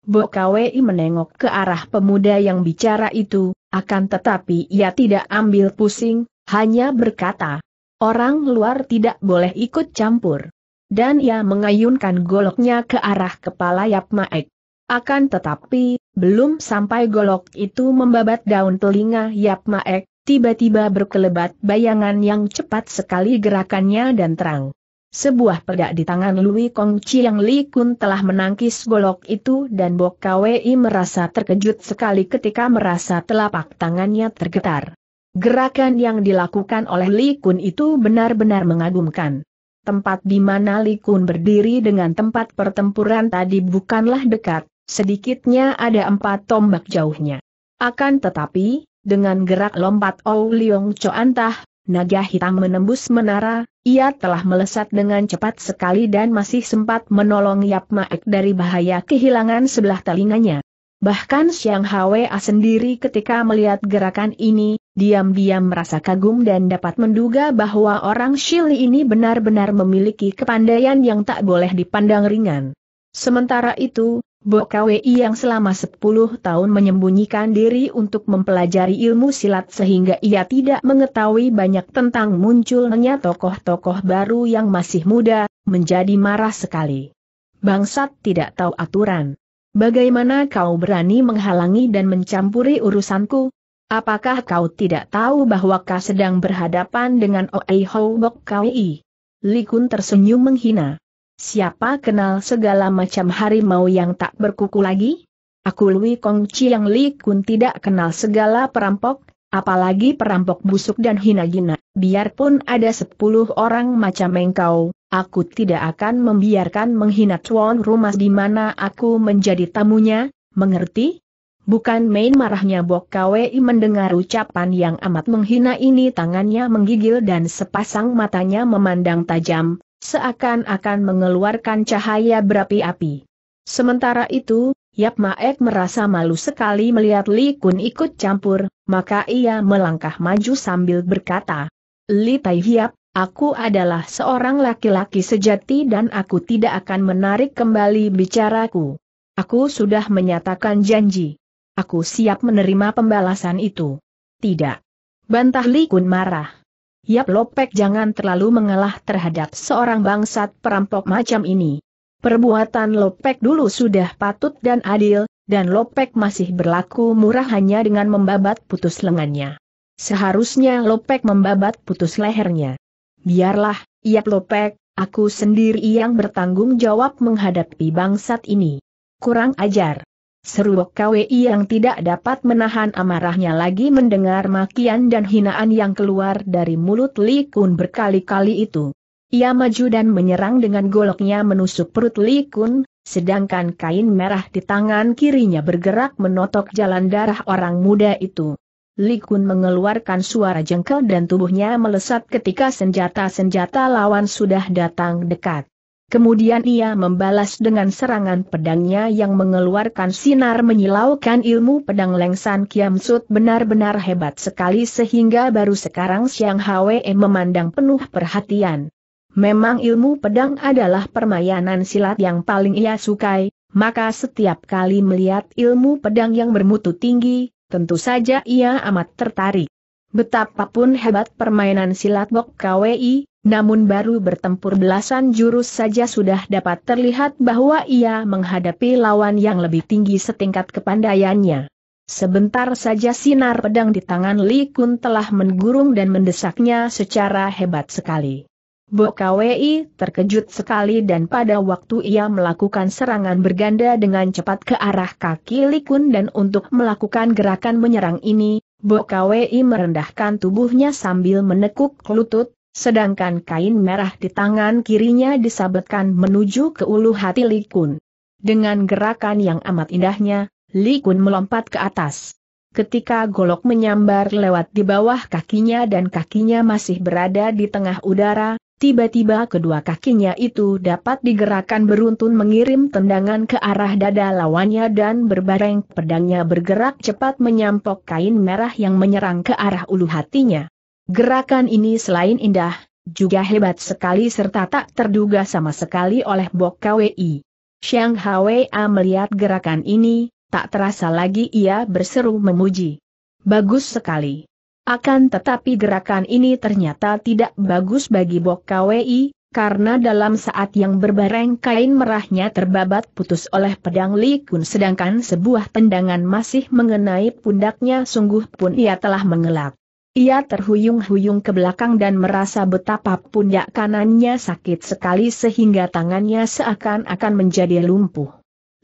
Bo Kwei menengok ke arah pemuda yang bicara itu, akan tetapi ia tidak ambil pusing, hanya berkata, orang luar tidak boleh ikut campur. Dan ia mengayunkan goloknya ke arah kepala Yap Maek. Akan tetapi, belum sampai golok itu membabat daun telinga Yap Maek, Tiba-tiba berkelebat bayangan yang cepat sekali gerakannya dan terang. Sebuah pedak di tangan Lui Kong Chiang Li Kun telah menangkis golok itu dan Bok Kwei merasa terkejut sekali ketika merasa telapak tangannya tergetar. Gerakan yang dilakukan oleh Li Kun itu benar-benar mengagumkan. Tempat di mana Li Kun berdiri dengan tempat pertempuran tadi bukanlah dekat, sedikitnya ada empat tombak jauhnya. Akan tetapi, dengan gerak lompat Ou Liong Choantah, naga hitam menembus menara, ia telah melesat dengan cepat sekali dan masih sempat menolong Yap Maek dari bahaya kehilangan sebelah telinganya. Bahkan Xiang Hwa sendiri ketika melihat gerakan ini, diam-diam merasa kagum dan dapat menduga bahwa orang Shili ini benar-benar memiliki kepandaian yang tak boleh dipandang ringan. Sementara itu, Bokawi yang selama 10 tahun menyembunyikan diri untuk mempelajari ilmu silat sehingga ia tidak mengetahui banyak tentang munculnya tokoh-tokoh baru yang masih muda, menjadi marah sekali. Bangsat tidak tahu aturan. Bagaimana kau berani menghalangi dan mencampuri urusanku? Apakah kau tidak tahu bahwa kau sedang berhadapan dengan Oei Hou Bok Li Likun tersenyum menghina. Siapa kenal segala macam harimau yang tak berkuku lagi? Aku Lui Kong Chiang Li Kun tidak kenal segala perampok, apalagi perampok busuk dan hina gina Biarpun ada sepuluh orang macam engkau, aku tidak akan membiarkan menghina tuan rumah di mana aku menjadi tamunya, mengerti? Bukan main marahnya Bok Kwei mendengar ucapan yang amat menghina ini tangannya menggigil dan sepasang matanya memandang tajam, seakan-akan mengeluarkan cahaya berapi-api. Sementara itu, Yap Maek merasa malu sekali melihat Li Kun ikut campur, maka ia melangkah maju sambil berkata, Li Tai Hiap, Aku adalah seorang laki-laki sejati dan aku tidak akan menarik kembali bicaraku. Aku sudah menyatakan janji. Aku siap menerima pembalasan itu. Tidak. Bantah Li Kun marah. Yap Lopek jangan terlalu mengalah terhadap seorang bangsat perampok macam ini. Perbuatan Lopek dulu sudah patut dan adil, dan Lopek masih berlaku murah hanya dengan membabat putus lengannya. Seharusnya Lopek membabat putus lehernya. Biarlah, Yap Lopek, aku sendiri yang bertanggung jawab menghadapi bangsat ini. Kurang ajar. Seru KWI yang tidak dapat menahan amarahnya lagi mendengar makian dan hinaan yang keluar dari mulut Li Kun berkali-kali itu. Ia maju dan menyerang dengan goloknya menusuk perut Li Kun, sedangkan kain merah di tangan kirinya bergerak menotok jalan darah orang muda itu. Li Kun mengeluarkan suara jengkel dan tubuhnya melesat ketika senjata-senjata lawan sudah datang dekat. Kemudian ia membalas dengan serangan pedangnya yang mengeluarkan sinar menyilaukan ilmu pedang Lengsan Kiam benar-benar hebat sekali sehingga baru sekarang Siang Hwe memandang penuh perhatian. Memang ilmu pedang adalah permainan silat yang paling ia sukai, maka setiap kali melihat ilmu pedang yang bermutu tinggi, tentu saja ia amat tertarik. Betapapun hebat permainan silat Bok KWI, namun baru bertempur belasan jurus saja sudah dapat terlihat bahwa ia menghadapi lawan yang lebih tinggi setingkat kepandaiannya. Sebentar saja sinar pedang di tangan Li Kun telah menggurung dan mendesaknya secara hebat sekali. Bo Kwei terkejut sekali dan pada waktu ia melakukan serangan berganda dengan cepat ke arah kaki Li Kun dan untuk melakukan gerakan menyerang ini, Bo Kwei merendahkan tubuhnya sambil menekuk lutut, Sedangkan kain merah di tangan kirinya disabetkan menuju ke ulu hati Li Kun. Dengan gerakan yang amat indahnya, Li Kun melompat ke atas. Ketika golok menyambar lewat di bawah kakinya dan kakinya masih berada di tengah udara, tiba-tiba kedua kakinya itu dapat digerakkan beruntun mengirim tendangan ke arah dada lawannya dan berbareng pedangnya bergerak cepat menyampok kain merah yang menyerang ke arah ulu hatinya. Gerakan ini selain indah, juga hebat sekali serta tak terduga sama sekali oleh Bok KWI. Xiang Hwa melihat gerakan ini, tak terasa lagi ia berseru memuji. Bagus sekali. Akan tetapi gerakan ini ternyata tidak bagus bagi Bok KWI, karena dalam saat yang berbareng kain merahnya terbabat putus oleh pedang Li Kun sedangkan sebuah tendangan masih mengenai pundaknya sungguh pun ia telah mengelak. Ia terhuyung-huyung ke belakang dan merasa betapa pundak kanannya sakit sekali sehingga tangannya seakan-akan menjadi lumpuh.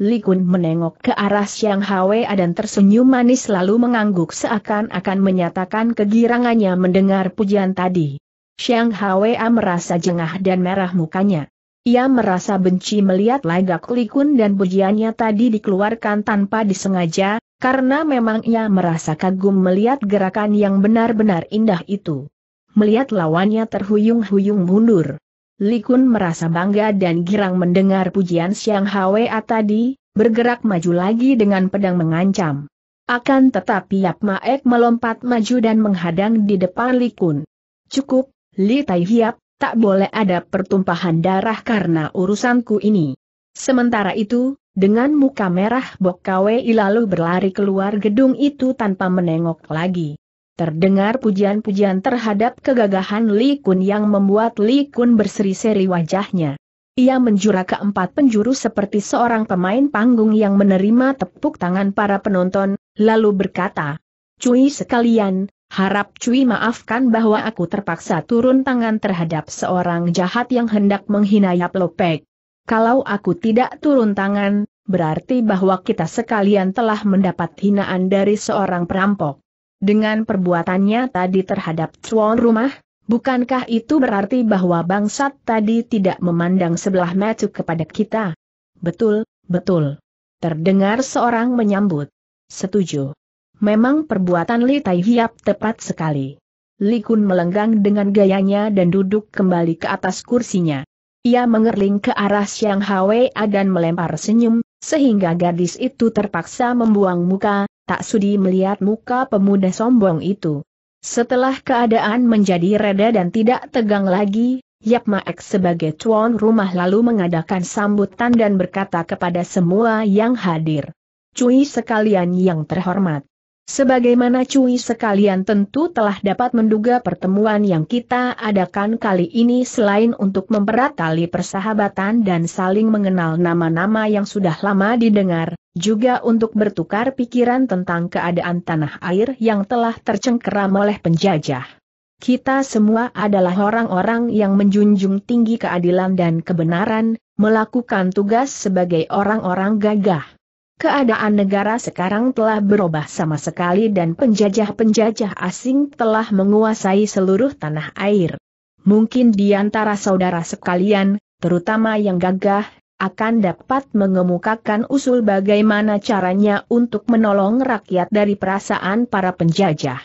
Li Kun menengok ke arah Siang Hwa dan tersenyum manis lalu mengangguk seakan-akan menyatakan kegirangannya mendengar pujian tadi. Siang Hwa merasa jengah dan merah mukanya. Ia merasa benci melihat lagak Li Kun dan pujiannya tadi dikeluarkan tanpa disengaja, karena memang ia merasa kagum melihat gerakan yang benar-benar indah itu. Melihat lawannya terhuyung-huyung mundur. Likun merasa bangga dan girang mendengar pujian Siang Hwa tadi, bergerak maju lagi dengan pedang mengancam. Akan tetapi Yap Maek melompat maju dan menghadang di depan Likun. Cukup, Li Tai Hiap, tak boleh ada pertumpahan darah karena urusanku ini. Sementara itu, dengan muka merah Bok lalu berlari keluar gedung itu tanpa menengok lagi. Terdengar pujian-pujian terhadap kegagahan Li Kun yang membuat Li Kun berseri-seri wajahnya. Ia menjura keempat penjuru seperti seorang pemain panggung yang menerima tepuk tangan para penonton, lalu berkata, Cui sekalian, harap Cui maafkan bahwa aku terpaksa turun tangan terhadap seorang jahat yang hendak menghina Yap Lopek. Kalau aku tidak turun tangan, berarti bahwa kita sekalian telah mendapat hinaan dari seorang perampok. Dengan perbuatannya tadi terhadap tuan rumah, bukankah itu berarti bahwa bangsat tadi tidak memandang sebelah mata kepada kita? Betul, betul. Terdengar seorang menyambut. Setuju. Memang perbuatan Li Tai Hiap tepat sekali. Li Kun melenggang dengan gayanya dan duduk kembali ke atas kursinya. Ia mengerling ke arah Siang Hwa dan melempar senyum, sehingga gadis itu terpaksa membuang muka, tak sudi melihat muka pemuda sombong itu. Setelah keadaan menjadi reda dan tidak tegang lagi, Yap Maek sebagai tuan rumah lalu mengadakan sambutan dan berkata kepada semua yang hadir. Cui sekalian yang terhormat. Sebagaimana cuy sekalian tentu telah dapat menduga pertemuan yang kita adakan kali ini selain untuk memperat tali persahabatan dan saling mengenal nama-nama yang sudah lama didengar, juga untuk bertukar pikiran tentang keadaan tanah air yang telah tercengkeram oleh penjajah. Kita semua adalah orang-orang yang menjunjung tinggi keadilan dan kebenaran, melakukan tugas sebagai orang-orang gagah. Keadaan negara sekarang telah berubah sama sekali dan penjajah-penjajah asing telah menguasai seluruh tanah air. Mungkin di antara saudara sekalian, terutama yang gagah, akan dapat mengemukakan usul bagaimana caranya untuk menolong rakyat dari perasaan para penjajah.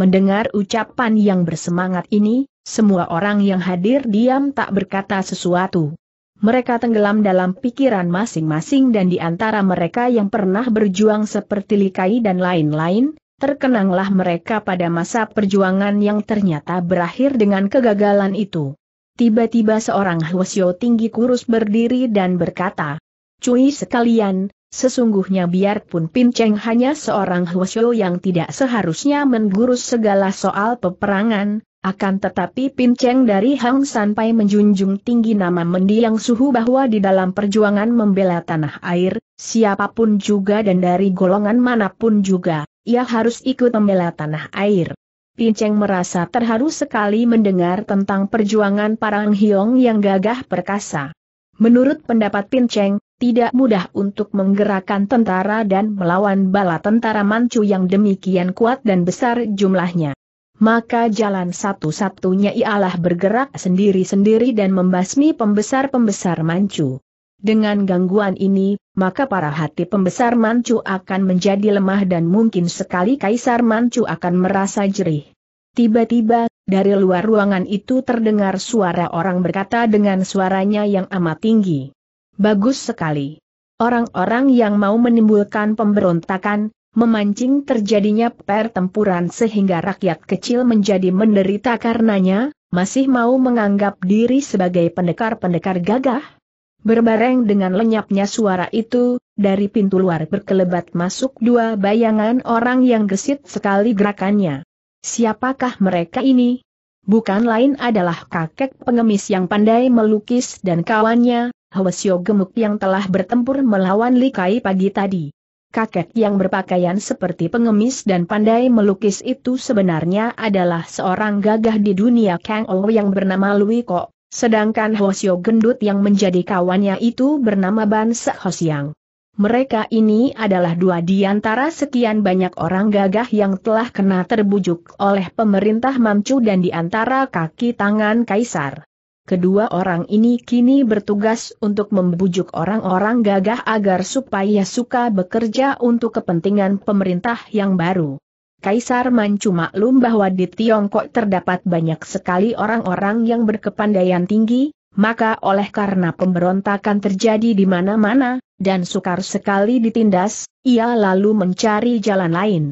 Mendengar ucapan yang bersemangat ini, semua orang yang hadir diam tak berkata sesuatu. Mereka tenggelam dalam pikiran masing-masing dan di antara mereka yang pernah berjuang seperti Likai dan lain-lain, terkenanglah mereka pada masa perjuangan yang ternyata berakhir dengan kegagalan itu. Tiba-tiba seorang Hwasyo tinggi kurus berdiri dan berkata, Cui sekalian, sesungguhnya biarpun Pin Cheng hanya seorang Hwasyo yang tidak seharusnya mengurus segala soal peperangan, akan tetapi Pinceng dari Hang Sanpai menjunjung tinggi nama mendiang suhu bahwa di dalam perjuangan membela tanah air, siapapun juga dan dari golongan manapun juga, ia harus ikut membela tanah air. Pinceng merasa terharu sekali mendengar tentang perjuangan para Hiong yang gagah perkasa. Menurut pendapat Pinceng, tidak mudah untuk menggerakkan tentara dan melawan bala tentara Manchu yang demikian kuat dan besar jumlahnya maka jalan satu-satunya ialah bergerak sendiri-sendiri dan membasmi pembesar-pembesar mancu. Dengan gangguan ini, maka para hati pembesar mancu akan menjadi lemah dan mungkin sekali kaisar mancu akan merasa jerih. Tiba-tiba, dari luar ruangan itu terdengar suara orang berkata dengan suaranya yang amat tinggi. Bagus sekali. Orang-orang yang mau menimbulkan pemberontakan, memancing terjadinya pertempuran sehingga rakyat kecil menjadi menderita karenanya, masih mau menganggap diri sebagai pendekar-pendekar gagah? Berbareng dengan lenyapnya suara itu, dari pintu luar berkelebat masuk dua bayangan orang yang gesit sekali gerakannya. Siapakah mereka ini? Bukan lain adalah kakek pengemis yang pandai melukis dan kawannya, Hwasyo Gemuk yang telah bertempur melawan Likai pagi tadi kakek yang berpakaian seperti pengemis dan pandai melukis itu sebenarnya adalah seorang gagah di dunia Kang Ouw yang bernama Lui Ko, sedangkan Hosio gendut yang menjadi kawannya itu bernama Ban Se Hosiang. Mereka ini adalah dua di antara sekian banyak orang gagah yang telah kena terbujuk oleh pemerintah Mamcu dan di antara kaki tangan Kaisar. Kedua orang ini kini bertugas untuk membujuk orang-orang gagah agar supaya suka bekerja untuk kepentingan pemerintah yang baru. Kaisar Manchu maklum bahwa di Tiongkok terdapat banyak sekali orang-orang yang berkepandaian tinggi, maka oleh karena pemberontakan terjadi di mana-mana, dan sukar sekali ditindas, ia lalu mencari jalan lain.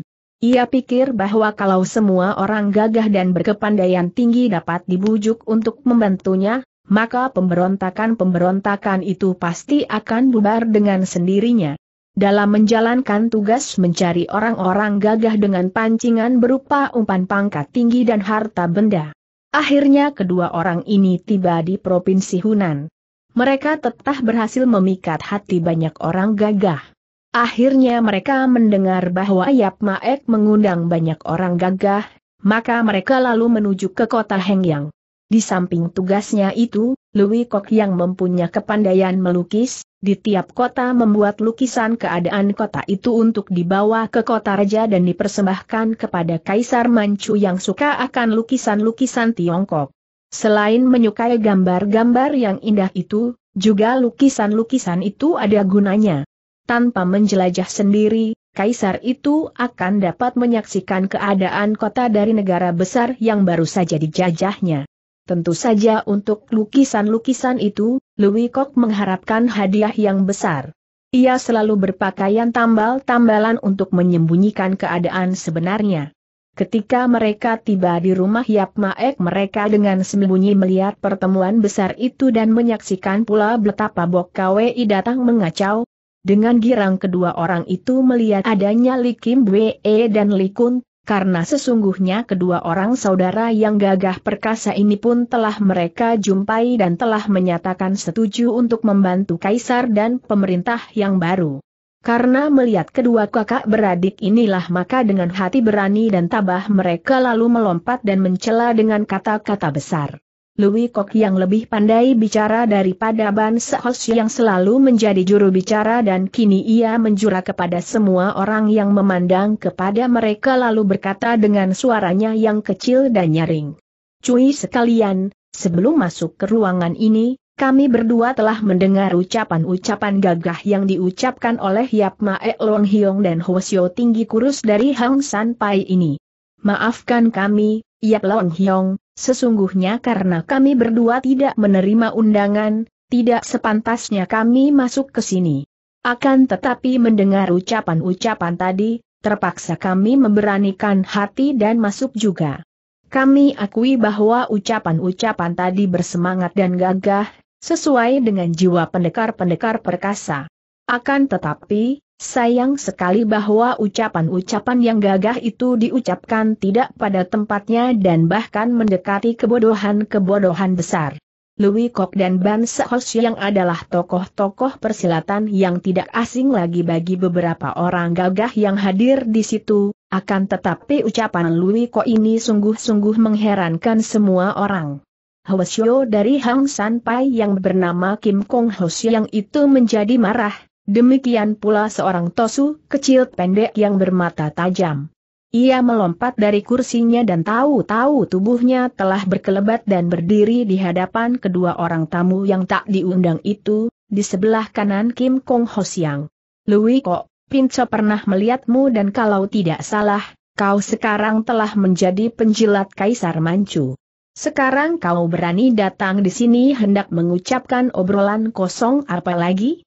Ia pikir bahwa kalau semua orang gagah dan berkepandaian tinggi dapat dibujuk untuk membantunya, maka pemberontakan-pemberontakan itu pasti akan bubar dengan sendirinya. Dalam menjalankan tugas mencari orang-orang gagah dengan pancingan berupa umpan pangkat tinggi dan harta benda. Akhirnya kedua orang ini tiba di Provinsi Hunan. Mereka tetap berhasil memikat hati banyak orang gagah. Akhirnya mereka mendengar bahwa Yap Maek mengundang banyak orang gagah, maka mereka lalu menuju ke kota Hengyang. Di samping tugasnya itu, Louis Kok yang mempunyai kepandaian melukis, di tiap kota membuat lukisan keadaan kota itu untuk dibawa ke kota raja dan dipersembahkan kepada Kaisar Manchu yang suka akan lukisan-lukisan Tiongkok. Selain menyukai gambar-gambar yang indah itu, juga lukisan-lukisan itu ada gunanya tanpa menjelajah sendiri, kaisar itu akan dapat menyaksikan keadaan kota dari negara besar yang baru saja dijajahnya. Tentu saja untuk lukisan-lukisan itu, Louis Kok mengharapkan hadiah yang besar. Ia selalu berpakaian tambal-tambalan untuk menyembunyikan keadaan sebenarnya. Ketika mereka tiba di rumah Yap Maek mereka dengan sembunyi melihat pertemuan besar itu dan menyaksikan pula betapa Bok Kwei datang mengacau, dengan girang kedua orang itu melihat adanya Li Kim Wee dan Li Kun, karena sesungguhnya kedua orang saudara yang gagah perkasa ini pun telah mereka jumpai dan telah menyatakan setuju untuk membantu kaisar dan pemerintah yang baru. Karena melihat kedua kakak beradik inilah maka dengan hati berani dan tabah mereka lalu melompat dan mencela dengan kata-kata besar. Louis Kok yang lebih pandai bicara daripada Ban Sehos yang selalu menjadi juru bicara dan kini ia menjura kepada semua orang yang memandang kepada mereka lalu berkata dengan suaranya yang kecil dan nyaring. Cui sekalian, sebelum masuk ke ruangan ini, kami berdua telah mendengar ucapan-ucapan gagah yang diucapkan oleh Yap Mae Long Hiong dan Hwasyo Tinggi Kurus dari Hang San Pai ini. Maafkan kami, Yap Long Hyong, sesungguhnya karena kami berdua tidak menerima undangan, tidak sepantasnya kami masuk ke sini. Akan tetapi mendengar ucapan-ucapan tadi, terpaksa kami memberanikan hati dan masuk juga. Kami akui bahwa ucapan-ucapan tadi bersemangat dan gagah, sesuai dengan jiwa pendekar-pendekar perkasa. Akan tetapi, Sayang sekali bahwa ucapan-ucapan yang gagah itu diucapkan tidak pada tempatnya dan bahkan mendekati kebodohan-kebodohan besar. Louis Kok dan Ban Sehos yang adalah tokoh-tokoh persilatan yang tidak asing lagi bagi beberapa orang gagah yang hadir di situ, akan tetapi ucapan Louis Kok ini sungguh-sungguh mengherankan semua orang. Hwasyo dari Hang San yang bernama Kim Kong Hwasyo yang itu menjadi marah, Demikian pula seorang tosu, kecil pendek yang bermata tajam. Ia melompat dari kursinya dan tahu-tahu tubuhnya telah berkelebat dan berdiri di hadapan kedua orang tamu yang tak diundang itu, di sebelah kanan Kim Kong Ho Siang. Lui Kok, Pinco pernah melihatmu dan kalau tidak salah, kau sekarang telah menjadi penjilat Kaisar Manchu. Sekarang kau berani datang di sini hendak mengucapkan obrolan kosong apa lagi?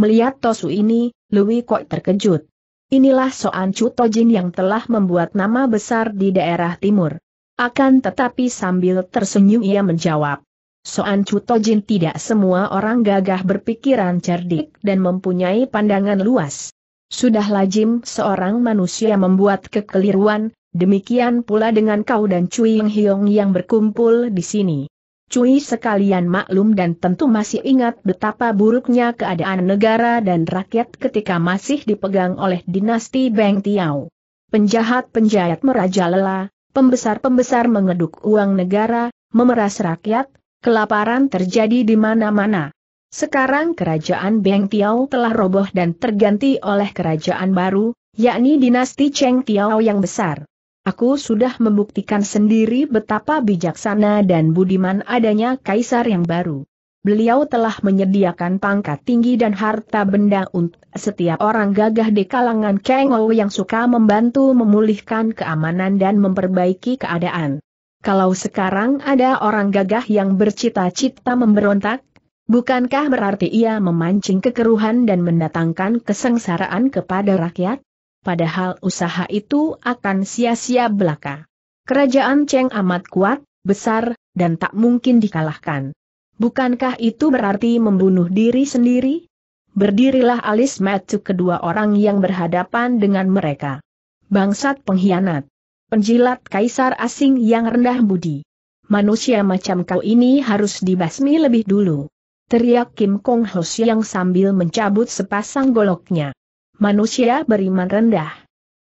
Melihat Tosu ini, Lui Kok terkejut. Inilah Soan Chu Tojin yang telah membuat nama besar di daerah timur. Akan tetapi sambil tersenyum ia menjawab. Soan Chu Tojin tidak semua orang gagah berpikiran cerdik dan mempunyai pandangan luas. Sudah lazim seorang manusia membuat kekeliruan, demikian pula dengan kau dan Cui Ying Hiong yang berkumpul di sini. Cui sekalian maklum dan tentu masih ingat betapa buruknya keadaan negara dan rakyat ketika masih dipegang oleh dinasti Beng Tiao. Penjahat-penjahat merajalela, pembesar-pembesar mengeduk uang negara, memeras rakyat, kelaparan terjadi di mana-mana. Sekarang kerajaan Beng Tiao telah roboh dan terganti oleh kerajaan baru, yakni dinasti Cheng Tiao yang besar. Aku sudah membuktikan sendiri betapa bijaksana dan budiman adanya kaisar yang baru. Beliau telah menyediakan pangkat tinggi dan harta benda untuk setiap orang gagah di kalangan Kengo yang suka membantu memulihkan keamanan dan memperbaiki keadaan. Kalau sekarang ada orang gagah yang bercita-cita memberontak, bukankah berarti ia memancing kekeruhan dan mendatangkan kesengsaraan kepada rakyat? padahal usaha itu akan sia-sia belaka. Kerajaan Cheng amat kuat, besar, dan tak mungkin dikalahkan. Bukankah itu berarti membunuh diri sendiri? Berdirilah alis mata kedua orang yang berhadapan dengan mereka. Bangsat pengkhianat. Penjilat kaisar asing yang rendah budi. Manusia macam kau ini harus dibasmi lebih dulu. Teriak Kim Kong Ho yang sambil mencabut sepasang goloknya manusia beriman rendah.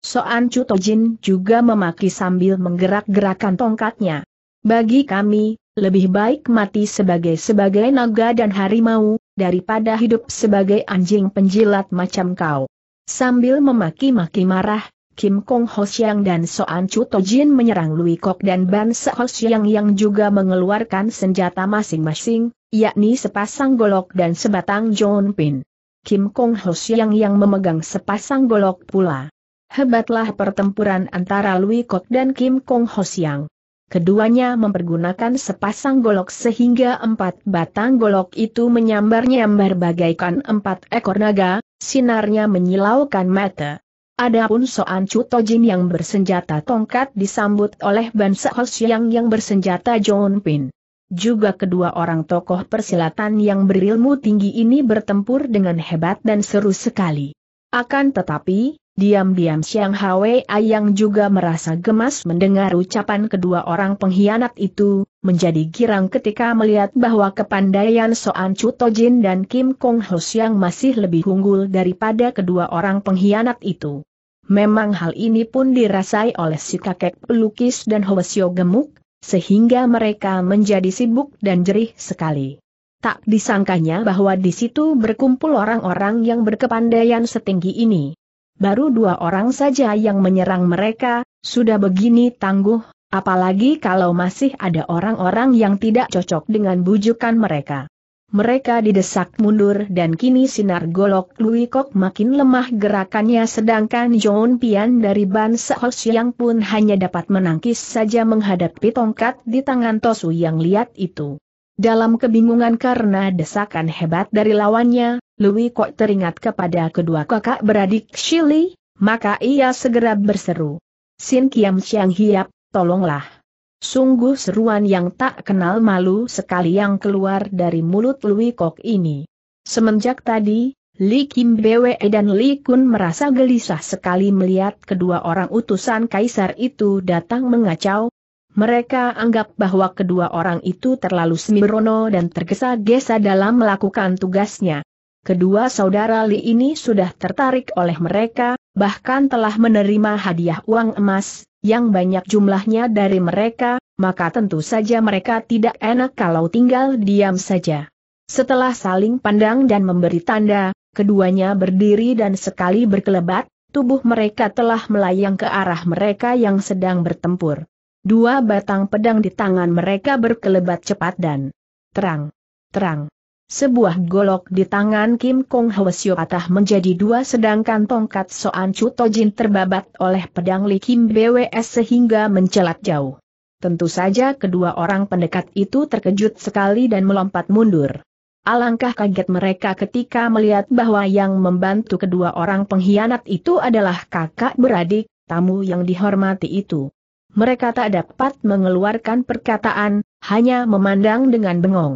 Soan Cutojin juga memaki sambil menggerak gerakkan tongkatnya. Bagi kami, lebih baik mati sebagai sebagai naga dan harimau, daripada hidup sebagai anjing penjilat macam kau. Sambil memaki-maki marah, Kim Kong Ho Siang dan Soan Chu Jin menyerang Lui Kok dan Ban Se Ho Siang yang juga mengeluarkan senjata masing-masing, yakni sepasang golok dan sebatang John Pin. Kim Kong Ho Siang yang memegang sepasang golok pula. Hebatlah pertempuran antara Lui Kok dan Kim Kong Ho Siang. Keduanya mempergunakan sepasang golok sehingga empat batang golok itu menyambar-nyambar bagaikan empat ekor naga, sinarnya menyilaukan mata. Adapun Soan Chu Tojin yang bersenjata tongkat disambut oleh Ban Ho Siang yang bersenjata John Pin. Juga kedua orang tokoh persilatan yang berilmu tinggi ini bertempur dengan hebat dan seru sekali. Akan tetapi, diam-diam Siang Hwei yang juga merasa gemas mendengar ucapan kedua orang pengkhianat itu, menjadi girang ketika melihat bahwa kepandaian Soan Chu Tojin dan Kim Kong Ho Siang masih lebih unggul daripada kedua orang pengkhianat itu. Memang hal ini pun dirasai oleh si kakek pelukis dan Hwasyo gemuk, sehingga mereka menjadi sibuk dan jerih sekali. Tak disangkanya bahwa di situ berkumpul orang-orang yang berkepandaian setinggi ini. Baru dua orang saja yang menyerang mereka, sudah begini tangguh, apalagi kalau masih ada orang-orang yang tidak cocok dengan bujukan mereka. Mereka didesak mundur dan kini sinar golok Lui Kok makin lemah gerakannya sedangkan John Pian dari Ban Sehos yang pun hanya dapat menangkis saja menghadapi tongkat di tangan Tosu yang lihat itu. Dalam kebingungan karena desakan hebat dari lawannya, Lui Kok teringat kepada kedua kakak beradik Shili, maka ia segera berseru. Sin Kiam Siang Hiap, tolonglah. Sungguh seruan yang tak kenal malu sekali yang keluar dari mulut Lui Kok ini. Semenjak tadi, Li Kim Bwe dan Li Kun merasa gelisah sekali melihat kedua orang utusan kaisar itu datang mengacau. Mereka anggap bahwa kedua orang itu terlalu sembrono dan tergesa-gesa dalam melakukan tugasnya. Kedua saudara Li ini sudah tertarik oleh mereka, bahkan telah menerima hadiah uang emas, yang banyak jumlahnya dari mereka, maka tentu saja mereka tidak enak kalau tinggal diam saja. Setelah saling pandang dan memberi tanda, keduanya berdiri dan sekali berkelebat, tubuh mereka telah melayang ke arah mereka yang sedang bertempur. Dua batang pedang di tangan mereka berkelebat cepat dan terang, terang. Sebuah golok di tangan Kim Kong Hwasyo patah menjadi dua sedangkan tongkat Soan Chu Tojin terbabat oleh pedang Li Kim BWS sehingga mencelat jauh. Tentu saja kedua orang pendekat itu terkejut sekali dan melompat mundur. Alangkah kaget mereka ketika melihat bahwa yang membantu kedua orang pengkhianat itu adalah kakak beradik, tamu yang dihormati itu. Mereka tak dapat mengeluarkan perkataan, hanya memandang dengan bengong.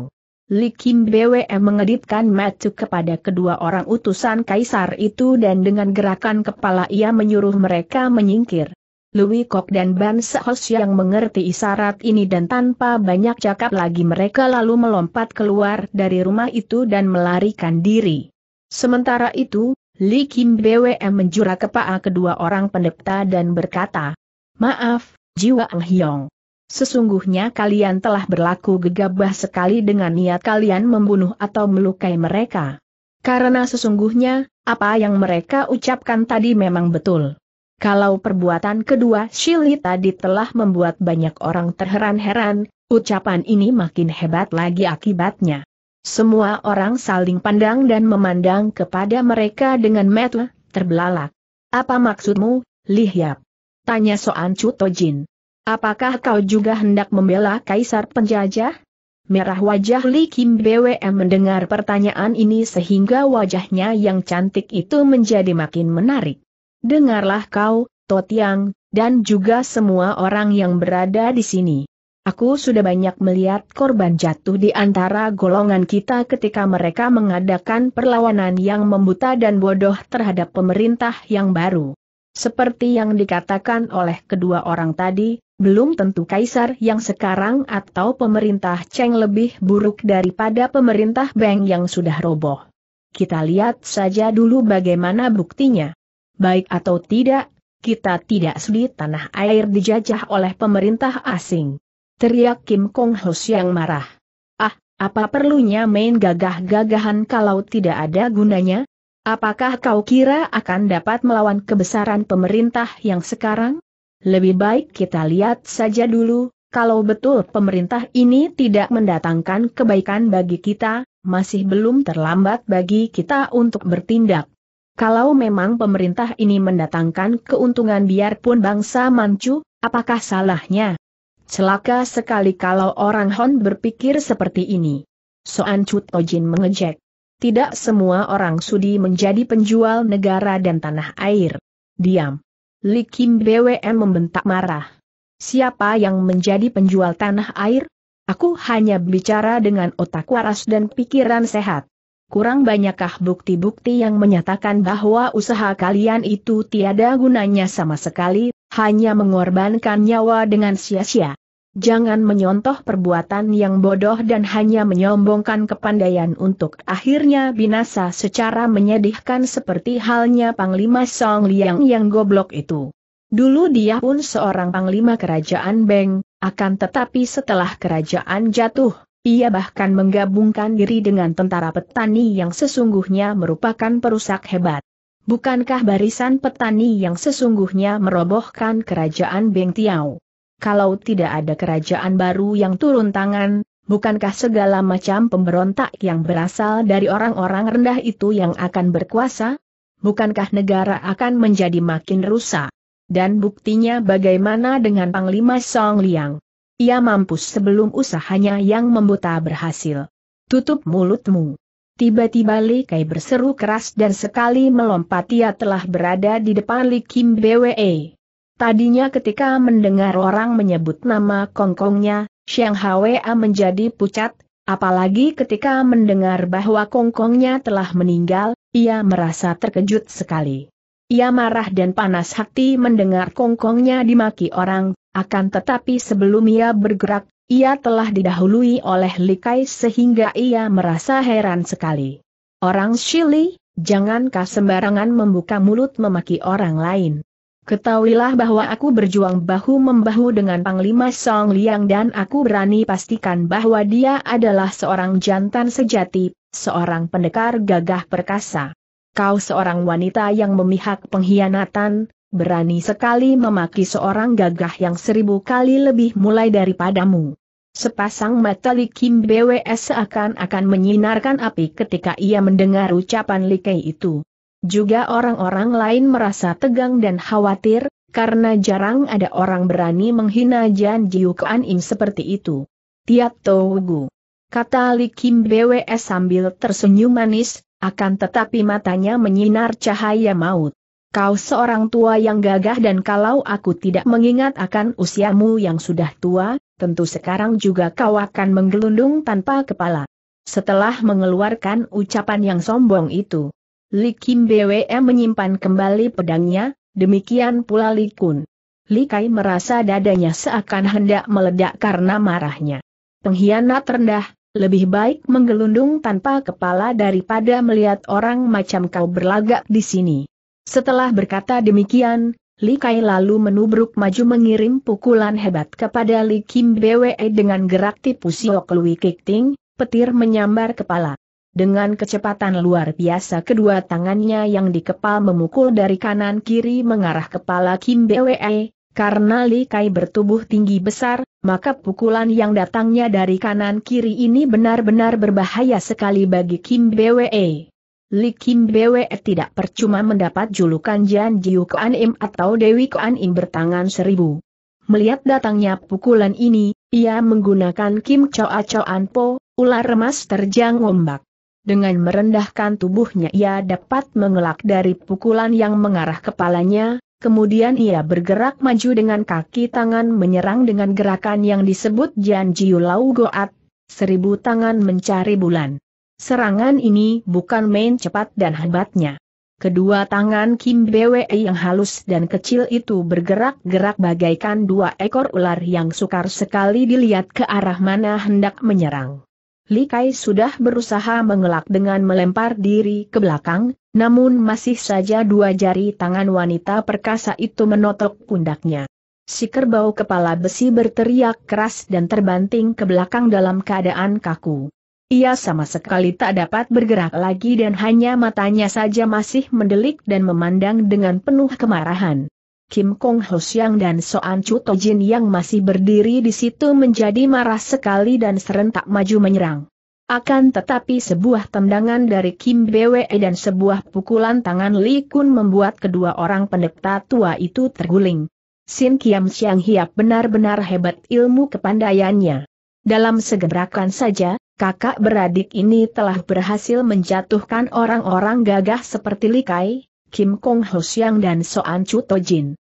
Li Kim Bwe mengedipkan mata kepada kedua orang utusan kaisar itu dan dengan gerakan kepala ia menyuruh mereka menyingkir. Louis Kok dan Ban Sehos yang mengerti isyarat ini dan tanpa banyak cakap lagi mereka lalu melompat keluar dari rumah itu dan melarikan diri. Sementara itu, Li Kim Bwe menjura kepala kedua orang pendeta dan berkata, Maaf, Jiwa Ang Hyong. Sesungguhnya kalian telah berlaku gegabah sekali dengan niat kalian membunuh atau melukai mereka. Karena sesungguhnya, apa yang mereka ucapkan tadi memang betul. Kalau perbuatan kedua Shili tadi telah membuat banyak orang terheran-heran, ucapan ini makin hebat lagi akibatnya. Semua orang saling pandang dan memandang kepada mereka dengan mata terbelalak. Apa maksudmu, Lihyap? Tanya Soan Cutojin. Apakah kau juga hendak membela kaisar penjajah? Merah wajah Li Kim BWM mendengar pertanyaan ini sehingga wajahnya yang cantik itu menjadi makin menarik. Dengarlah kau, Totiang, dan juga semua orang yang berada di sini. Aku sudah banyak melihat korban jatuh di antara golongan kita ketika mereka mengadakan perlawanan yang membuta dan bodoh terhadap pemerintah yang baru. Seperti yang dikatakan oleh kedua orang tadi, belum tentu kaisar yang sekarang atau pemerintah Cheng lebih buruk daripada pemerintah Beng yang sudah roboh. Kita lihat saja dulu bagaimana buktinya. Baik atau tidak, kita tidak sedih tanah air dijajah oleh pemerintah asing. Teriak Kim Kong Hos yang marah. Ah, apa perlunya main gagah-gagahan kalau tidak ada gunanya? Apakah kau kira akan dapat melawan kebesaran pemerintah yang sekarang? Lebih baik kita lihat saja dulu, kalau betul pemerintah ini tidak mendatangkan kebaikan bagi kita, masih belum terlambat bagi kita untuk bertindak. Kalau memang pemerintah ini mendatangkan keuntungan biarpun bangsa mancu, apakah salahnya? Celaka sekali kalau orang Hon berpikir seperti ini. Soan Chut Tojin mengejek. Tidak semua orang sudi menjadi penjual negara dan tanah air. Diam. Li Kim BWM membentak marah. Siapa yang menjadi penjual tanah air? Aku hanya bicara dengan otak waras dan pikiran sehat. Kurang banyakkah bukti-bukti yang menyatakan bahwa usaha kalian itu tiada gunanya sama sekali, hanya mengorbankan nyawa dengan sia-sia? Jangan menyontoh perbuatan yang bodoh dan hanya menyombongkan kepandaian untuk akhirnya binasa secara menyedihkan seperti halnya Panglima Song Liang yang goblok itu. Dulu dia pun seorang Panglima Kerajaan Beng, akan tetapi setelah kerajaan jatuh, ia bahkan menggabungkan diri dengan tentara petani yang sesungguhnya merupakan perusak hebat. Bukankah barisan petani yang sesungguhnya merobohkan kerajaan Beng Tiao? kalau tidak ada kerajaan baru yang turun tangan, bukankah segala macam pemberontak yang berasal dari orang-orang rendah itu yang akan berkuasa? Bukankah negara akan menjadi makin rusak? Dan buktinya bagaimana dengan Panglima Song Liang? Ia mampus sebelum usahanya yang membuta berhasil. Tutup mulutmu. Tiba-tiba Li Kai berseru keras dan sekali melompat ia telah berada di depan Li Kim Bwe. Tadinya ketika mendengar orang menyebut nama kongkongnya, Sheng Hwa menjadi pucat, apalagi ketika mendengar bahwa kongkongnya telah meninggal, ia merasa terkejut sekali. Ia marah dan panas hati mendengar kongkongnya dimaki orang, akan tetapi sebelum ia bergerak, ia telah didahului oleh Likai sehingga ia merasa heran sekali. Orang Shili, jangankah sembarangan membuka mulut memaki orang lain. Ketahuilah bahwa aku berjuang bahu-membahu dengan Panglima Song Liang dan aku berani pastikan bahwa dia adalah seorang jantan sejati, seorang pendekar gagah perkasa. Kau seorang wanita yang memihak pengkhianatan, berani sekali memaki seorang gagah yang seribu kali lebih mulai daripadamu. Sepasang mata Li Kim BWS akan akan menyinarkan api ketika ia mendengar ucapan Li Kei itu. Juga orang-orang lain merasa tegang dan khawatir, karena jarang ada orang berani menghina Jan Kuan Im seperti itu. Tiap Togu. Kata Li Kim BWS sambil tersenyum manis, akan tetapi matanya menyinar cahaya maut. Kau seorang tua yang gagah dan kalau aku tidak mengingat akan usiamu yang sudah tua, tentu sekarang juga kau akan menggelundung tanpa kepala. Setelah mengeluarkan ucapan yang sombong itu, Li Kim Bwe menyimpan kembali pedangnya, demikian pula Li Kun. Li Kai merasa dadanya seakan hendak meledak karena marahnya. Pengkhianat rendah, lebih baik menggelundung tanpa kepala daripada melihat orang macam kau berlagak di sini. Setelah berkata demikian, Li Kai lalu menubruk maju mengirim pukulan hebat kepada Li Kim Bwe dengan gerak tipu Siok Lui Kik petir menyambar kepala. Dengan kecepatan luar biasa kedua tangannya yang dikepal memukul dari kanan kiri mengarah kepala Kim Bwe, karena Li Kai bertubuh tinggi besar, maka pukulan yang datangnya dari kanan kiri ini benar-benar berbahaya sekali bagi Kim Bwe. Li Kim Bwe tidak percuma mendapat julukan Jan Jiu Kuan Im atau Dewi Kuan Im bertangan seribu. Melihat datangnya pukulan ini, ia menggunakan Kim Chao Choan Po, ular emas terjang ombak. Dengan merendahkan tubuhnya ia dapat mengelak dari pukulan yang mengarah kepalanya, kemudian ia bergerak maju dengan kaki tangan menyerang dengan gerakan yang disebut Janjiu Lau Goat, seribu tangan mencari bulan. Serangan ini bukan main cepat dan hebatnya. Kedua tangan Kim Bwe yang halus dan kecil itu bergerak-gerak bagaikan dua ekor ular yang sukar sekali dilihat ke arah mana hendak menyerang. Li Kai sudah berusaha mengelak dengan melempar diri ke belakang, namun masih saja dua jari tangan wanita perkasa itu menotok pundaknya. Si kerbau kepala besi berteriak keras dan terbanting ke belakang dalam keadaan kaku. Ia sama sekali tak dapat bergerak lagi dan hanya matanya saja masih mendelik dan memandang dengan penuh kemarahan. Kim Kong Ho Siang dan Soan Chu Jin yang masih berdiri di situ menjadi marah sekali dan serentak maju menyerang. Akan tetapi sebuah tendangan dari Kim Bwe dan sebuah pukulan tangan Li Kun membuat kedua orang pendeta tua itu terguling. Sin Kiam Siang Hiap benar-benar hebat ilmu kepandaiannya. Dalam segerakan saja, kakak beradik ini telah berhasil menjatuhkan orang-orang gagah seperti Li Kai. Kim Kong Ho Siang dan Soan Chu To Jin.